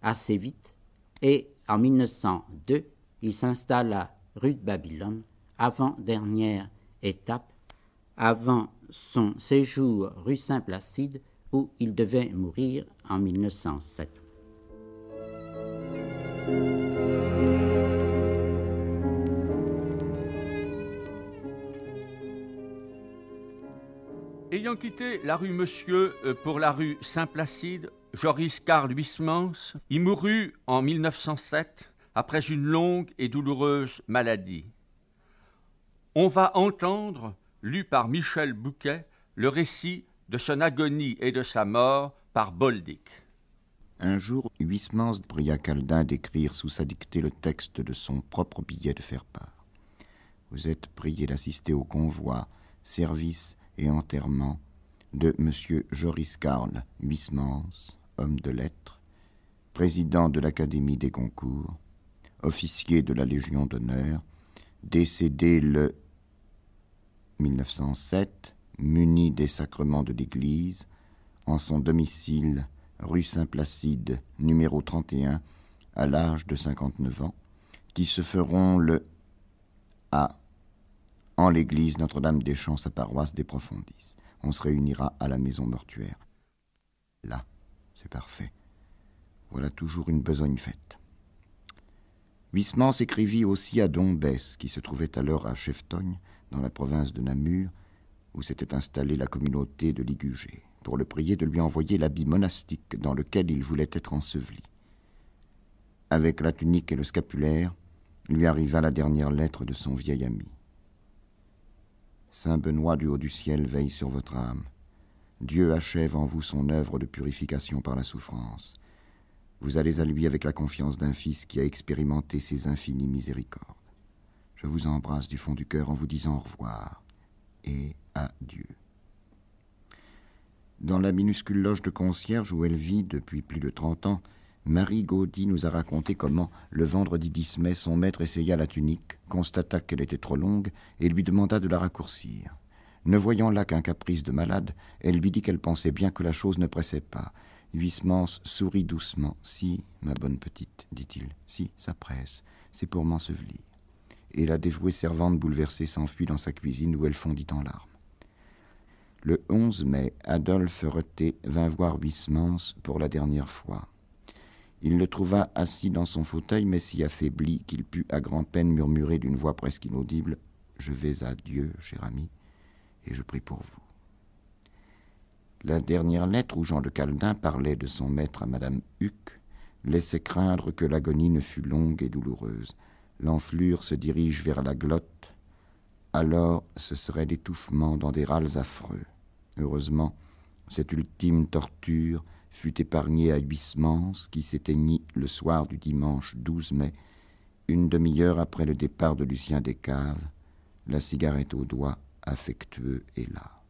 assez vite et en 1902, il s'installa rue de Babylone, avant-dernière étape, avant son séjour rue Saint-Placide où il devait mourir en 1907. Ayant quitté la rue Monsieur euh, pour la rue Saint-Placide, Joris Carl Huysmans y mourut en 1907 après une longue et douloureuse maladie. On va entendre, lu par Michel Bouquet, le récit de son agonie et de sa mort par Boldic. Un jour, Huysmans pria Caldin d'écrire sous sa dictée le texte de son propre billet de faire part. Vous êtes prié d'assister au convoi, service et enterrement de M. Joris Karl Wismans, homme de lettres, président de l'Académie des concours, officier de la Légion d'honneur, décédé le 1907, muni des sacrements de l'Église, en son domicile, rue Saint-Placide, numéro 31, à l'âge de 59 ans, qui se feront le à en l'église Notre-Dame-des-Champs, sa paroisse des Profondis. On se réunira à la maison mortuaire. Là, c'est parfait. Voilà toujours une besogne faite. Huysmans s'écrivit aussi à Dombès, qui se trouvait alors à Cheftogne, dans la province de Namur, où s'était installée la communauté de Ligugé, pour le prier de lui envoyer l'habit monastique dans lequel il voulait être enseveli. Avec la tunique et le scapulaire, lui arriva la dernière lettre de son vieil ami. Saint Benoît du haut du ciel veille sur votre âme. Dieu achève en vous son œuvre de purification par la souffrance. Vous allez à lui avec la confiance d'un fils qui a expérimenté ses infinies miséricordes. Je vous embrasse du fond du cœur en vous disant au revoir et adieu. Dans la minuscule loge de concierge où elle vit depuis plus de trente ans, Marie Gaudy nous a raconté comment, le vendredi 10 mai, son maître essaya la tunique, constata qu'elle était trop longue et lui demanda de la raccourcir. Ne voyant là qu'un caprice de malade, elle lui dit qu'elle pensait bien que la chose ne pressait pas. Huysmans sourit doucement. Si, ma bonne petite, dit-il, si, ça presse, c'est pour m'ensevelir. Et la dévouée servante bouleversée s'enfuit dans sa cuisine où elle fondit en larmes. Le 11 mai, Adolphe Reté vint voir Huysmans pour la dernière fois. Il le trouva assis dans son fauteuil, mais si affaibli qu'il put à grand'peine peine murmurer d'une voix presque inaudible Je vais à Dieu, cher ami, et je prie pour vous. La dernière lettre où Jean de Caldin parlait de son maître à Madame Huc laissait craindre que l'agonie ne fût longue et douloureuse. L'enflure se dirige vers la glotte. Alors ce serait l'étouffement dans des râles affreux. Heureusement, cette ultime torture fut épargnée à Huysmans, qui s'éteignit le soir du dimanche 12 mai, une demi-heure après le départ de Lucien Descaves, la cigarette au doigt, affectueux et là.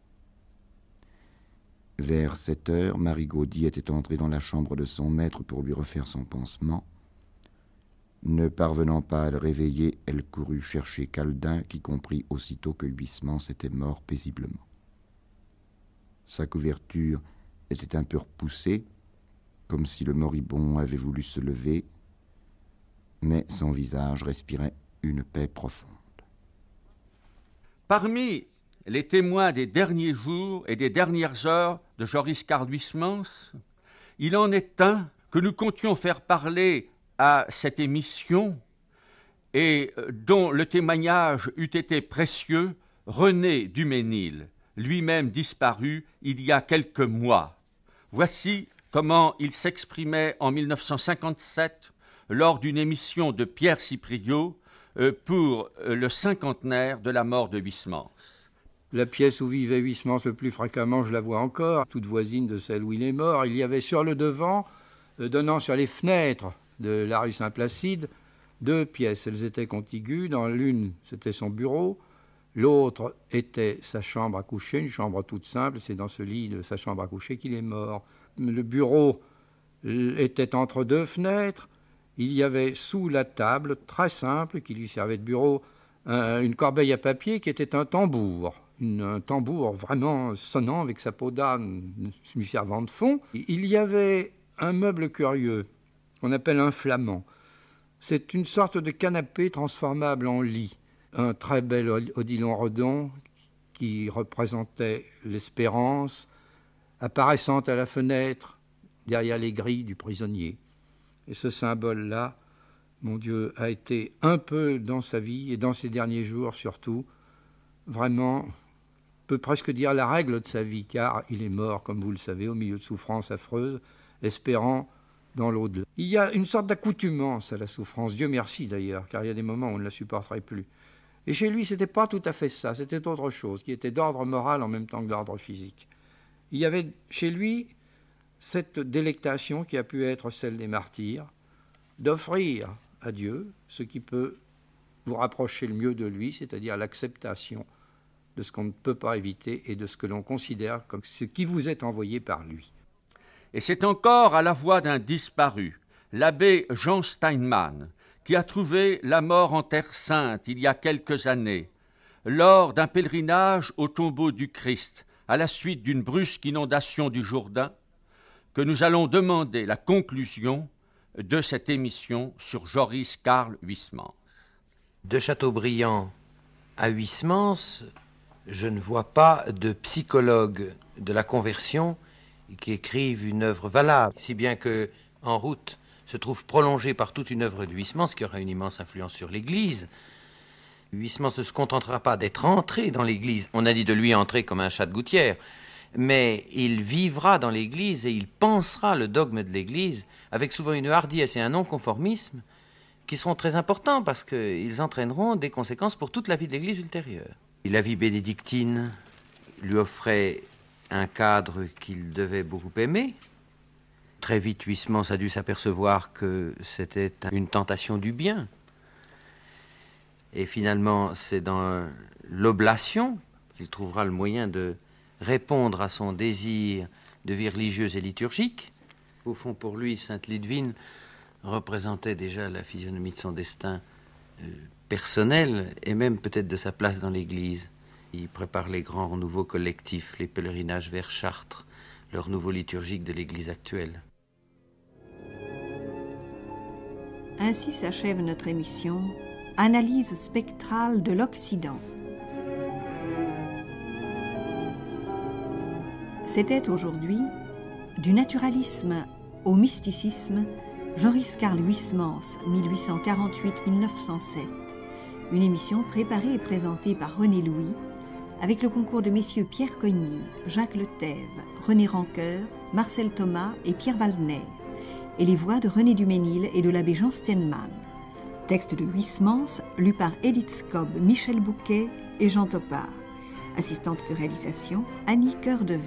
Vers sept heures, Marie Gaudy était entrée dans la chambre de son maître pour lui refaire son pansement. Ne parvenant pas à le réveiller, elle courut chercher Caldin, qui comprit aussitôt que Huysmans était mort paisiblement. Sa couverture était un peu repoussé, comme si le moribond avait voulu se lever, mais son visage respirait une paix profonde. Parmi les témoins des derniers jours et des dernières heures de Joris Carduismans, il en est un que nous comptions faire parler à cette émission et dont le témoignage eût été précieux, René Duménil, lui-même disparu il y a quelques mois. Voici comment il s'exprimait en 1957 lors d'une émission de Pierre Cipriot euh, pour euh, le cinquantenaire de la mort de Huysmans. La pièce où vivait Huysmans le plus fréquemment, je la vois encore, toute voisine de celle où il est mort. Il y avait sur le devant, euh, donnant sur les fenêtres de la rue Saint-Placide, deux pièces. Elles étaient contiguës. Dans l'une, c'était son bureau. L'autre était sa chambre à coucher, une chambre toute simple, c'est dans ce lit de sa chambre à coucher qu'il est mort. Le bureau euh, était entre deux fenêtres, il y avait sous la table, très simple, qui lui servait de bureau, une corbeille à papier qui était un tambour, un tambour vraiment sonnant avec sa peau d'âne lui servant de fond. Il y avait un meuble curieux qu'on appelle un flamand. C'est une sorte de canapé transformable en lit un très bel Odilon Redon qui représentait l'espérance, apparaissant à la fenêtre derrière les grilles du prisonnier. Et ce symbole-là, mon Dieu, a été un peu dans sa vie et dans ses derniers jours surtout, vraiment, peut presque dire la règle de sa vie, car il est mort, comme vous le savez, au milieu de souffrances affreuses, espérant dans l'au-delà. Il y a une sorte d'accoutumance à la souffrance, Dieu merci d'ailleurs, car il y a des moments où on ne la supporterait plus. Et chez lui, n'était pas tout à fait ça, c'était autre chose, qui était d'ordre moral en même temps que d'ordre physique. Il y avait chez lui cette délectation qui a pu être celle des martyrs, d'offrir à Dieu ce qui peut vous rapprocher le mieux de lui, c'est-à-dire l'acceptation de ce qu'on ne peut pas éviter et de ce que l'on considère comme ce qui vous est envoyé par lui. Et c'est encore à la voix d'un disparu, l'abbé Jean Steinmann, qui a trouvé la mort en Terre sainte il y a quelques années, lors d'un pèlerinage au tombeau du Christ, à la suite d'une brusque inondation du Jourdain, que nous allons demander la conclusion de cette émission sur Joris Karl Huysmans. De Chateaubriand à Huysmans, je ne vois pas de psychologue de la conversion qui écrive une œuvre valable, si bien que En route se trouve prolongé par toute une œuvre de Huysmans qui aura une immense influence sur l'Église. Huysmans ne se contentera pas d'être entré dans l'Église. On a dit de lui entrer comme un chat de gouttière. Mais il vivra dans l'Église et il pensera le dogme de l'Église avec souvent une hardiesse et un non-conformisme qui seront très importants parce qu'ils entraîneront des conséquences pour toute la vie de l'Église ultérieure. La vie bénédictine lui offrait un cadre qu'il devait beaucoup aimer, Très vite, Huysmans a dû s'apercevoir que c'était une tentation du bien. Et finalement, c'est dans l'oblation qu'il trouvera le moyen de répondre à son désir de vie religieuse et liturgique. Au fond, pour lui, Sainte Lidvine représentait déjà la physionomie de son destin euh, personnel et même peut-être de sa place dans l'Église. Il prépare les grands renouveaux collectifs, les pèlerinages vers Chartres, leur nouveau liturgique de l'Église actuelle. Ainsi s'achève notre émission Analyse spectrale de l'Occident. C'était aujourd'hui Du naturalisme au mysticisme, jean Carl Huysmans, 1848-1907. Une émission préparée et présentée par René Louis, avec le concours de messieurs Pierre Cogny, Jacques Letève, René Ranqueur, Marcel Thomas et Pierre Waldner et les voix de René Duménil et de l'abbé Jean Stenman. Texte de Huysmans, lu par Edith Scobb, Michel Bouquet et Jean Topard. Assistante de réalisation, Annie Cœur de